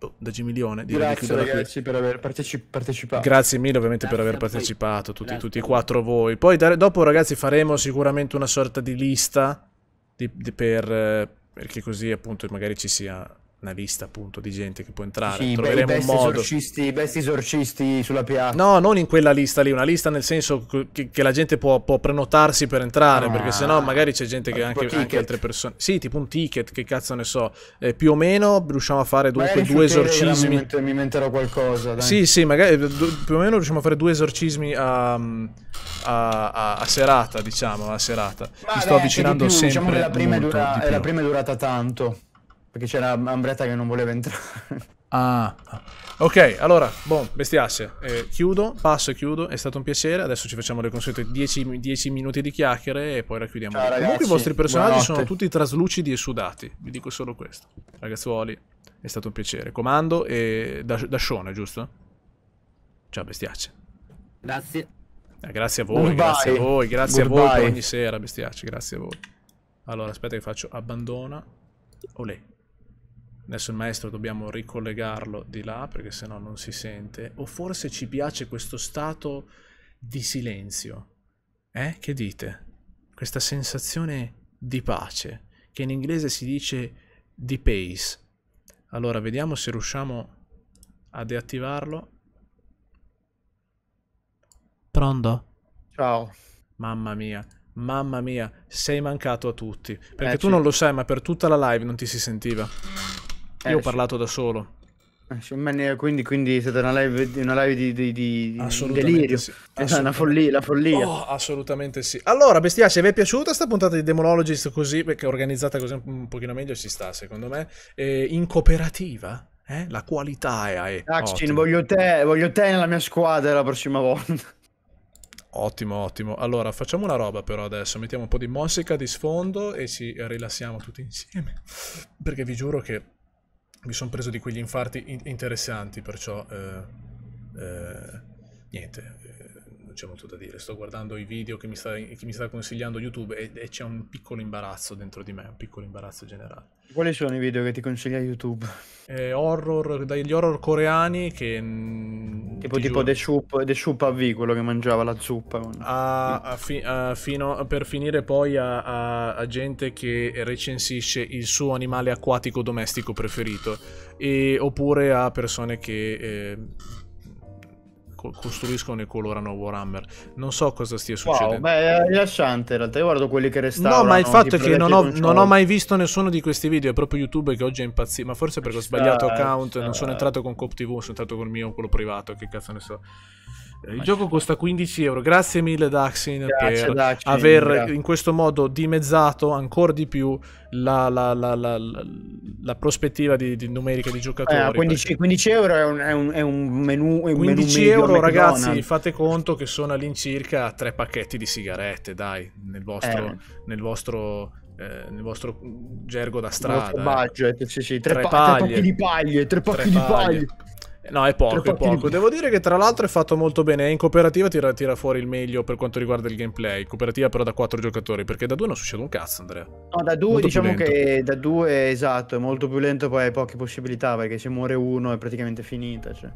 boh, da Gimilione. Grazie ragazzi qui. per aver parteci- partecipato. Grazie mille ovviamente Grazie per aver partecipato, tutti, tutti, e quattro voi. Poi dare, dopo ragazzi faremo sicuramente una sorta di lista di, di per, eh, perché così appunto magari ci sia una lista appunto di gente che può entrare. Sì, Troveremo un modo. Esorcisti, I best esorcisti sulla piazza. No, non in quella lista lì, una lista nel senso che, che la gente può, può, prenotarsi per entrare, ah, perché sennò magari c'è gente che anche, anche, altre persone... Sì, tipo un ticket, che cazzo ne so. Eh, più o meno riusciamo a fare dunque, due esorcismi... Mi, mi menterò qualcosa, dai. Sì, sì, magari eh, più o meno riusciamo a fare due esorcismi a, a, a, a serata, diciamo, a serata. Ma Mi sto avvicinando più, sempre diciamo che la prima, è, dura, è eh, la prima è durata tanto. Perché c'era Ambretta che non voleva entrare. <laughs> Ah. Ok, allora, boh, bestiasse. Eh, chiudo, passo e chiudo. È stato un piacere. Adesso ci facciamo le consuete 10 minuti di chiacchiere e poi racchiudiamo. Ciao, ragazzi, Comunque i vostri personaggi buonanotte. sono tutti traslucidi e sudati. Vi dico solo questo. Ragazzuoli, è stato un piacere. Comando e da, da Shone, giusto? Ciao, bestiacce. Grazie. Eh, grazie a voi, Goodbye. grazie a voi, grazie Goodbye. a voi per ogni sera, bestiacce. grazie a voi. Allora, aspetta che faccio abbandona. Olè. Adesso il maestro dobbiamo ricollegarlo di là perché sennò non si sente. O forse ci piace questo stato di silenzio. Eh? Che dite? Questa sensazione di pace, che in inglese si dice di pace. Allora, vediamo se riusciamo a deattivarlo. Pronto? Ciao. Mamma mia, mamma mia, sei mancato a tutti. Perché eh, tu non lo sai, ma per tutta la live non ti si sentiva. Io eh, ho parlato sì. da solo. Eh, quindi, quindi, è stata una live, una live di, di, di, delirio. Sì. <laughs> una follia, la follia. Oh, assolutamente sì. Allora, bestia, se vi è piaciuta questa puntata di Demologist così, perché organizzata così un pochino meglio ci sta, secondo me, eh, in cooperativa, eh? la qualità è... Axin, voglio te, voglio te nella mia squadra la prossima volta. Ottimo, ottimo. Allora, facciamo una roba però adesso. Mettiamo un po' di musica di sfondo e ci rilassiamo tutti insieme. Perché vi giuro che mi sono preso di quegli infarti in interessanti, perciò eh, eh, niente, c'è molto da dire. Sto guardando i video che mi sta, che mi sta consigliando YouTube e, e, c'è un piccolo imbarazzo dentro di me, un piccolo imbarazzo generale. Quali sono i video che ti consiglia YouTube? Eh, horror, dagli horror coreani che... Mh, mm, tipo, tipo giuro... The, Soup, The Soup a V, quello che mangiava la zuppa. A, a fi, a fino, per finire poi a gente che recensisce il suo animale acquatico domestico preferito. E, oppure a persone che eh, costruiscono e colorano Warhammer. Non so cosa stia succedendo. Wow, beh, è rilasciante in realtà. Io guardo quelli che restano. No, ma il fatto è che non, ho, non ho, mai visto nessuno di questi video. È proprio YouTube che oggi è impazzito. Ma forse perché ho sbagliato account. Non sono entrato con CopTV, sono entrato col mio, quello privato. Che cazzo ne so. Il gioco costa 15 euro. Grazie mille, Daxin, Grazie, per Daxin, aver grazie. in questo modo dimezzato ancora di più la, la, la, la prospettiva di, di, numerica di giocatori. Eh, 15, 15, euro è un, è un, è un menù. È un 15 menù euro, ragazzi, fate conto che sono all'incirca tre pacchetti di sigarette, dai, nel vostro. Eh. Nel vostro eh, nel vostro gergo da strada, il vostro eh. budget, sì, sì. Tre, tre, pa- tre pacchi di paglie, tre pacchi tre di paglie. paglie. Eh, no, è poco, è poco. Devo dire che tra l'altro è fatto molto bene. In cooperativa tira, tira, fuori il meglio per quanto riguarda il gameplay. Cooperativa però da quattro giocatori, perché da due non succede un cazzo, Andrea. No, da 2 diciamo che da 2 esatto, è molto più lento, poi hai poche possibilità, perché se muore uno è praticamente finita. Cioè.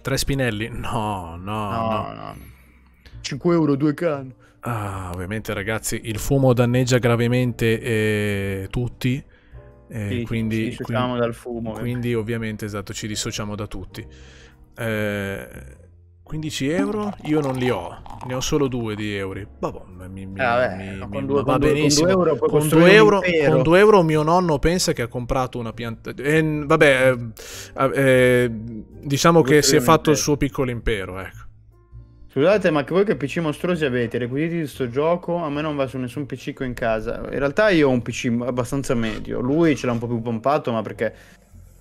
Tre spinelli? No, no, no. no. no. 5 euro, due can. Ah, ovviamente ragazzi, il fumo danneggia gravemente eh, tutti eh, sì, quindi, ci dissociamo quindi, dal fumo. Quindi ovviamente esatto, ci dissociamo da tutti. Eh, 15 euro io non li ho, ne ho solo due di euro. Vabbè, mi, mi, ah, beh, mi, con due, va con benissimo. Due con 2 euro, con 2 euro mio nonno pensa che ha comprato una pianta... Eh, vabbè, eh, eh, diciamo che si è fatto il suo piccolo impero, ecco. Scusate, ma che voi che PC mostruosi avete? Requisiti di sto gioco? A me non va su nessun PC qui in casa. In realtà io ho un PC abbastanza medio. Lui ce l'ha un po' più pompato, ma perché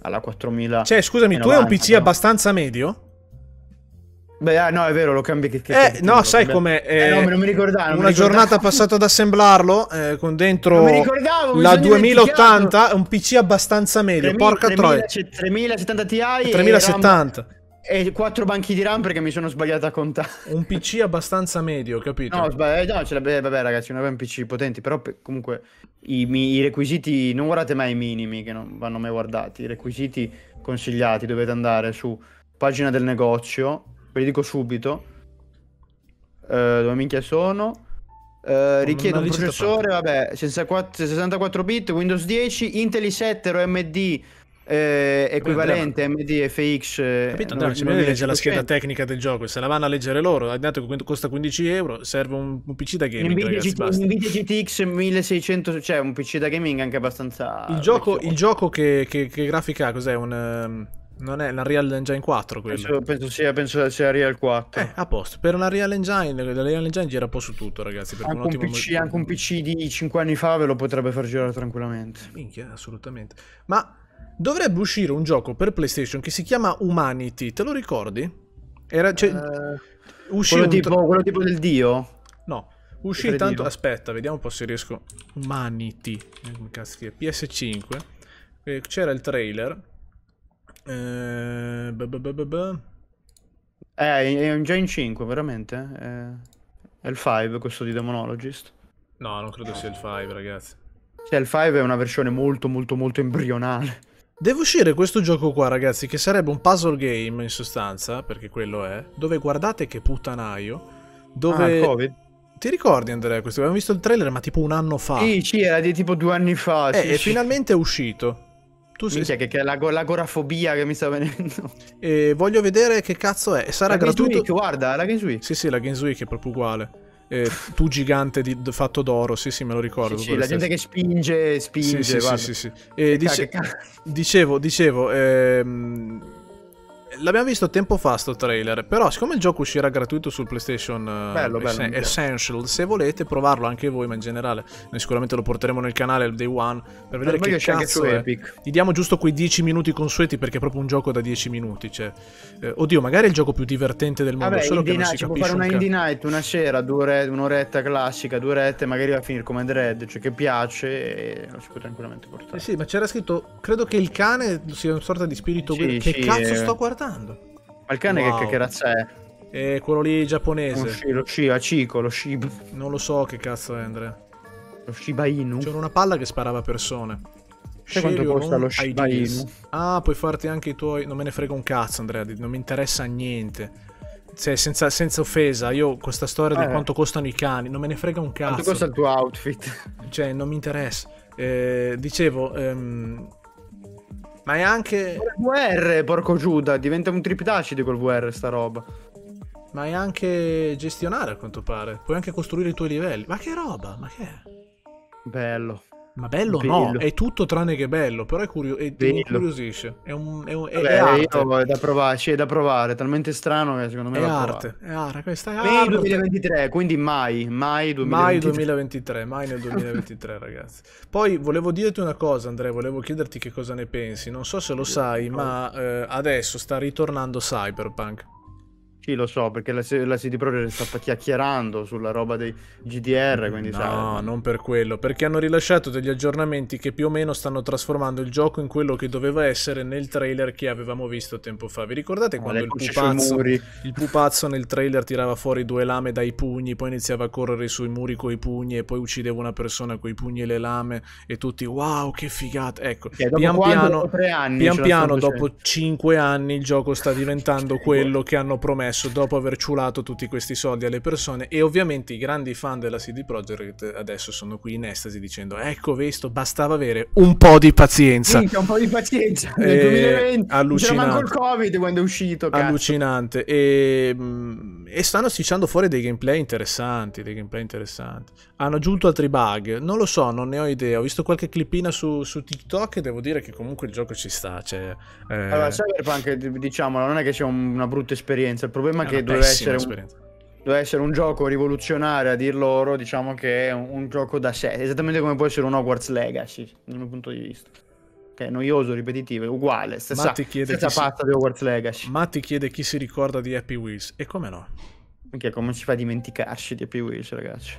ha la 4000. Cioè, scusami, 90, tu hai un PC però. abbastanza medio? Beh, ah, no, è vero, lo cambi che, che eh, no, sai com'è? Eh, eh, non mi ricordavo. Non una mi ricordavo. giornata passata ad assemblarlo eh, con dentro mi mi la 2080, un PC abbastanza medio. 3000, porca troia. 3070 Ti. 3070. E quattro banchi di RAM perché mi sono sbagliato a contare. Un PC abbastanza medio, capito? No, sbag- eh, no ce l'abbiamo, vabbè ragazzi, non abbiamo PC potenti, però pe- comunque i, mi- i, requisiti, non guardate mai i minimi che non vanno mai guardati, i requisiti consigliati dovete andare su pagina del negozio, ve li dico subito, uh, dove minchia sono, eh, Uh, richiede un processore, vabbè, 64, bit, Windows 10, Intel i7 o AMD eh, equivalente MDFX. Eh, Capito? Andrea, non, non legge la scheda tecnica del gioco, se la vanno a leggere loro, dato che costa 15 euro, serve un, un PC da gaming. Nvidia, ragazzi, GT, Nvidia GTX 1600, cioè un PC da gaming anche abbastanza. Il gioco, il gioco che, che, che, grafica cos'è? Un. Ehm, non è l'Unreal Engine 4 quello? Penso, penso sia, penso sia Unreal 4. Eh, a posto. Per l'Unreal Engine, l'Unreal Engine gira un po' su tutto, ragazzi. Anche un, un PC, mo- anche un PC di 5 anni fa ve lo potrebbe far girare tranquillamente. Minchia, assolutamente. Ma Dovrebbe uscire un gioco per PlayStation che si chiama Humanity, te lo ricordi? Era, cioè, uh, quello, tipo, tra... quello, tipo, del dio? No, uscì intanto... Aspetta, vediamo un po' se riesco... Humanity, eh, cazzo PS5. Eh, c'era il trailer. Eh, bah bah bah è già in 5, veramente? È il 5 questo di Demonologist? No, non credo sia il 5, ragazzi. Cioè, il 5 è una versione molto, molto, molto embrionale. Deve uscire questo gioco qua ragazzi che sarebbe un puzzle game in sostanza, perché quello è, dove guardate che puttanaio, dove... Ah, Covid? Ti ricordi Andrea questo? Abbiamo visto il trailer ma tipo un anno fa. Sì, sì, era di tipo due anni fa. Eh, sì, e finalmente è uscito. Tu sei... Minchia, che, che è l'agorafobia che mi sta venendo. E eh, voglio vedere che cazzo è. Sarà la gratuito. Week, guarda, la Games Week. Sì, sì, la Games Week è proprio uguale. Eh, tu gigante di, fatto d'oro, sì sì me lo ricordo. Sì, sì, la gente che spinge, spinge. Sì, sì, sì, sì, sì. Eh, dice, dicevo, dicevo, ehm, l'abbiamo visto tempo fa sto trailer, però siccome il gioco uscirà gratuito sul PlayStation eh, bello, bello, Essential, Essential, se volete provarlo anche voi, ma in generale, noi sicuramente lo porteremo nel canale il day one per vedere che cazzo è. Epic. Gli diamo giusto quei 10 minuti consueti perché è proprio un gioco da 10 minuti, cioè, eh, oddio, magari è il gioco più divertente del mondo, Vabbè, solo che night, non si capisce può fare una un indie night una sera, due un'oretta classica, due orette, magari va a finire come Dread, cioè che piace e lo si può tranquillamente portare. Eh sì, ma c'era scritto, credo che il cane sia una sorta di spirito sì, guida. Sì, che cazzo eh... sto guardando? portando? Ma il cane wow. che, che razza è? È quello lì giapponese. lo Shiba, Chico, lo Shiba. Non lo so che cazzo è, Andrea. Lo Shiba Inu. C'era una palla che sparava persone. Sai quanto costa lo Shiba Inu? Ah, puoi farti anche i tuoi... Non me ne frega un cazzo, Andrea, non mi interessa niente. Cioè, senza, senza, offesa, io questa storia eh. di quanto costano i cani, non me ne frega un cazzo. Quanto costa il tuo outfit? Cioè, non mi interessa. Eh, dicevo, ehm, ma è anche. VR, porco Giuda, diventa un di quel VR, sta roba. Ma è anche gestionare a quanto pare. Puoi anche costruire i tuoi livelli. Ma che roba, ma che è? Bello. Ma bello, bello, no, è tutto tranne che bello, però è curioso, è, bello. incuriosisce. È, un, è, un, è, Vabbè, è io, da provare, sì, è da provare, è talmente strano che secondo me è arte. Provare. È arte, questa è arte. 2023, quindi mai, mai 2023. Mai 2023, mai nel 2023 <laughs> ragazzi. Poi volevo dirti una cosa Andrea, volevo chiederti che cosa ne pensi. Non so se lo sai, ma eh, adesso sta ritornando Cyberpunk. Sì, lo so, perché la, la CD Projekt sta chiacchierando sulla roba dei GDR, mm, quindi No, sai... non per quello, perché hanno rilasciato degli aggiornamenti che più o meno stanno trasformando il gioco in quello che doveva essere nel trailer che avevamo visto tempo fa. Vi ricordate ah, quando il pupazzo, il pupazzo, nel trailer tirava fuori due lame dai pugni, poi iniziava a correre sui muri coi pugni e poi uccideva una persona coi pugni e le lame e tutti wow, che figata. Ecco, okay, pian piano, dopo, pian piano, dopo cinque anni il gioco sta diventando <laughs> quello che hanno promesso adesso dopo aver ciulato tutti questi soldi alle persone e ovviamente i grandi fan della CD Projekt adesso sono qui in estasi dicendo ecco Vesto bastava avere un po' di pazienza Minchia, un po' di pazienza eh, nel 2020 allucinante c'era il covid quando è uscito cazzo. allucinante e, mm, e stanno sticciando fuori dei gameplay interessanti dei gameplay interessanti hanno aggiunto altri bug non lo so non ne ho idea ho visto qualche clippina su, su TikTok e devo dire che comunque il gioco ci sta cioè, eh... allora Cyberpunk diciamolo non è che sia una brutta esperienza il problema problema è che doveva essere, un, doveva essere, un, gioco rivoluzionario, a dir loro, diciamo che è un, un gioco da sé, esattamente come può essere un Hogwarts Legacy, dal mio punto di vista che è noioso, ripetitivo, è uguale, stessa, stessa pazza si... di Hogwarts Legacy. Matti chiede chi si ricorda di Happy Wheels, e come no? Perché come si fa a dimenticarci di Happy Wheels, ragazzi?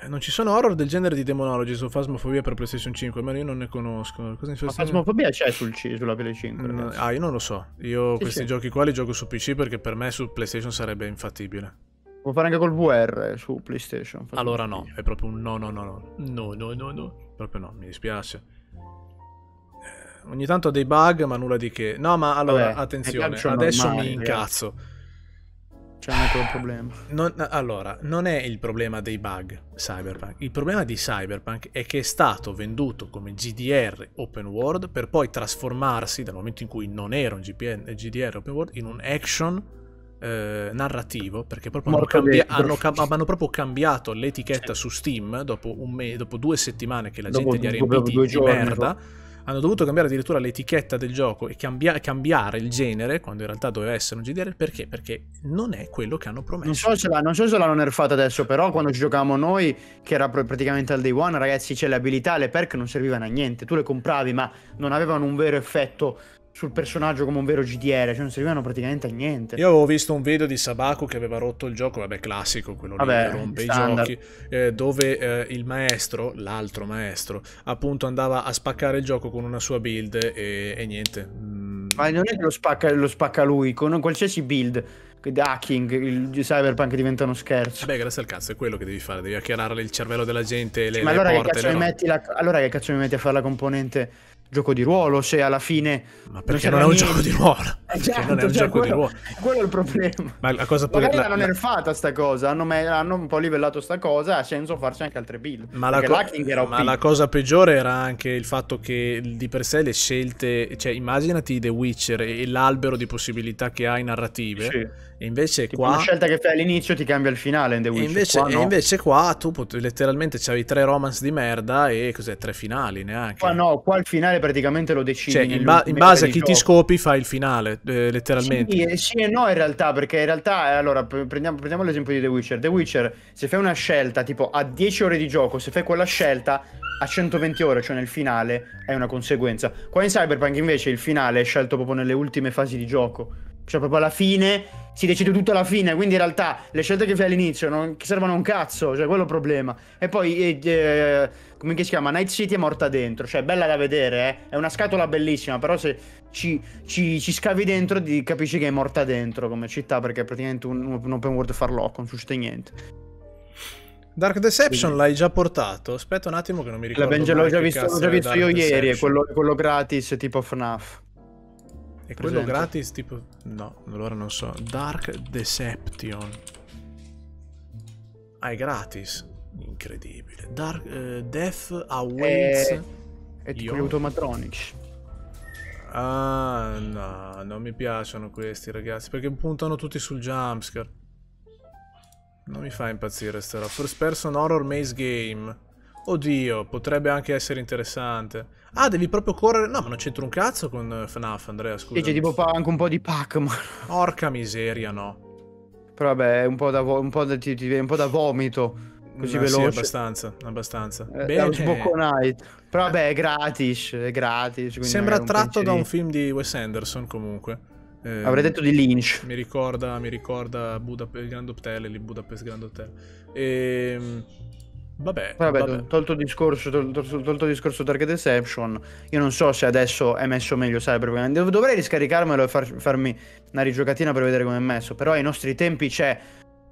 Eh, non ci sono horror del genere di Demonology su Fasmofobia per PlayStation 5, ma io non ne conosco. Cosa Ma Phasmophobia c'è sul C, sulla PS5? No, mm, ah, io non lo so. Io sì, questi sì. giochi qua li gioco su PC perché per me su PlayStation sarebbe infattibile. Può fare anche col VR su PlayStation. Allora no, è proprio un no, no, no, no. No, no, no, no. Proprio no, mi dispiace. Eh, ogni tanto ha dei bug, ma nulla di che. No, ma allora, Vabbè, attenzione, adesso normale, mi eh. incazzo. Ragazzi cioè, non è problema. Non, allora, non è il problema dei bug Cyberpunk. Il problema di Cyberpunk è che è stato venduto come GDR open world per poi trasformarsi, dal momento in cui non era un GPN, GDR open world, in un action eh, narrativo perché proprio hanno, cambi- hanno, cam- hanno, proprio cambiato l'etichetta sì. su Steam dopo, un me- dopo, due settimane che la dopo, gente gli ha riempiti di merda. Dopo hanno dovuto cambiare addirittura l'etichetta del gioco e cambia cambiare il genere, quando in realtà doveva essere un GDR, perché? Perché non è quello che hanno promesso. Non so se, la, non so se l'hanno nerfata adesso, però quando ci giocavamo noi, che era praticamente al day one, ragazzi, c'è le abilità, le perk non servivano a niente, tu le compravi, ma non avevano un vero effetto sul personaggio come un vero GDR, cioè non servivano praticamente a niente. Io avevo visto un video di Sabaku che aveva rotto il gioco, vabbè, classico, quello vabbè, che rompe standard. i giochi, eh, dove eh, il maestro, l'altro maestro, appunto andava a spaccare il gioco con una sua build e, e niente. Mm. Ma non è che lo spacca, lo spacca lui, con qualsiasi build hacking, il cyberpunk diventa uno scherzo. Beh, grazie al cazzo, è quello che devi fare, devi hackerare il cervello della gente, le, sì, ma allora, porte, che no? la, allora che cazzo mi metti a fare la componente gioco di ruolo se alla fine ma perché non, non è niente. un gioco di ruolo esatto, non è esatto, un cioè, gioco quello, di ruolo <laughs> quello è il problema ma la cosa poi magari la, l'hanno nerfata sta cosa hanno, hanno, un po' livellato sta cosa ha senso farci anche altre build ma, la, co- ma la, cosa peggiore era anche il fatto che di per sé le scelte cioè immaginati The Witcher e, l'albero di possibilità che hai narrative sì e invece tipo qua... Una scelta che fai all'inizio ti cambia il finale in The Witcher. E invece qua, no. e invece qua tu pot- letteralmente c'avevi tre romance di merda e cos'è, tre finali neanche. Qua no, qua il finale praticamente lo decidi. Cioè, in, ba- in base a chi gioco. ti scopi fai il finale, eh, letteralmente. Sì, eh, sì, e no in realtà, perché in realtà, eh, allora, prendiamo, prendiamo l'esempio di The Witcher. The Witcher, se fai una scelta, tipo a 10 ore di gioco, se fai quella scelta, a 120 ore, cioè nel finale, è una conseguenza. Qua in Cyberpunk invece il finale è scelto proprio nelle ultime fasi di gioco. Cioè, proprio alla fine si decide tutto alla fine. Quindi, in realtà, le scelte che fai all'inizio non servono un cazzo. Cioè, quello è il problema. E poi, eh, eh come si chiama? Night City è morta dentro. Cioè, è bella da vedere, eh? È una scatola bellissima, però se ci, ci, ci scavi dentro capisci che è morta dentro come città, perché è praticamente un, un open world farlocco, non succede niente. Dark Deception sì. l'hai già portato? Aspetta un attimo che non mi ricordo. L'ho già visto, l'ho già visto io Dark ieri, quello, quello gratis tipo FNAF. E presente. quello gratis tipo... No, allora non so. Dark Deception. Ah, è gratis. Incredibile. Dark... Uh, Death Awaits... È, eh, è tipo Yo. automatronics. Ah, no, non mi piacciono questi ragazzi, perché puntano tutti sul jumpscare. Non mi fa impazzire sta roba. First person horror maze game. Oddio, potrebbe anche essere interessante. Ah, devi proprio correre. No, ma non c'entra un cazzo con FNAF, eh, Andrea, scusa. Sì, c'è tipo anche un po' di Pac-Man. <laughs> Porca miseria, no. Però vabbè, un po' da, un po da, ti, ti un po da vomito. Così no, veloce. Sì, abbastanza, abbastanza. Eh, Bene. Sbocconite. Però vabbè, è gratis, è gratis. Sembra tratto da un film di Wes Anderson, comunque. Eh, Avrei detto di Lynch. Mi ricorda, mi ricorda Budapest Grand Hotel, lì Budapest Grand Hotel. E ehm, Vabbè, vabbè, vabbè. Tolto, il discorso, tolto, tolto il discorso Target Deception, io non so se adesso è messo meglio Cyberpunk. Dovrei riscaricarmelo e far, farmi una rigiocatina per vedere come è messo. Però ai nostri tempi c'è.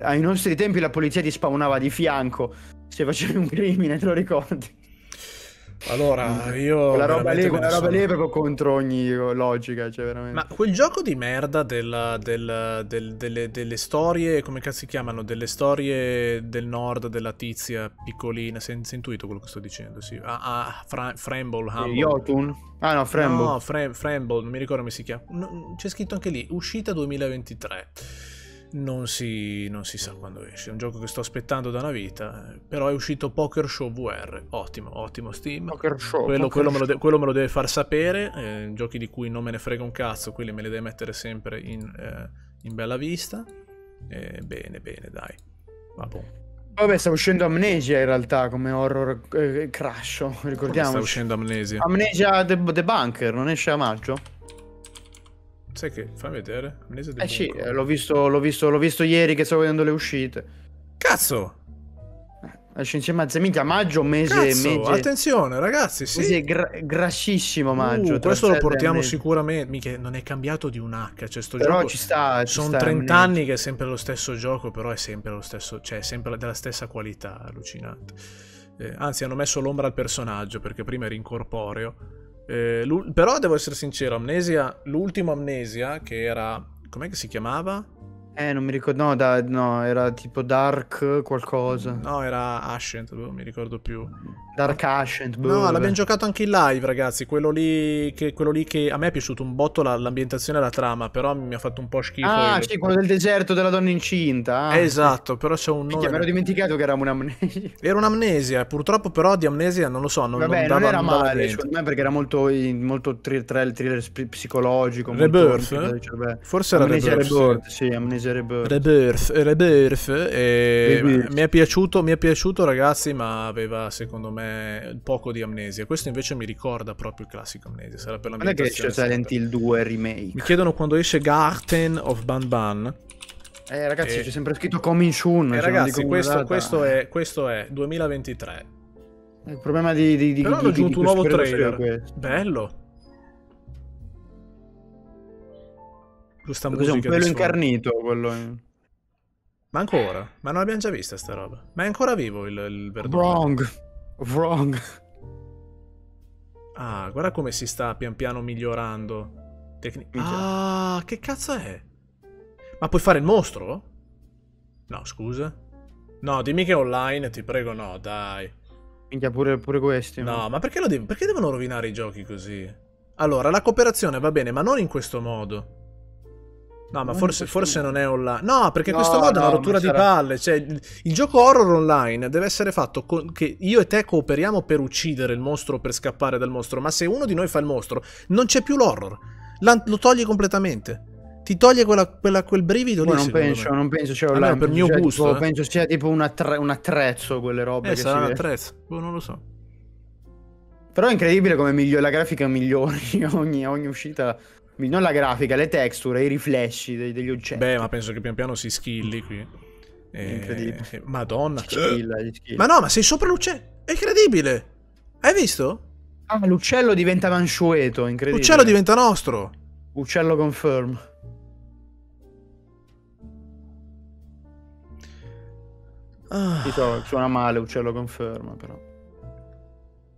Ai nostri tempi la polizia ti spawnava di fianco se facevi un crimine, te lo ricordi? Allora, mm. io. Quella roba lì, quella roba lì è proprio contro ogni logica, cioè veramente. Ma quel gioco di merda della, della, del, delle, delle, storie, come cazzo si chiamano? Delle storie del nord, della tizia piccolina. Senza intuito quello che sto dicendo, sì. Ah, ah Fra, Framble, Jotun? Ah no, Framble. No, Framble, non mi ricordo come si chiama. No, c'è scritto anche lì, uscita 2023 non si, non si, sa mm. quando esce. È un gioco che sto aspettando da una vita. Però è uscito Poker Show VR. Ottimo, ottimo Steam. Poker mm. Show. Quello, Poker quello, show. Me, lo de- quello me, lo deve far sapere. Eh, giochi di cui non me ne frega un cazzo, quelli me li deve mettere sempre in, eh, in bella vista. Eh, bene, bene, dai. Va Vabbè, sta uscendo Amnesia in realtà come horror eh, crash, ricordiamo. Sta uscendo Amnesia. Amnesia The, The Bunker, non esce a maggio? Sai che? Fai vedere. Amnesia del eh sì, eh, l'ho visto, l'ho, visto, l'ho visto ieri che stavo vedendo le uscite. Cazzo! Eh, esce insieme a Zemiglia maggio, mese, e mese. Attenzione, ragazzi. Sì. Mese gra grassissimo uh, maggio. Uh, questo lo portiamo sicuramente. Mica non è cambiato di un H. Cioè, sto però gioco, ci sta. Sono 30 anni che è sempre lo stesso gioco, però è sempre lo stesso, cioè, è sempre della stessa qualità. Allucinante. Eh, anzi, hanno messo l'ombra al personaggio perché prima era incorporeo eh, però devo essere sincero, Amnesia, l'ultima Amnesia, che era... com'è che si chiamava? Eh, non mi ricordo, no, da, no, era tipo Dark qualcosa. No, era Ascent, non boh, mi ricordo più. Dark Ascent, boh, No, vabbè. l'abbiamo giocato anche in live, ragazzi, quello lì che, quello lì che a me è piaciuto un botto la, l'ambientazione e la trama, però mi ha fatto un po' schifo. Ah, sì, quello del deserto della donna incinta. Ah. Esatto, però c'è un nome. mi ero dimenticato che era un'amnesia. Era un'amnesia, purtroppo però di amnesia non lo so, non, vabbè, non, dava, non era male, secondo me perché era molto, molto thriller, thriller psicologico. Rebirth? Molto, eh? cioè, forse era Rebirth. Rebirth, sì, amnesia invece Rebirth. Rebirth, Rebirth, e Rebirth. Mi, è piaciuto, mi è piaciuto ragazzi, ma aveva secondo me poco di amnesia. Questo invece mi ricorda proprio il classico amnesia. Sarà per la mia Non è che esce Silent Hill 2 remake. Mi chiedono quando esce Garten of Ban Ban. Eh ragazzi, e... Eh. c'è sempre scritto Coming Soon. Eh, cioè, ragazzi, questo, questo, è, questo è 2023. Eh, il problema di... di, di Però hanno aggiunto un nuovo trailer. Bello. Giusta Cos'è un Quello incarnito, quello. In... Ma ancora? Ma non l'abbiamo già vista sta roba? Ma è ancora vivo il, il verdone? Wrong. Wrong. Ah, guarda come si sta pian piano migliorando. Tecni- ah, che cazzo è? Ma puoi fare il mostro? No, scusa. No, dimmi che è online, ti prego, no, dai. Minchia, pure, pure questi. No, ma, ma perché, dev- perché devono rovinare i giochi così? Allora, la cooperazione va bene, ma non in questo modo. No, ma forse, forse, non è online. No, perché no, questo modo no, è una rottura di palle. Cioè, il gioco horror online deve essere fatto con... che io e te cooperiamo per uccidere il mostro, per scappare dal mostro. Ma se uno di noi fa il mostro, non c'è più l'horror. La... Lo togli completamente. Ti toglie quella, quella, quel brivido Poi lì. Non penso, me. non penso sia online. Allora, per mio cioè, gusto. Tipo, eh. Penso sia tipo un, attre... un attrezzo quelle robe. Eh, sarà un attrezzo. Boh, non lo so. Però è incredibile come migliore, la grafica migliori ogni, ogni uscita. Non la grafica, le texture, i riflessi dei, degli oggetti. Beh, ma penso che pian piano si skilli qui. È eh, incredibile. Eh, Madonna. Skilla, skilla. Ma no, ma sei sopra l'uccello. È incredibile. Hai visto? Ah, l'uccello diventa mansueto, incredibile. L'uccello diventa nostro. Uccello confirm. Ah. So, suona male, uccello conferma però.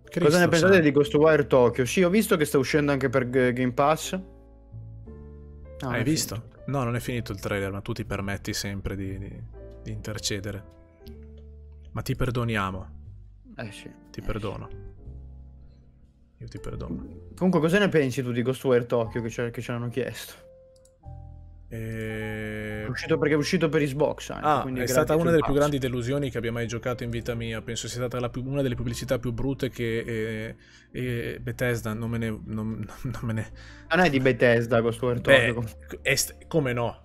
Cristo Cosa ne pensate santo. di questo Wire Tokyo? Sì, ho visto che sta uscendo anche per Game Pass. No, Hai visto? Finito. No, non è finito il trailer, ma tu ti permetti sempre di, di, di intercedere. Ma ti perdoniamo. Eh sì. Ti eh perdono. Sì. Io ti perdono. Comunque, cosa ne pensi tu di Ghostwire Tokyo che, che ce l'hanno chiesto? E... Ehm, uscito perché è uscito per Xbox. Anche, ah, è, è stata una delle più grandi delusioni che abbia mai giocato in vita mia. Penso sia stata più, una delle pubblicità più brutte che eh, eh, Bethesda. Non me ne. Non, <laughs> non me ne... Ah, non è di Bethesda questo cartone. Come no?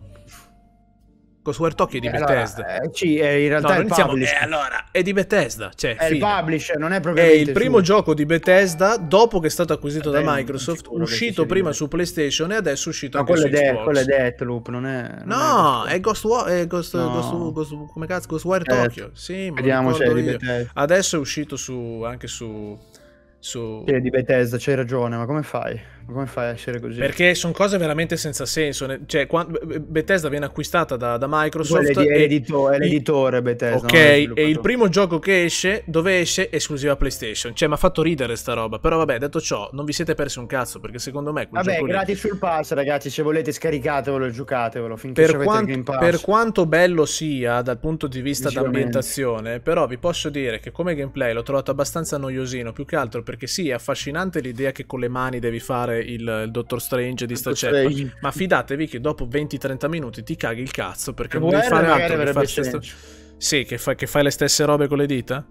Cosware Tokyo è di eh, Bethesda. eh, sì, eh, in realtà no, è, iniziamo, eh, allora, è di Bethesda. Cioè, è fine. il publisher, non è proprio. È il primo su. gioco di Bethesda dopo che è stato acquisito eh, da Microsoft, uscito prima su PlayStation e adesso è uscito no, anche su de- Xbox. quello è Deathloop, non è. Non no, è Ghost, è Ghost, no. Ghost, Ghost, come cazzo, Ghostwire Tokyo. Certo. Sì, vediamo se è di Adesso è uscito su, anche su. su... Sì, è di Bethesda, c'hai ragione, ma come fai? Ma come fai a essere così? Perché sono cose veramente senza senso. Cioè, quando, Bethesda viene acquistata da, da Microsoft. È, e, è l'editore Bethesda. Ok, e il primo gioco che esce, dove esce, esclusiva PlayStation. Cioè, mi ha fatto ridere sta roba. Però vabbè, detto ciò, non vi siete persi un cazzo, perché secondo me... Vabbè, gratis lì... sul pass, ragazzi, se volete scaricatevelo e giocatevelo finché per quanto, il Game Pass. Per quanto bello sia dal punto di vista d'ambientazione, però vi posso dire che come gameplay l'ho trovato abbastanza noiosino, più che altro perché sì, è affascinante l'idea che con le mani devi fare fare il, il Dottor Strange di sta Ma fidatevi che dopo 20-30 minuti ti caghi il cazzo perché non devi fare altro che fare stesso... Sì, che, fa, che fai le stesse robe con le dita?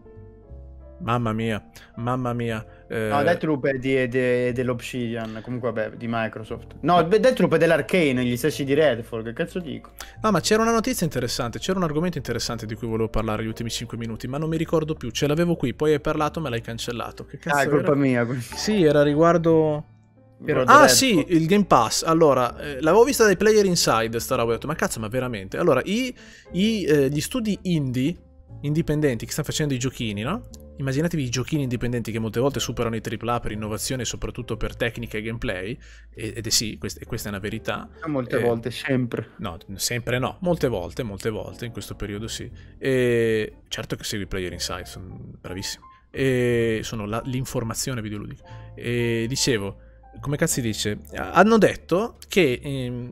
Mamma mia, mamma mia. Eh... No, Deathloop è di, de, dell'Obsidian, comunque vabbè, di Microsoft. No, ma... Deathloop è dell'Arcane, gli stessi di Redfall, che cazzo dico? No, ma c'era una notizia interessante, c'era un argomento interessante di cui volevo parlare gli ultimi 5 minuti, ma non mi ricordo più, ce l'avevo qui, poi hai parlato, me l'hai cancellato. Che cazzo Ah, è colpa mia. Sì, era riguardo... Però ah sì, il Game Pass. Allora, eh, l'avevo vista dai player inside sta roba, ho detto, ma cazzo, ma veramente? Allora, i, i, eh, gli studi indie, indipendenti, che stanno facendo i giochini, no? Immaginatevi i giochini indipendenti che molte volte superano i AAA per innovazione e soprattutto per tecnica e gameplay, ed è sì, questa, è una verità. Ah, molte eh, volte, sempre. No, sempre no, molte volte, molte volte, in questo periodo sì. E certo che segui Player Inside, sono bravissimi. E sono l'informazione videoludica. E dicevo, come cazzo si dice? Hanno detto che ehm,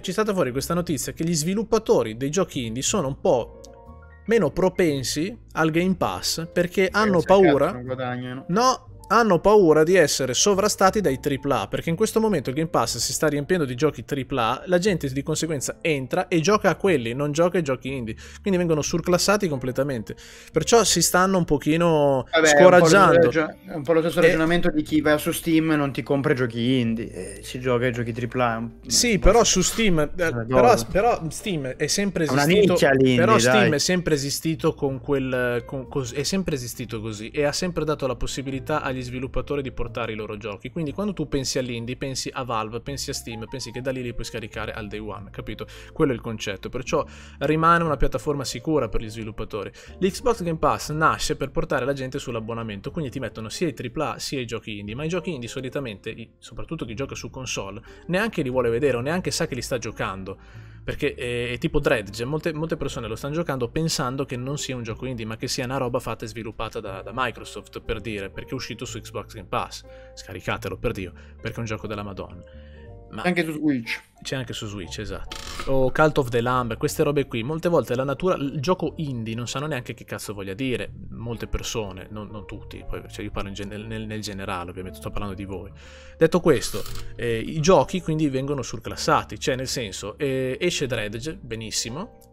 ci stata fuori questa notizia che gli sviluppatori dei giochi indie sono un po' meno propensi al Game Pass perché eh, hanno paura. No, hanno paura di essere sovrastati dai AAA, perché in questo momento il Game Pass si sta riempiendo di giochi AAA, la gente di conseguenza entra e gioca a quelli, non gioca ai giochi indie, quindi vengono surclassati completamente. Perciò si stanno un pochino Vabbè, scoraggiando. È un po' lo stesso, lo stesso e... ragionamento di chi va su Steam e non ti compra giochi indie, eh, si gioca ai giochi AAA. Un... Sì, un però su Steam, eh, però, però, Steam è sempre esistito, però Steam dai. è sempre esistito con quel, con, con, è sempre esistito così e ha sempre dato la possibilità agli agli sviluppatori di portare i loro giochi. Quindi quando tu pensi all'indie, pensi a Valve, pensi a Steam, pensi che da lì li puoi scaricare al day one, capito? Quello è il concetto, perciò rimane una piattaforma sicura per gli sviluppatori. L'Xbox Game Pass nasce per portare la gente sull'abbonamento, quindi ti mettono sia i AAA sia i giochi indie, ma i giochi indie solitamente, soprattutto chi gioca su console, neanche li vuole vedere o neanche sa che li sta giocando perché è, eh, è tipo Dredge, cioè molte, molte, persone lo stanno giocando pensando che non sia un gioco indie, ma che sia una roba fatta e sviluppata da, da Microsoft, per dire, perché è uscito su Xbox Game Pass. Scaricatelo, per Dio, perché è un gioco della Madonna. Ma anche su Switch. C'è anche su Switch, esatto. O Cult of the Lamb, queste robe qui. Molte volte la natura, il gioco indie non sanno neanche che cazzo voglia dire. Molte persone, non, non tutti, poi cioè io parlo gen- nel, nel, generale, ovviamente sto parlando di voi. Detto questo, eh, i giochi quindi vengono surclassati, cioè nel senso eh, esce Dredge, benissimo,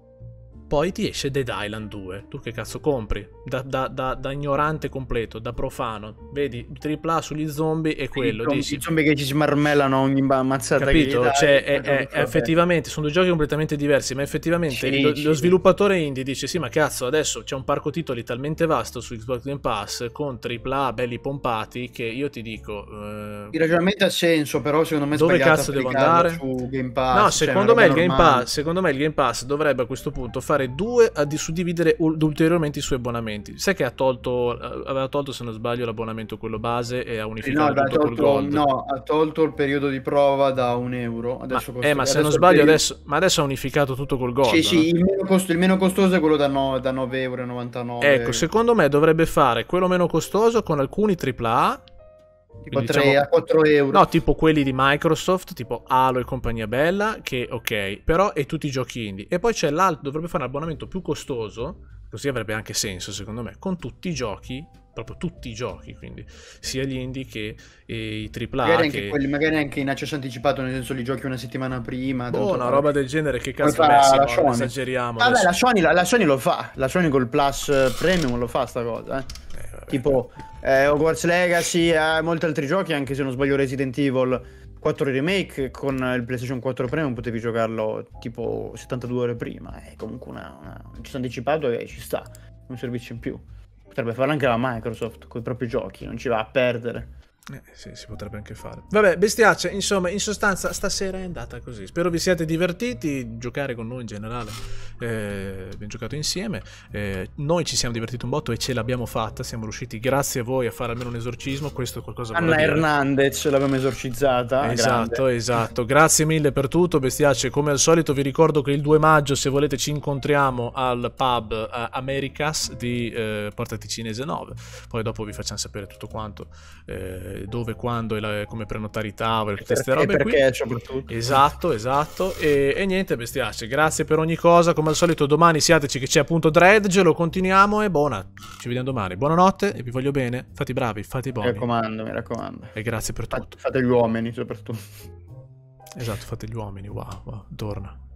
poi ti esce Dead Island 2. Tu che cazzo compri? Da, da, da, da ignorante completo, da profano. Vedi, AAA sugli zombie e quello. I, dici, I zombie che ci smarmellano ogni ammazzata Capito? Dai, cioè, è, è, è effettivamente, sono due giochi completamente diversi, ma effettivamente sì, lo, sì. lo, sviluppatore indie dice sì, ma cazzo, adesso c'è un parco titoli talmente vasto su Xbox Game Pass con AAA belli pompati che io ti dico... Eh, il ragionamento ha senso, però secondo me è Dove cazzo devo andare? Su Game Pass, no, cioè, secondo, me Pass, secondo me il Game Pass dovrebbe a questo punto fare fare due ad suddividere ulteriormente i suoi abbonamenti. Sai che ha tolto, eh, aveva tolto se non sbaglio l'abbonamento quello base e ha unificato eh no, tutto tolto, gold. No, ha tolto il periodo di prova da un euro. Adesso ma, costa, eh, ma se non sbaglio periodo... adesso, ma adesso ha unificato tutto col gold. Sì, sì, no? il, meno costo, il meno, costoso è quello da, no, da 9,99 euro. Ecco, secondo me dovrebbe fare quello meno costoso con alcuni AAA tipo Quindi, 3 diciamo, a 4 euro. No, tipo quelli di Microsoft, tipo Halo e compagnia bella, che ok, però è tutti i giochi indie. E poi c'è l'altro, dovrebbe fare un abbonamento più costoso, così avrebbe anche senso secondo me, con tutti i giochi proprio tutti i giochi, quindi sia gli indie che eh, i AAA. Magari, anche quelli, magari anche in accesso anticipato, nel senso li giochi una settimana prima. Boh, una roba del genere che cazzo è beh, Sony. esageriamo. Vabbè, la Sony, la, la Sony, lo fa, la Sony col Plus eh, Premium lo fa sta cosa, eh. eh tipo eh, Hogwarts Legacy, eh, molti altri giochi, anche se non sbaglio Resident Evil 4 Remake con il PlayStation 4 Premium potevi giocarlo tipo 72 ore prima, è comunque una, una... un accesso anticipato e ci sta, un servizio in più potrebbe farlo anche la Microsoft con i propri giochi, non ci va a perdere. Eh, sì, si potrebbe anche fare. Vabbè, bestiaccia, insomma, in sostanza stasera è andata così. Spero vi siate divertiti, giocare con noi in generale, eh, abbiamo giocato insieme, eh, noi ci siamo divertiti un botto e ce l'abbiamo fatta, siamo riusciti grazie a voi a fare almeno un esorcismo, questo è qualcosa Anna dire. Hernandez l'abbiamo esorcizzata. Esatto, grande. esatto, grazie mille per tutto, bestiacce, come al solito vi ricordo che il 2 maggio se volete ci incontriamo al pub uh, Americas di eh, Porta Ticinese 9, poi dopo vi facciamo sapere tutto quanto. Eh, dove, quando e la, come prenotare i tavoli, tutte queste robe. Perché, soprattutto. Esatto, esatto. E, e niente, bestiacce. Grazie per ogni cosa. Come al solito, domani siateci che c'è appunto Dredge. Lo continuiamo e buona. Ci vediamo domani. Buonanotte e vi voglio bene. Fate i bravi, fate i buoni. Mi raccomando, mi raccomando. E grazie per tutto. Fate, gli uomini soprattutto. Esatto, fate gli uomini. Wow, wow. torna.